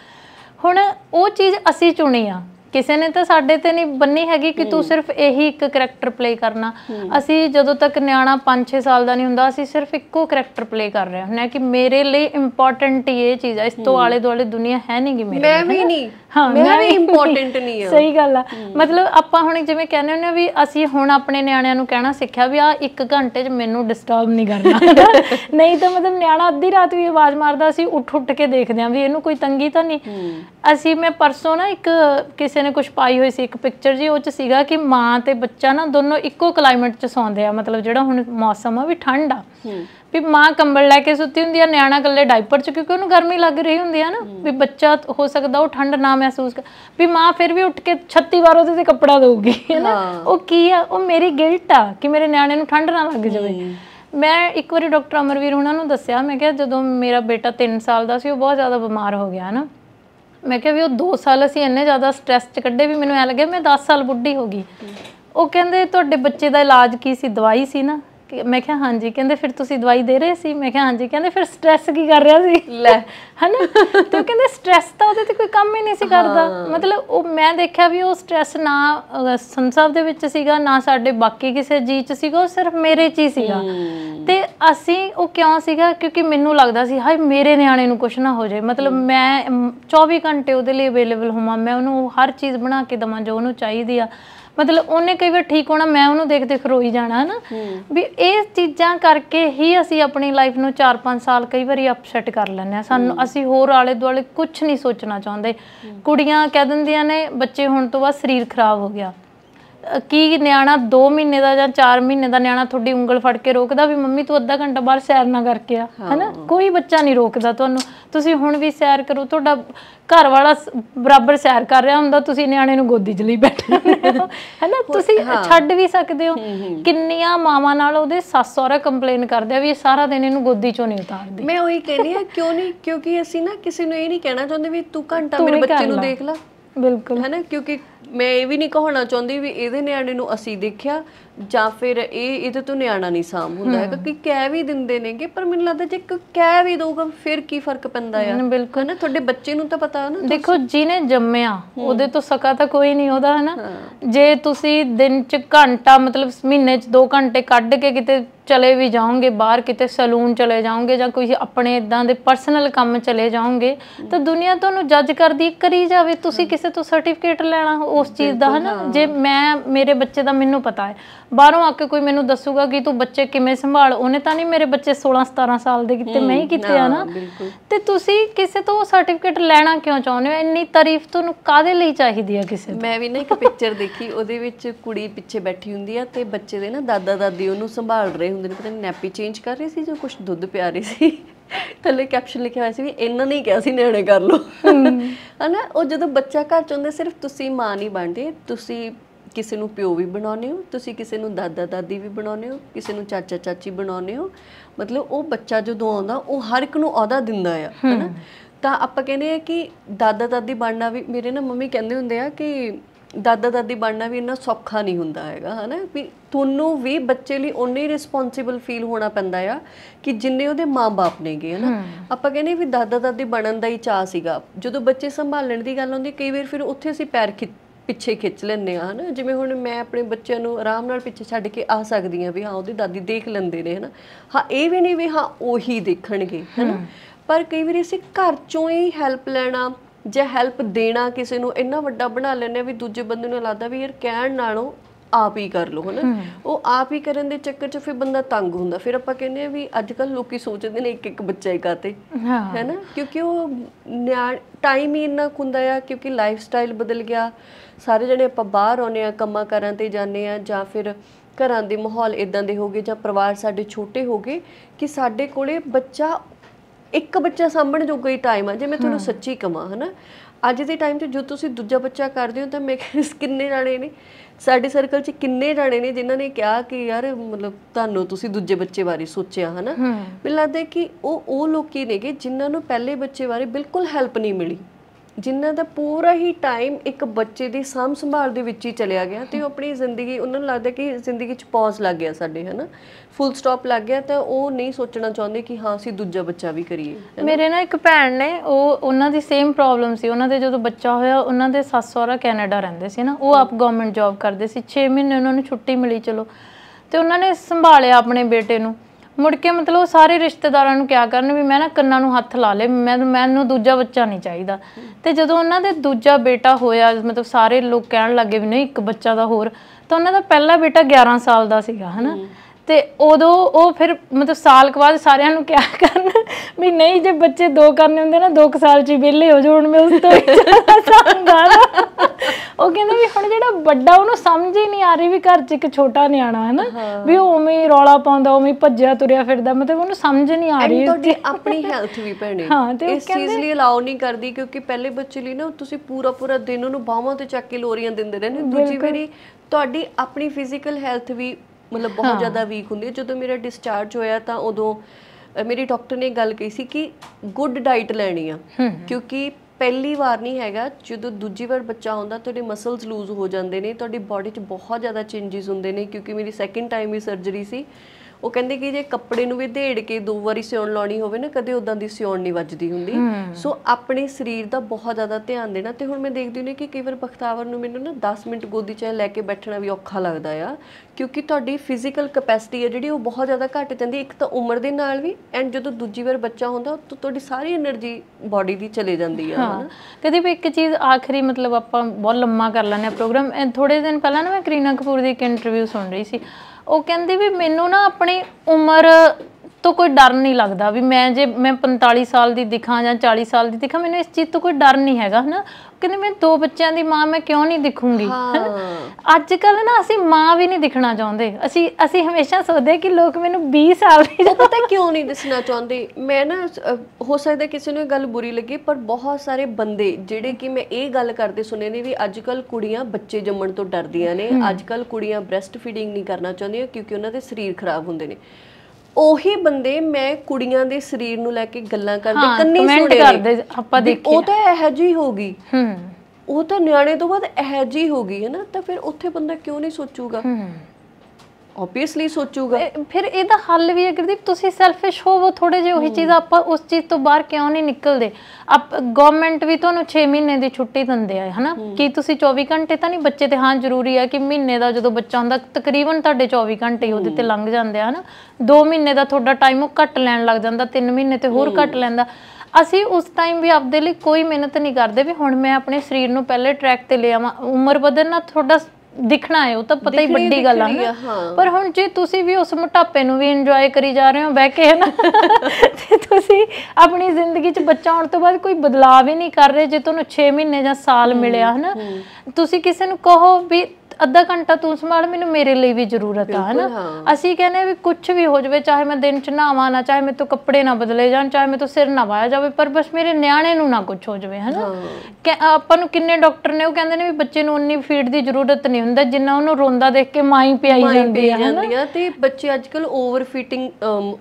ਹੁਣ ਉਹ ਚੀਜ਼ ਅਸੀਂ ਚੁਣੀ ਆ ਕਿਸੇ ਨੇ ਤਾਂ ਸਾਡੇ ਤੇ ਨਹੀਂ ਬੰਨੀ ਹੈਗੀ ਕਿ ਤੂੰ ਸਿਰਫ ਇਹੀ ਇੱਕ ਕੈਰੈਕਟਰ ਪਲੇ ਕਰਨਾ ਅਸੀਂ ਜਦੋਂ ਤੱਕ ਨਿਆਣਾ 5-6 ਸਾਲ ਦਾ ਨਹੀਂ ਹੁੰਦਾ ਅਸੀਂ ਸਿਰਫ ਇੱਕੋ ਕੈਰੈਕਟਰ ਪਲੇ ਕਰ ਰਹੇ ਹੁੰਨੇ ਕਿ ਮੇਰੇ ਲਈ ਇੰਪੋਰਟੈਂਟ ਇਹ ਚੀਜ਼ ਆ ਇਸ ਤੋਂ ਆਲੇ ਦੁਆਲੇ ਦੁਨੀਆ ਹੈ ਨਹੀਂਗੀ ਮੇਰੇ ਮੈਂ ਵੀ ਨਹੀਂ ਹਾਂ ਮੈਂ ਵੀ ਇੰਪੋਰਟੈਂਟ ਨਹੀਂ ਆ ਸਹੀ ਗੱਲ ਆ ਮਤਲਬ ਆਪਾਂ ਹੁਣ ਜਿਵੇਂ ਕਹਿੰਦੇ ਹੁੰਨੇ ਵੀ ਅਸੀਂ ਹੁਣ ਆਪਣੇ ਨਿਆਣਿਆਂ ਨੂੰ ਕਹਿਣਾ ਸਿੱਖਿਆ ਵੀ ਆ 1 ਘੰਟੇ 'ਚ ਮੈਨੂੰ ਡਿਸਟਰਬ ਨਹੀਂ ਕਰਨਾ ਨਹੀਂ ਤਾਂ ਮਤਲਬ ਨਿਆਣਾ ਅੱਧੀ ਰਾਤ ਵੀ ਆਵਾਜ਼ ਮਾਰਦਾ ਸੀ ਉੱਠ ਉੱਠ ਕੇ ਦੇਖਦੇ ਆ ਵੀ ਇਹਨੂੰ ਕੋਈ ਤੰਗੀ ਤਾਂ ਨਹੀਂ ਅਸੀਂ ਮੈਂ ਪਰਸੋਂ ਨਾ ਇੱਕ ਕਿਸੇ ਕਿਸੇ ਨੇ ਕੁਝ ਪਾਈ ਹੋਈ ਸੀ ਇੱਕ ਪਿਕਚਰ ਜੀ ਉਹ ਚ ਸੀਗਾ ਕਿ ਮਾਂ ਤੇ ਬੱਚਾ ਨਾ ਦੋਨੋਂ ਇੱਕੋ ਕਲਾਈਮੇਟ ਚ ਸੌਂਦੇ ਆ ਮਤਲਬ ਜਿਹੜਾ ਹੁਣ ਮੌਸਮ ਆ ਵੀ ਠੰਡ ਆ ਵੀ ਮਾਂ ਕੰਬਲ ਲੈ ਕੇ ਸੁੱਤੀ ਹੁੰਦੀ ਆ ਨਿਆਣਾ ਇਕੱਲੇ ਡਾਈਪਰ ਚ ਕਿਉਂਕਿ ਉਹਨੂੰ ਗਰਮੀ ਲੱਗ ਰਹੀ ਹੁੰਦੀ ਆ ਨਾ ਵੀ ਬੱਚਾ ਹੋ ਸਕਦਾ ਉਹ ਠੰਡ ਨਾ ਮਹਿਸੂਸ ਕਰ ਵੀ ਮਾਂ ਫਿਰ ਵੀ ਉੱਠ ਕੇ 36 ਵਾਰ ਉਹਦੇ ਤੇ ਕੱਪੜਾ ਦੇਊਗੀ ਹੈਨਾ ਉਹ ਕੀ ਆ ਉਹ ਮੇਰੀ ਗਿਲਟ ਆ ਕਿ ਮੇਰੇ ਨਿਆਣੇ ਨੂੰ ਠੰਡ ਨਾ ਲੱਗ ਜਾਵੇ ਮੈਂ ਇੱਕ ਵਾਰੀ ਡਾਕਟਰ ਅਮਰਵੀਰ ਉਹਨਾਂ ਨੂੰ ਦੱਸਿਆ ਮੈਂ ਕਿਹਾ ਜਦੋਂ ਮੇਰਾ ਬੇਟਾ 3 ਸਾਲ ਦਾ ਸੀ ਉਹ ਬਹੁਤ ਜ਼ਿਆਦਾ ਬਿਮਾਰ ਹੋ ਗਿਆ ਨਾ ਮੈਂ ਕਿਹਾ ਵੀ ਉਹ 2 ਸਾਲ ਅਸੀਂ ਇੰਨੇ ਜ਼ਿਆਦਾ ਸਟ੍ਰੈਸ 'ਚ ਕੱਢੇ ਵੀ ਮੈਨੂੰ ਐ ਲੱਗਿਆ ਮੈਂ 10 ਸਾਲ ਬੁੱਢੀ ਹੋ ਗਈ ਉਹ ਕਹਿੰਦੇ ਤੁਹਾਡੇ ਬੱਚੇ ਦਾ ਇਲਾਜ ਕੀ ਸੀ ਦਵਾਈ ਸੀ ਨਾ ਮੈਂ ਕਿਹਾ ਹਾਂਜੀ ਕਹਿੰਦੇ ਫਿਰ ਤੁਸੀਂ ਦਵਾਈ ਦੇ ਰਹੇ ਸੀ ਮੈਂ ਕਿਹਾ ਹਾਂਜੀ ਕਹਿੰਦੇ ਫਿਰ ਸਟ्रेस ਕੀ ਕਰ ਰਿਹਾ ਸੀ ਲੈ ਹਨਾ ਤੇ ਉਹ ਕਹਿੰਦੇ ਸਟ्रेस ਤਾਂ ਉਹਦੇ ਤੇ ਕੋਈ ਕੰਮ ਹੀ ਨਹੀਂ ਸੀ ਕਰਦਾ ਮਤਲਬ ਉਹ ਮੈਂ ਦੇਖਿਆ ਵੀ ਉਹ ਸਟ्रेस ਨਾ ਸੰਸਾਰ ਦੇ ਵਿੱਚ ਸੀਗਾ ਨਾ ਸਾਡੇ ਬਾਕੀ ਕਿਸੇ ਜੀ ਚ ਸੀਗਾ ਉਹ ਸਿਰਫ ਮੇਰੇ ਚ ਹੀ ਸੀਗਾ ਤੇ ਅਸੀਂ ਉਹ ਕਿਉਂ ਸੀਗਾ ਕਿਉਂਕਿ ਮੈਨੂੰ ਲੱਗਦਾ ਸੀ ਹਾਏ ਮੇਰੇ ਨਿਆਣੇ ਨੂੰ ਕੁਝ ਨਾ ਹੋ ਜਾਏ ਮਤਲਬ ਮੈਂ 24 ਘੰਟੇ ਉਹਦੇ ਲਈ ਅਵੇਲੇਬਲ ਹੋਵਾਂ ਮੈਂ ਉਹਨੂੰ ਹਰ ਚੀਜ਼ ਬਣਾ ਕੇ ਦਵਾਂ ਜੋ ਉਹਨੂੰ ਚਾਹੀਦੀ ਆ ਮਤਲਬ ਉਹਨੇ ਕਈ ਵਾਰ ਠੀਕ ਹੋਣਾ ਮੈਂ ਉਹਨੂੰ ਦੇਖ ਦੇਖ ਰੋਈ ਜਾਣਾ ਹਨ ਵੀ ਇਹ ਚੀਜ਼ਾਂ ਕਰਕੇ ਹੀ ਅਸੀਂ ਆਪਣੀ ਲਾਈਫ ਨੂੰ 4-5 ਸਾਲ ਕਈ ਵਾਰੀ ਅਪਸੈਟ ਕਰ ਲੈਂਦੇ ਆ ਸਾਨੂੰ ਅਸੀਂ ਹੋਰ ਆਲੇ ਦੁਆਲੇ ਕੁਝ ਨਹੀਂ ਸੋਚਣਾ ਚਾਹੁੰਦੇ ਕੁੜੀਆਂ ਕਹਿ ਦਿੰਦੀਆਂ ਨੇ ਬੱਚੇ ਹੋਣ ਤੋਂ ਬਾਅਦ ਸਰੀਰ ਖਰਾਬ ਹੋ ਗਿਆ ਕੀ ਨਿਆਣਾ 2 ਮਹੀਨੇ ਦਾ ਜਾਂ 4 ਮਹੀਨੇ ਦਾ ਨਿਆਣਾ ਤੁਹਾਡੀ ਉਂਗਲ ਫੜ ਕੇ ਰੋਕਦਾ ਵੀ ਮੰਮੀ ਤੂੰ ਅੱਧਾ ਘੰਟਾ ਬਾਹਰ ਸੈਰ ਨਾ ਕਰਕੇ ਆ ਹੈਨਾ ਕੋਈ ਬੱਚਾ ਨਹੀਂ ਰੋਕਦਾ ਤੁਹਾਨੂੰ ਤੁਸੀਂ ਹੁਣ ਵੀ ਸੈਰ ਕਰੋ ਤੁਹਾਡਾ ਘਰ ਵਾਲਾ ਬਰਾਬਰ ਸੈਰ ਕਰ ਰਿਹਾ ਹੁੰਦਾ ਤੁਸੀਂ ਨਿਆਣੇ ਨੂੰ ਗੋਦੀ 'ਚ ਲਈ ਬੈਠੇ ਹੈਨਾ ਤੁਸੀਂ ਛੱਡ ਵੀ ਸਕਦੇ ਹੋ ਕਿੰਨੀਆਂ ਮਾਵਾਂ ਨਾਲ ਉਹਦੇ ਸੱਸ ਸਹੁਰਾ ਕੰਪਲੇਨ ਕਰਦੇ ਆ ਵੀ ਇਹ ਸਾਰਾ ਦਿਨ ਇਹਨੂੰ ਗੋਦੀ 'ਚੋਂ ਨਹੀਂ ਉਤਾਰਦੇ ਮੈਂ ਉਹੀ ਕਹਿੰਦੀ ਆ ਕਿਉਂ ਨਹੀਂ ਕਿਉਂਕਿ ਅਸੀਂ ਨਾ ਕਿਸੇ ਨੂੰ ਇਹ ਨਹੀਂ ਕਹਿਣਾ ਚਾਹੁੰਦੇ ਵੀ ਤੂੰ ਘੰਟਾ ਮੇਰੇ ਬੱਚੇ ਨੂੰ ਦੇਖ ਲੈ ਬਿਲਕੁਲ ਹੈਨਾ ਕਿਉਂਕਿ ਮੈਂ ਇਹ ਵੀ ਨਹੀਂ ਕਹਣਾ ਚਾਹੁੰਦੀ ਵੀ ਇਹਦੇ ਨਿਆਣੇ ਨੂੰ ਅਸੀਂ ਦੇਖਿਆ ਜਾਂ ਫਿਰ ਇਹ ਇਹਦੇ ਤੋਂ ਨਿਆਣਾ ਨਹੀਂ ਸਾਮ ਹੁੰਦਾ ਹੈਗਾ ਕਿ ਕਹਿ ਵੀ ਦਿੰਦੇ ਨੇਗੇ ਪਰ ਮੈਨੂੰ ਲੱਗਦਾ ਜੇ ਕਹਿ ਵੀ ਦੋਗਾ ਫਿਰ ਕੀ ਫਰਕ ਪੈਂਦਾ ਆ ਬਿਲਕੁਲ ਨਾ ਤੁਹਾਡੇ ਬੱਚੇ ਨੂੰ ਤਾਂ ਪਤਾ ਹੈ ਨਾ ਦੇਖੋ ਜਿਹਨੇ ਜੰਮਿਆ ਉਹਦੇ ਤੋਂ ਸਕਾ ਤਾਂ ਕੋਈ ਨਹੀਂ ਉਹਦਾ ਹਨਾ ਜੇ ਤੁਸੀਂ ਦਿਨ ਚ ਘੰਟਾ ਮਤਲਬ ਮਹੀਨੇ ਚ 2 ਘੰਟੇ ਕੱਢ ਕੇ ਕਿਤੇ ਚਲੇ ਵੀ ਜਾਓਗੇ ਬਾਹਰ ਕਿਤੇ ਸਲੂਨ ਚਲੇ ਜਾਓਗੇ ਜਾਂ ਕੋਈ ਆਪਣੇ ਇਦਾਂ ਦੇ ਪਰਸਨਲ ਕੰਮ ਚਲੇ ਜਾਓਗੇ ਤਾਂ ਦੁਨੀਆ ਤੁਹਾਨੂੰ ਜੱਜ ਕਰਦੀ ਕਰੀ ਜਾਵੇ ਤੁਸੀਂ ਕਿਸੇ ਤੋਂ ਸਰਟੀਫਿਕੇਟ ਲੈਣਾ ਉਸ ਚੀਜ਼ ਦਾ ਹਨਾ ਜੇ ਮੈਂ ਮੇਰੇ ਬੱਚੇ ਦਾ ਮੈਨੂੰ ਪਤਾ ਹੈ ਬਾਹਰੋਂ ਆ ਕੇ ਕੋਈ ਮੈਨੂੰ ਦੱਸੂਗਾ ਕਿ ਤੂੰ ਬੱਚੇ ਕਿਵੇਂ ਸੰਭਾਲ ਉਹਨੇ ਤਾਂ ਨਹੀਂ ਮੇਰੇ ਬੱਚੇ 16 17 ਸਾਲ ਦੇ ਕੀਤੇ ਮੈਂ ਹੀ ਕੀਤੇ ਆ ਨਾ ਤੇ ਤੁਸੀਂ ਕਿਸੇ ਤੋਂ ਸਰਟੀਫਿਕੇਟ ਲੈਣਾ ਕਿਉਂ ਚਾਹੁੰਦੇ ਹੋ ਇੰਨੀ ਤਾਰੀਫ ਤੁਹਾਨੂੰ ਕਾਦੇ ਲਈ ਚਾਹੀਦੀ ਆ ਕਿਸੇ ਮੈਂ ਵੀ ਨਾ ਇੱਕ ਪਿਕਚਰ ਦੇਖੀ ਉਹਦੇ ਵਿੱਚ ਕੁੜੀ ਪਿੱਛੇ ਬੈਠੀ ਹੁੰਦੀ ਆ ਤੇ ਬੱਚੇ ਦੇ ਨਾ ਦਾਦਾ ਦਾਦੀ ਉਹਨੂੰ ਸੰਭਾਲ ਰਹੇ ਹੁੰਦੇ ਨੇ ਪਤਾ ਨਹੀਂ ਨੈਪੀ ਚੇਂਜ ਕਰ ਰਹੇ ਸੀ ਜਾਂ ਕੁਝ ਦੁੱਧ ਪਿਆ ਰਹੇ ਸੀ ਥੱਲੇ ਕੈਪਸ਼ਨ ਲਿਖਿਆ ਹੋਇਆ ਸੀ ਵੀ ਇਹਨਾਂ ਨੇ ਕਿਹਾ ਸੀ ਨਿਆਣੇ ਕਰ ਲੋ ਹਨਾ ਉਹ ਜਦੋਂ ਬੱਚਾ ਘਰ ਚ ਹੁੰਦੇ ਸਿਰਫ ਤੁਸੀਂ ਮਾਂ ਨਹੀਂ ਬਣਦੇ ਤੁਸੀਂ ਕਿਸੇ ਨੂੰ ਪਿਓ ਵੀ ਬਣਾਉਨੇ ਹੋ ਤੁਸੀਂ ਕਿਸੇ ਨੂੰ ਦਾਦਾ ਦਾਦੀ ਵੀ ਬਣਾਉਨੇ ਹੋ ਕਿਸੇ ਨੂੰ ਚਾਚਾ ਚਾਚੀ ਬਣਾਉਨੇ ਹੋ ਮਤਲਬ ਉਹ ਬੱਚਾ ਜਦੋਂ ਆਉਂਦਾ ਉਹ ਹਰ ਇੱਕ ਨੂੰ ਆਦਾ ਦਿੰਦਾ ਆ ਹੈਨਾ ਤਾਂ ਆਪਾਂ ਕਹਿੰਦੇ ਆ ਕਿ ਦਾਦਾ ਦਾਦੀ ਬਣਨਾ ਵੀ ਮੇਰੇ ਨਾ ਮੰਮੀ ਕਹਿੰਦੇ ਹੁੰਦੇ ਆ ਕਿ ਦਾਦਾ ਦਾਦੀ ਬਣਨਾ ਵੀ ਇੰਨਾ ਸੌਖਾ ਨਹੀਂ ਹੁੰਦਾ ਹੈਗਾ ਹਨਾ ਵੀ ਤੁਹਾਨੂੰ ਵੀ ਬੱਚੇ ਲਈ ਓਨੇ ਰਿਸਪੌਂਸਿਬਲ ਫੀਲ ਹੋਣਾ ਪੈਂਦਾ ਆ ਕਿ ਜਿੰਨੇ ਉਹਦੇ ਮਾਪੇ ਨੇਗੇ ਹਨਾ ਆਪਾਂ ਕਹਿੰਦੇ ਵੀ ਦਾਦਾ ਦਾਦੀ ਬਣਨ ਦਾ ਹੀ ਚਾਹ ਸੀਗਾ ਜਦੋਂ ਬੱਚੇ ਸੰਭਾਲਣ ਦੀ ਗੱਲ ਆਉਂਦੀ ਕਈ ਵਾਰ ਫਿਰ ਉੱਥੇ ਅਸੀਂ ਪੈਰ ਪਿੱਛੇ ਖਿੱਚ ਲੈਂਦੇ ਆ ਹਨਾ ਜਿਵੇਂ ਹੁਣ ਮੈਂ ਆਪਣੇ ਬੱਚਿਆਂ ਨੂੰ ਆਰਾਮ ਨਾਲ ਪਿੱਛੇ ਛੱਡ ਕੇ ਆ ਸਕਦੀ ਆ ਵੀ ਹਾਂ ਉਹਦੀ ਦਾਦੀ ਦੇਖ ਲੈਂਦੇ ਨੇ ਹਨਾ ਹਾਂ ਇਹ ਵੀ ਨਹੀਂ ਵੀ ਹਾਂ ਉਹੀ ਦੇਖਣਗੇ ਹਨਾ ਪਰ ਕਈ ਵਾਰੀ ਅਸੀਂ ਘਰ ਚੋਂ ਹੀ ਹੈਲਪ ਲੈਣਾ ਜਾਂ ਹੈਲਪ ਦੇਣਾ ਕਿਸੇ ਨੂੰ ਇੰਨਾ ਵੱਡਾ ਬਣਾ ਲੈਣੇ ਵੀ ਦੂਜੇ ਬੰਦੇ ਨੂੰ ਲੱਗਦਾ ਵੀ ਯਾਰ ਕਹਿਣ ਨਾਲੋਂ ਆਪ ਹੀ ਕਰ ਲਓ ਹਨਾ ਉਹ ਆਪ ਹੀ ਕਰਨ ਦੇ ਚੱਕਰ 'ਚ ਫਿਰ ਬੰਦਾ ਤੰਗ ਹੁੰਦਾ ਫਿਰ ਆਪਾਂ ਕਹਿੰਦੇ ਆ ਵੀ ਅੱਜ ਕੱਲ ਲੋਕੀ ਸੋਚਦੇ ਨੇ ਇੱਕ ਇੱਕ ਬੱਚਾ ਹੀ ਕਾਤੇ ਹੈਨਾ ਕਿਉਂਕਿ ਉਹ ਟਾਈਮ ਹੀ ਇੰਨਾ ਹੁੰਦਾ ਆ ਕਿਉਂਕਿ ਲਾਈਫ ਸਟਾਈਲ ਬਦਲ ਗਿਆ ਸਾਰੇ ਜਣੇ ਆਪਾਂ ਬਾਹਰ ਆਉਨੇ ਆ ਕੰਮਾਂ ਕਰਾਂ ਤੇ ਜਾਂਦੇ ਆ ਜਾਂ ਫਿਰ ਘਰਾਂ ਦੇ ਮਾਹੌਲ ਇਦਾਂ ਦੇ ਹੋ ਗਏ ਜਾਂ ਪਰਿਵਾਰ ਸਾਡੇ ਛੋਟੇ ਹੋ ਗਏ ਕਿ ਸਾਡੇ ਕੋਲੇ ਬੱਚਾ ਇੱਕ ਬੱਚਾ ਸਾਂਭਣ ਜੋ ਕੋਈ ਟਾਈਮ ਆ ਜੇ ਮੈਂ ਤੁਹਾਨੂੰ ਸੱਚੀ ਕਹਾਂ ਹਨਾ ਅੱਜ ਦੇ ਟਾਈਮ 'ਚ ਜੋ ਤੁਸੀਂ ਦੂਜਾ ਬੱਚਾ ਕਰਦੇ ਹੋ ਤਾਂ ਮੇਕਸ ਕਿੰਨੇ ਜਾਣੇ ਨੇ ਸਾਡੇ ਸਰਕਲ 'ਚ ਕਿੰਨੇ ਜਾਣੇ ਨੇ ਜਿਨ੍ਹਾਂ ਨੇ ਕਿਹਾ ਕਿ ਯਾਰ ਮਤਲਬ ਤੁਹਾਨੂੰ ਤੁਸੀਂ ਦੂਜੇ ਬੱਚੇ ਬਾਰੇ ਸੋਚਿਆ ਹਨਾ ਮੈਨੂੰ ਲੱਗਦਾ ਕਿ ਉਹ ਉਹ ਲੋਕੀ ਨੇਗੇ ਜਿਨ੍ਹਾਂ ਨੂੰ ਪਹਿਲੇ ਬੱਚੇ ਬਾਰੇ ਬਿਲਕੁਲ ਹੈਲਪ ਨਹੀਂ ਮਿਲੀ ਜਿਨ੍ਹਾਂ ਦਾ ਪੂਰਾ ਹੀ ਟਾਈਮ ਇੱਕ ਬੱਚੇ ਦੀ ਸਾਂਭ ਸੰਭਾਲ ਦੇ ਵਿੱਚ ਹੀ ਚਲਿਆ ਗਿਆ ਤੇ ਉਹ ਆਪਣੀ ਜ਼ਿੰਦਗੀ ਉਹਨਾਂ ਨੂੰ ਲੱਗਦਾ ਕਿ ਜ਼ਿੰਦਗੀ 'ਚ ਪੌਜ਼ ਲੱਗ ਗਿਆ ਸਾਡੇ ਹਨਾ ਫੁੱਲ ਸਟਾਪ ਲੱਗ ਗਿਆ ਤਾਂ ਉਹ ਨਹੀਂ ਸੋਚਣਾ ਚਾਹੁੰਦੇ ਕਿ ਹਾਂ ਅਸੀਂ ਦੂਜਾ ਬੱਚਾ ਵੀ ਕਰੀਏ ਮੇਰੇ ਨਾਲ ਇੱਕ ਭੈਣ ਨੇ ਉਹ ਉਹਨਾਂ ਦੀ ਸੇਮ ਪ੍ਰੋਬਲਮ ਸੀ ਉਹਨਾਂ ਦੇ ਜਦੋਂ ਬੱਚਾ ਹੋਇਆ ਉਹਨਾਂ ਦੇ ਸੱਸ ਸਹੁਰਾ ਕੈਨੇਡਾ ਰਹਿੰਦੇ ਸੀ ਨਾ ਉਹ ਆਪ ਗਵਰਨਮੈਂਟ ਜੌਬ ਕਰਦੇ ਸੀ 6 ਮਹੀਨੇ ਉਹਨਾਂ ਨੂੰ ਛੁੱਟੀ ਮਿਲੀ ਚਲੋ ਤੇ ਉਹਨਾਂ ਨੇ ਸੰਭਾਲਿਆ ਆਪਣੇ ਬੇਟੇ ਨੂੰ ਮੁੜ ਕੇ ਮਤਲਬ ਸਾਰੇ ਰਿਸ਼ਤੇਦਾਰਾਂ ਨੂੰ ਕਿਹਾ ਕਰਨ ਵੀ ਮੈਂ ਨਾ ਕੰਨਾਂ ਨੂੰ ਹੱਥ ਲਾ ਲੇ ਮੈਂ ਮੈਨੂੰ ਦੂਜਾ ਬੱਚਾ ਨਹੀਂ ਚਾਹੀਦਾ ਤੇ ਜਦੋਂ ਉਹਨਾਂ ਦੇ ਦੂਜਾ ਬੇਟਾ ਹੋਇਆ ਮਤਲਬ ਸਾਰੇ ਲੋਕ ਕਹਿਣ ਲੱਗੇ ਵੀ ਨਹੀਂ ਇੱਕ ਬੱਚਾ ਦਾ ਹੋਰ ਤਾਂ ਉਹਨਾਂ ਦਾ ਪਹਿਲਾ ਬੇਟਾ 11 ਸਾਲ ਦਾ ਸੀਗਾ ਹਨਾ ਤੇ ਉਦੋਂ ਉਹ ਫਿਰ ਮਤਲਬ ਸਾਲ ਕੁ ਬਾਅਦ ਸਾਰਿਆਂ ਨੂੰ ਕਿਹਾ ਕਰਨ ਵੀ ਨਹੀਂ ਜੇ ਬੱਚੇ ਦੋ ਕਰਨੇ ਹੁੰਦੇ ਨਾ ਦੋ ਕੁ ਸਾਲ ਚ ਹੀ ਵਿਹਲੇ ਹੋ ਜਾਣ ਮੈਂ ਉਸ ਤੋਂ ਸਮਝਾਂ ਉਹ ਕਹਿੰਦੇ ਵੀ ਹੁਣ ਜਿਹੜਾ ਵੱਡਾ ਉਹਨੂੰ ਸਮਝ ਹੀ ਨਹੀਂ ਆ ਰਹੀ ਵੀ ਘਰ 'ਚ ਇੱਕ ਛੋਟਾ ਨਿਆਣਾ ਹੈ ਨਾ ਵੀ ਉਹ ਉਵੇਂ ਹੀ ਰੌਲਾ ਪਾਉਂਦਾ ਉਵੇਂ ਭੱਜਿਆ ਤੁਰਿਆ ਫਿਰਦਾ ਮਤਲਬ ਉਹਨੂੰ ਸਮਝ ਨਹੀਂ ਆ ਰਹੀ ਤੁਹਾਡੀ ਆਪਣੀ ਹੈਲਥ ਵੀ ਭੈਣੇ ਹਾਂ ਤੇ ਇਸ ਚੀਜ਼ ਲਈ ਅਲਾਉ ਨਹੀਂ ਕਰਦੀ ਕਿਉਂਕਿ ਪਹਿਲੇ ਬੱਚੇ ਲਈ ਨਾ ਤੁਸੀਂ ਪੂਰਾ ਪੂਰਾ ਦਿਨ ਉਹਨੂੰ ਬਾਹਾਂ ਤੇ ਚੱਕ ਕੇ ਲੋਰੀਆਂ ਦਿੰਦੇ ਰਹਿੰਦੇ ਦੂਜੀ ਵਾਰੀ ਤੁਹਾਡੀ ਆਪਣੀ ਫਿਜ਼ੀਕਲ ਹੈਲਥ ਵੀ ਮਤਲਬ ਬਹੁਤ ਜ਼ਿਆਦਾ ਵੀਕ ਹੁੰਦੀ ਹੈ ਜਦੋਂ ਮੇਰਾ ਡਿਸਚਾਰਜ ਹੋਇਆ ਤਾਂ ਉਦੋਂ ਮੇਰੀ ਡਾਕਟਰ ਨੇ ਗੱਲ ਕਹੀ ਸੀ ਕਿ ਗੁੱਡ ਡਾਈਟ ਲੈਣੀ ਆ ਕਿਉਂਕਿ ਪਹਿਲੀ ਵਾਰ ਨਹੀਂ ਹੈਗਾ ਜਦੋਂ ਦੂਜੀ ਵਾਰ ਬੱਚਾ ਹੁੰਦਾ ਤੁਹਾਡੇ ਮਸਲਸ ਲੂਜ਼ ਹੋ ਜਾਂਦੇ ਨੇ ਤੁਹਾਡੀ ਬਾਡੀ 'ਚ ਬਹੁਤ ਜ਼ਿਆਦਾ ਚੇਂਜਸ ਹੁੰਦੇ ਨੇ ਕਿਉਂਕਿ ਮੇਰੀ ਸੈਕਿੰਡ ਟਾਈਮ ਹੀ ਸਰਜਰੀ ਸੀ ਉਹ ਕਹਿੰਦੇ ਕਿ ਜੇ ਕੱਪੜੇ ਨੂੰ ਵੀ ਢੇੜ ਕੇ ਦੋ ਵਾਰੀ ਸਿਉਣ ਲਾਉਣੀ ਹੋਵੇ ਨਾ ਕਦੇ ਉਦਾਂ ਦੀ ਸਿਉਣ ਨਹੀਂ ਵੱਜਦੀ ਹੁੰਦੀ ਸੋ ਆਪਣੇ ਸਰੀਰ ਦਾ ਬਹੁਤ ਜ਼ਿਆਦਾ ਧਿਆਨ ਦੇਣਾ ਤੇ ਹੁਣ ਮੈਂ ਦੇਖਦੀ ਹੁੰਦੀ ਕਿ ਕਈ ਵਾਰ ਬਖਤਾਵਰ ਨੂੰ ਮੈਨੂੰ ਨਾ 10 ਮਿੰਟ ਗੋਦੀ 'ਚ ਲੈ ਕੇ ਬੈਠਣਾ ਵੀ ਔਖਾ ਲੱਗਦਾ ਆ ਕਿਉਂਕਿ ਤੁਹਾਡੀ ਫਿਜ਼ੀਕਲ ਕਪੈਸਿਟੀ ਹੈ ਜਿਹੜੀ ਉਹ ਬਹੁਤ ਜ਼ਿਆਦਾ ਘਟ ਜਾਂਦੀ ਇੱਕ ਤਾਂ ਉਮਰ ਦੇ ਨਾਲ ਵੀ ਐਂਡ ਜਦੋਂ ਦੂਜੀ ਵਾਰ ਬੱਚਾ ਹੁੰਦਾ ਤਾਂ ਤੁਹਾਡੀ ਸਾਰੀ એનર્ਜੀ ਬਾਡੀ ਦੀ ਚਲੇ ਜਾਂਦੀ ਆ ਹਨਾ ਕਦੇ ਵੀ ਇੱਕ ਚੀਜ਼ ਆਖਰੀ ਮਤਲਬ ਆਪਾਂ ਬਹੁਤ ਲੰਮਾ ਕਰ ਲੈਣੇ ਆ ਪ੍ਰੋਗਰਾਮ ਥੋੜੇ ਦਿਨ ਪਹਿਲਾਂ ਨਾ ਮੈਂ ਕਰੀਨਾ ਕਪੂਰ ਦੀ ਇੱਕ ਇੰਟਰਵਿਊ ਸੁਣ ਰਹੀ ਸੀ ਉਹ ਕਹਿੰਦੇ ਵੀ ਮੈਨੂੰ ਨਾ ਆਪਣੀ ਉਮਰ ਤੋਂ ਕੋਈ ਡਰ ਨਹੀਂ ਲੱਗਦਾ ਵੀ ਮੈਂ ਜੇ ਮੈਂ 45 ਸਾਲ ਦੀ ਦਿਖਾਂ ਜਾਂ 40 ਸਾਲ ਦੀ ਦਿਖਾਂ ਮੈਨੂੰ ਇਸ ਚੀਜ਼ ਤੋਂ ਕੋਈ ਡਰ ਨਹੀਂ ਹੈਗਾ ਹਨਾ ਕਹਿੰਦੇ ਮੈਂ ਦੋ ਬੱਚਿਆਂ ਦੀ ਮਾਂ ਮੈਂ ਕਿਉਂ ਨਹੀਂ ਦਿਖੂੰਗੀ ਅੱਜ ਕੱਲ ਨਾ ਅਸੀਂ ਮਾਂ ਵੀ ਨਹੀਂ ਦਿਖਣਾ ਚਾਹੁੰਦੇ ਅਸੀਂ ਅਸੀਂ ਹਮੇਸ਼ਾ ਸੋਚਦੇ ਕਿ ਲੋਕ ਮੈਨੂੰ 20 ਸਾਲ ਦੀ ਪਤਾ ਕਿਉਂ ਨਹੀਂ ਦਿਸਣਾ ਚਾਹੁੰਦੇ ਮੈਂ ਨਾ ਹੋ ਸਕਦਾ ਕਿਸੇ ਨੂੰ ਇਹ ਗੱਲ ਬੁਰੀ ਲੱਗੇ ਪਰ ਬਹੁਤ ਸਾਰੇ ਬੰਦੇ ਜਿਹੜੇ ਕਿ ਮੈਂ ਇਹ ਗੱਲ ਕਰਦੇ ਸੁਣੇ ਨੇ ਵੀ ਅੱਜ ਕੱਲ ਕੁੜੀਆਂ ਬੱਚੇ ਜੰਮਣ ਤੋਂ ਡਰਦੀਆਂ ਨੇ ਅੱਜ ਕੱਲ ਕੁੜੀਆਂ ਬ੍ਰੈਸਟ ਫੀਡਿੰਗ ਨਹੀਂ ਕਰਨਾ ਚਾਹੁੰਦੀਆਂ ਕਿਉਂਕਿ ਉਹਨਾਂ ਦੇ ਸਰੀਰ ਖਰਾਬ ਹੁੰਦੇ ਨੇ ਉਹੀ ਬੰਦੇ ਮੈਂ ਕੁੜੀਆਂ ਦੇ ਸਰੀਰ ਨੂੰ ਲੈ ਕੇ ਗੱਲਾਂ ਕਰਦੇ ਕੰਨੀ ਸੁਣਦੇ ਕਰਦੇ ਆਪਾਂ ਦੇਖੀ ਉਹ ਤਾਂ ਇਹੋ ਜੀ ਹੋ ਗਈ ਹੂੰ ਉਹ ਤਾਂ ਨਿਆਣੇ ਤੋਂ ਬਾਅਦ ਇਹੋ ਜੀ ਹੋ ਗਈ ਹੈ ਨਾ ਤਾਂ ਫਿਰ ਉੱਥੇ ਬੰਦਾ ਕਿਉਂ ਨਹੀਂ ਸੋਚੂਗਾ ਆਬਵੀਅਸਲੀ ਸੋਚੂਗਾ ਫਿਰ ਇਹਦਾ ਹੱਲ ਵੀ ਹੈ ਗੁਰਦੀਪ ਤੁਸੀਂ ਸੈਲਫਿਸ਼ ਹੋਵੋ ਥੋੜੇ ਜਿਹਾ ਉਹੀ ਚੀਜ਼ ਆਪਾਂ ਉਸ ਚੀਜ਼ ਤੋਂ ਬਾਹਰ ਕਿਉਂ ਨਹੀਂ ਨਿਕਲਦੇ ਆਪ ਗਵਰਨਮੈਂਟ ਵੀ ਤੁਹਾਨੂੰ 6 ਮਹੀਨੇ ਦੀ ਛੁੱਟੀ ਦਿੰਦੇ ਆ ਹਨਾ ਕਿ ਤੁਸੀਂ 24 ਘੰਟੇ ਤਾਂ ਨਹੀਂ ਬੱਚੇ ਤੇ ਹਾਂ ਜ਼ਰੂਰੀ ਆ ਕਿ ਮਹੀਨੇ ਦਾ ਜਦੋਂ ਬੱਚਾ ਹੁੰਦਾ ਤਕਰੀਬਨ ਤੁਹਾਡੇ 24 ਘੰਟੇ ਉਹਦੇ ਤੇ ਲੰਘ ਜਾਂਦੇ ਆ ਹਨਾ 2 ਮਹੀਨੇ ਦਾ ਤੁਹਾਡਾ ਟਾਈਮ ਉਹ ਘੱਟ ਲੈਣ ਲੱਗ ਜਾਂਦਾ 3 ਮਹੀਨੇ ਤੇ ਹੋਰ ਘੱਟ ਲੈਂਦਾ ਅਸੀਂ ਉਸ ਟਾਈਮ ਵੀ ਆਪਦੇ ਲਈ ਕੋਈ ਮਿਹਨਤ ਨਹੀਂ ਕਰਦੇ ਵੀ ਹੁਣ ਮੈਂ ਆਪਣੇ ਸਰੀਰ ਨੂੰ ਪਹਿਲੇ ਟਰੈਕ ਤੇ ਲੈ ਆਵਾਂ ਉਮਰ ਵਧਣ ਨਾਲ ਤੁਹਾਡਾ ਦਿਖਣਾ ਹੈ ਉਹ ਤਾਂ ਪਤਾ ਹੀ ਵੱਡੀ ਗੱਲ ਆ ਪਰ ਹੁਣ ਜੇ ਤੁਸੀਂ ਵੀ ਉਸ ਮੋਟਾਪੇ ਨੂੰ ਵੀ ਇੰਜੋਏ ਕਰੀ ਜਾ ਰਹੇ ਹੋ ਬਹਿ ਕੇ ਹਨਾ ਤੇ ਤੁਸੀਂ ਆਪਣੀ ਜ਼ਿੰਦਗੀ 'ਚ ਬੱਚਾ ਹੋਣ ਤੋਂ ਬਾਅਦ ਕੋਈ ਬਦਲਾਅ ਵੀ ਨਹੀਂ ਕਰ ਰਹੇ ਜੇ ਤੁਹਾਨੂੰ 6 ਮਹੀਨੇ ਜਾਂ ਸਾਲ ਮਿਲਿਆ ਹਨਾ ਤੁਸੀਂ ਕਿਸੇ ਨੂੰ ਕਹੋ ਵੀ ਅੱਧਾ ਘੰਟਾ ਤੂੰ ਸੰਭਾਲ ਮੈਨੂੰ ਮੇਰੇ ਲਈ ਵੀ ਜ਼ਰੂਰਤ ਆ ਹਨਾ ਅਸੀਂ ਕਹਿੰਦੇ ਵੀ ਕੁਝ ਵੀ ਹੋ ਜਾਵੇ ਚਾਹੇ ਮੈਂ ਦਿਨ ਚ ਨਹਾਵਾਂ ਨਾ ਚਾਹੇ ਮੇਰੇ ਤੋਂ ਕੱਪੜੇ ਨਾ ਬਦਲੇ ਜਾਣ ਚਾਹੇ ਮੇਰੇ ਤੋਂ ਸਿਰ ਨਾ ਵਾਇਆ ਜਾਵੇ ਪਰ ਬਸ ਮੇਰੇ ਨਿਆਣੇ ਨੂੰ ਨਾ ਕੁਝ ਹੋ ਜਾਵੇ ਹਨਾ ਆਪਾਂ ਨੂੰ ਕਿੰਨੇ ਡਾਕਟਰ ਨੇ ਉਹ ਕਹਿੰਦੇ ਨੇ ਵੀ ਬੱਚੇ ਨੂੰ ਉਨੀ ਫੀਡ ਦੀ ਜ਼ਰੂਰਤ ਨਹੀਂ ਹੁੰਦਾ ਜਿੰਨਾ ਉਹਨੂੰ ਰੋਂਦਾ ਦੇਖ ਕੇ ਮਾਈ ਪਿਆਈ ਜਾਂਦੀ ਹੈ ਹਨਾ ਤੇ ਬੱਚੇ ਅੱਜਕੱਲ over feeding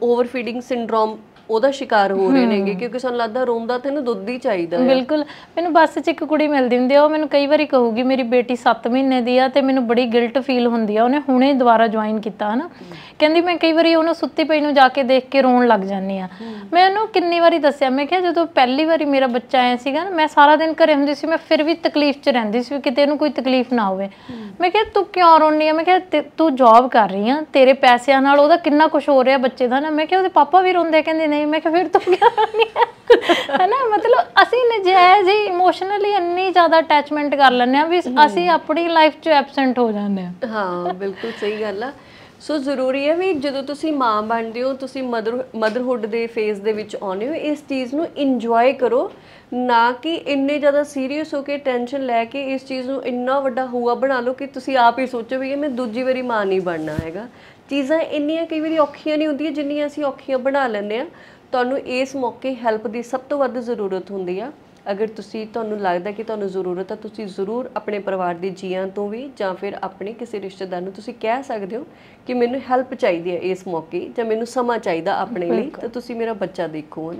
over feeding syndrome ਉਹਦਾ ਸ਼ਿਕਾਰ ਹੋ ਰਹੇ ਨੇਗੇ ਕਿਉਂਕਿ ਸਾਨੂੰ ਲੱਗਦਾ ਰੋਮ ਦਾ ਤੈਨੂੰ ਦੁੱਧ ਹੀ ਚਾਹੀਦਾ ਹੈ ਬਿਲਕੁਲ ਮੈਨੂੰ ਬੱਸ 'ਚ ਇੱਕ ਕੁੜੀ ਮਿਲਦੀ ਹੁੰਦੀ ਆ ਉਹ ਮੈਨੂੰ ਕਈ ਵਾਰੀ ਕਹੂਗੀ ਮੇਰੀ ਬੇਟੀ 7 ਮਹੀਨੇ ਦੀ ਆ ਤੇ ਮੈਨੂੰ ਬੜੀ ਗਿਲਟ ਫੀਲ ਹੁੰਦੀ ਆ ਉਹਨੇ ਹੁਣੇ ਦੁਬਾਰਾ ਜੁਆਇਨ ਕੀਤਾ ਹਨਾ ਕਹਿੰਦੀ ਮੈਂ ਕਈ ਵਾਰੀ ਉਹਨੂੰ ਸੁੱਤੀ ਪਈ ਨੂੰ ਜਾ ਕੇ ਦੇਖ ਕੇ ਰੋਣ ਲੱਗ ਜਾਂਦੀ ਆ ਮੈਂ ਉਹਨੂੰ ਕਿੰਨੀ ਵਾਰੀ ਦੱਸਿਆ ਮੈਂ ਕਿਹਾ ਜਦੋਂ ਪਹਿਲੀ ਵਾਰੀ ਮੇਰਾ ਬੱਚਾ ਆਇਆ ਸੀਗਾ ਨਾ ਮੈਂ ਸਾਰਾ ਦਿਨ ਘਰੇ ਹੁੰਦੀ ਸੀ ਮੈਂ ਫਿਰ ਵੀ ਤਕਲੀਫ 'ਚ ਰਹਿੰਦੀ ਸੀ ਕਿਤੇ ਇਹਨੂੰ ਕੋਈ ਤਕਲੀਫ ਨਾ ਹੋਵੇ ਮੈਂ ਕਿਹਾ ਤੂੰ ਕਿਉਂ ਰੋਣੀ ਆ ਮੈਂ ਕਿਹਾ ਤੂੰ ਜੌਬ ਕਰ ਰਹੀ ਆ ਤੇਰੇ ਪੈਸਿਆਂ ਨਾਲ ਉਹਦਾ ਕਿੰਨਾ ਕੁਝ ਹੋ ਰਿਹਾ ਬੱਚੇ ਦਾ ਨਾ ਮੈਂ ਕਿਹਾ ਉਹਦੇ ਪਾਪਾ ਵੀ ਰੋਂਦੇ ਕਹਿੰਦੇ ਨੇ ਨਹੀਂ ਮੈਂ ਕਿਹਾ ਫਿਰ ਤੂੰ ਕਿਉਂ ਨਹੀਂ ਨਾ ਮਤਲਬ ਅਸੀਂ ਨਜਾਇਜ਼ ਹੀ ਇਮੋਸ਼ਨਲੀ ਇੰਨੀ ਜ਼ਿਆਦਾ ਅਟੈਚਮੈਂਟ ਕਰ ਲੈਂਦੇ ਆ ਵੀ ਅਸੀਂ ਆਪਣੀ ਲਾਈਫ 'ਚ ਐਬਸੈਂਟ ਹੋ ਜਾਂਦੇ ਆ ਹਾਂ ਬਿਲਕੁਲ ਸਹੀ ਗੱਲ ਆ ਸੋ ਜ਼ਰੂਰੀ ਹੈ ਵੀ ਜਦੋਂ ਤੁਸੀਂ ਮਾਂ ਬਣਦੇ ਹੋ ਤੁਸੀਂ ਮਦਰ ਮਦਰਹੁੱਡ ਦੇ ਫੇਜ਼ ਦੇ ਵਿੱਚ ਆਉਂਦੇ ਹੋ ਇਸ ਚੀਜ਼ ਨੂੰ ਇੰਜੋਏ ਕਰੋ ਨਾ ਕਿ ਇੰਨੇ ਜ਼ਿਆਦਾ ਸੀਰੀਅਸ ਹੋ ਕੇ ਟੈਨਸ਼ਨ ਲੈ ਕੇ ਇਸ ਚੀਜ਼ ਨੂੰ ਇੰਨਾ ਵੱਡਾ ਹੂਆ ਬਣਾ ਲਓ ਕਿ ਤੁਸੀਂ ਆਪ ਹੀ ਸੋਚੋ ਵੀ ਇਹ ਮੈਂ ਦੂਜੀ ਵਾਰੀ ਮਾਂ ਨਹੀਂ ਬਣਨਾ ਹੈਗਾ ਚੀਜ਼ਾਂ ਇੰਨੀਆਂ ਕਈ ਵਾਰੀ ਔਖੀਆਂ ਨਹੀਂ ਹੁੰਦੀਆਂ ਜਿੰਨੀਆਂ ਅਸੀਂ ਔਖੀਆਂ ਬਣਾ ਲੈਂਦੇ ਆ ਤੁਹਾਨੂੰ ਇਸ ਮੌਕੇ ਹੈਲਪ ਦੀ ਸਭ ਤੋਂ ਵੱਧ ਜ਼ਰੂਰਤ ਹੁੰਦੀ ਆ ਅਗਰ ਤੁਸੀਂ ਤੁਹਾਨੂੰ ਲੱਗਦਾ ਕਿ ਤੁਹਾਨੂੰ ਜ਼ਰੂਰਤ ਹੈ ਤੁਸੀਂ ਜ਼ਰੂਰ ਆਪਣੇ ਪਰਿਵਾਰ ਦੇ ਜੀਆਂ ਤੋਂ ਵੀ ਜਾਂ ਫਿਰ ਆਪਣੇ ਕਿਸੇ ਰਿਸ਼ਤੇਦਾਰ ਨੂੰ ਤੁਸੀਂ ਕਹਿ ਸਕਦੇ ਹੋ ਕਿ ਮੈਨੂੰ ਹੈਲਪ ਚਾਹੀਦੀ ਹੈ ਇਸ ਮੌਕੇ ਜਾਂ ਮੈਨੂੰ ਸਮਾਂ ਚਾਹੀਦਾ ਆਪਣੇ ਲਈ ਤਾਂ ਤੁਸੀਂ ਮੇਰਾ ਬੱਚਾ ਦੇਖੋ ਹਨ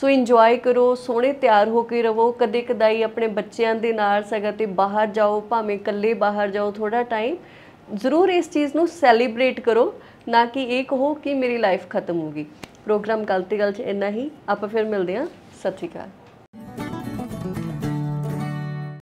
ਸੋ ਇੰਜੋਏ ਕਰੋ ਸੋਹਣੇ ਤਿਆਰ ਹੋ ਕੇ ਰਵੋ ਕਦੇ ਕਦਾਈ ਆਪਣੇ ਬੱਚਿਆਂ ਦੇ ਨਾਲ ਸਗਾ ਤੇ ਬਾਹਰ ਜਾਓ ਭਾਵੇਂ ਇਕੱਲੇ ਬਾਹਰ ਜਾਓ ਥੋੜਾ ਟਾਈਮ ਜ਼ਰੂਰ ਇਸ ਚੀਜ਼ ਨੂੰ ਸੈਲੀਬ੍ਰੇਟ ਕਰੋ ਨਾ ਕਿ ਇਹ ਕਹੋ ਕਿ ਮੇਰੀ ਲਾਈਫ ਖਤਮ ਹੋ ਗਈ ਪ੍ਰੋਗਰਾਮ ਕੱਲ ਤੇ ਗੱਲ ਚ ਇੰਨਾ ਹੀ ਆਪਾਂ ਫਿਰ ਮਿਲਦੇ ਹਾਂ ਸਤਿ ਸ਼੍ਰੀ ਅਕਾਲ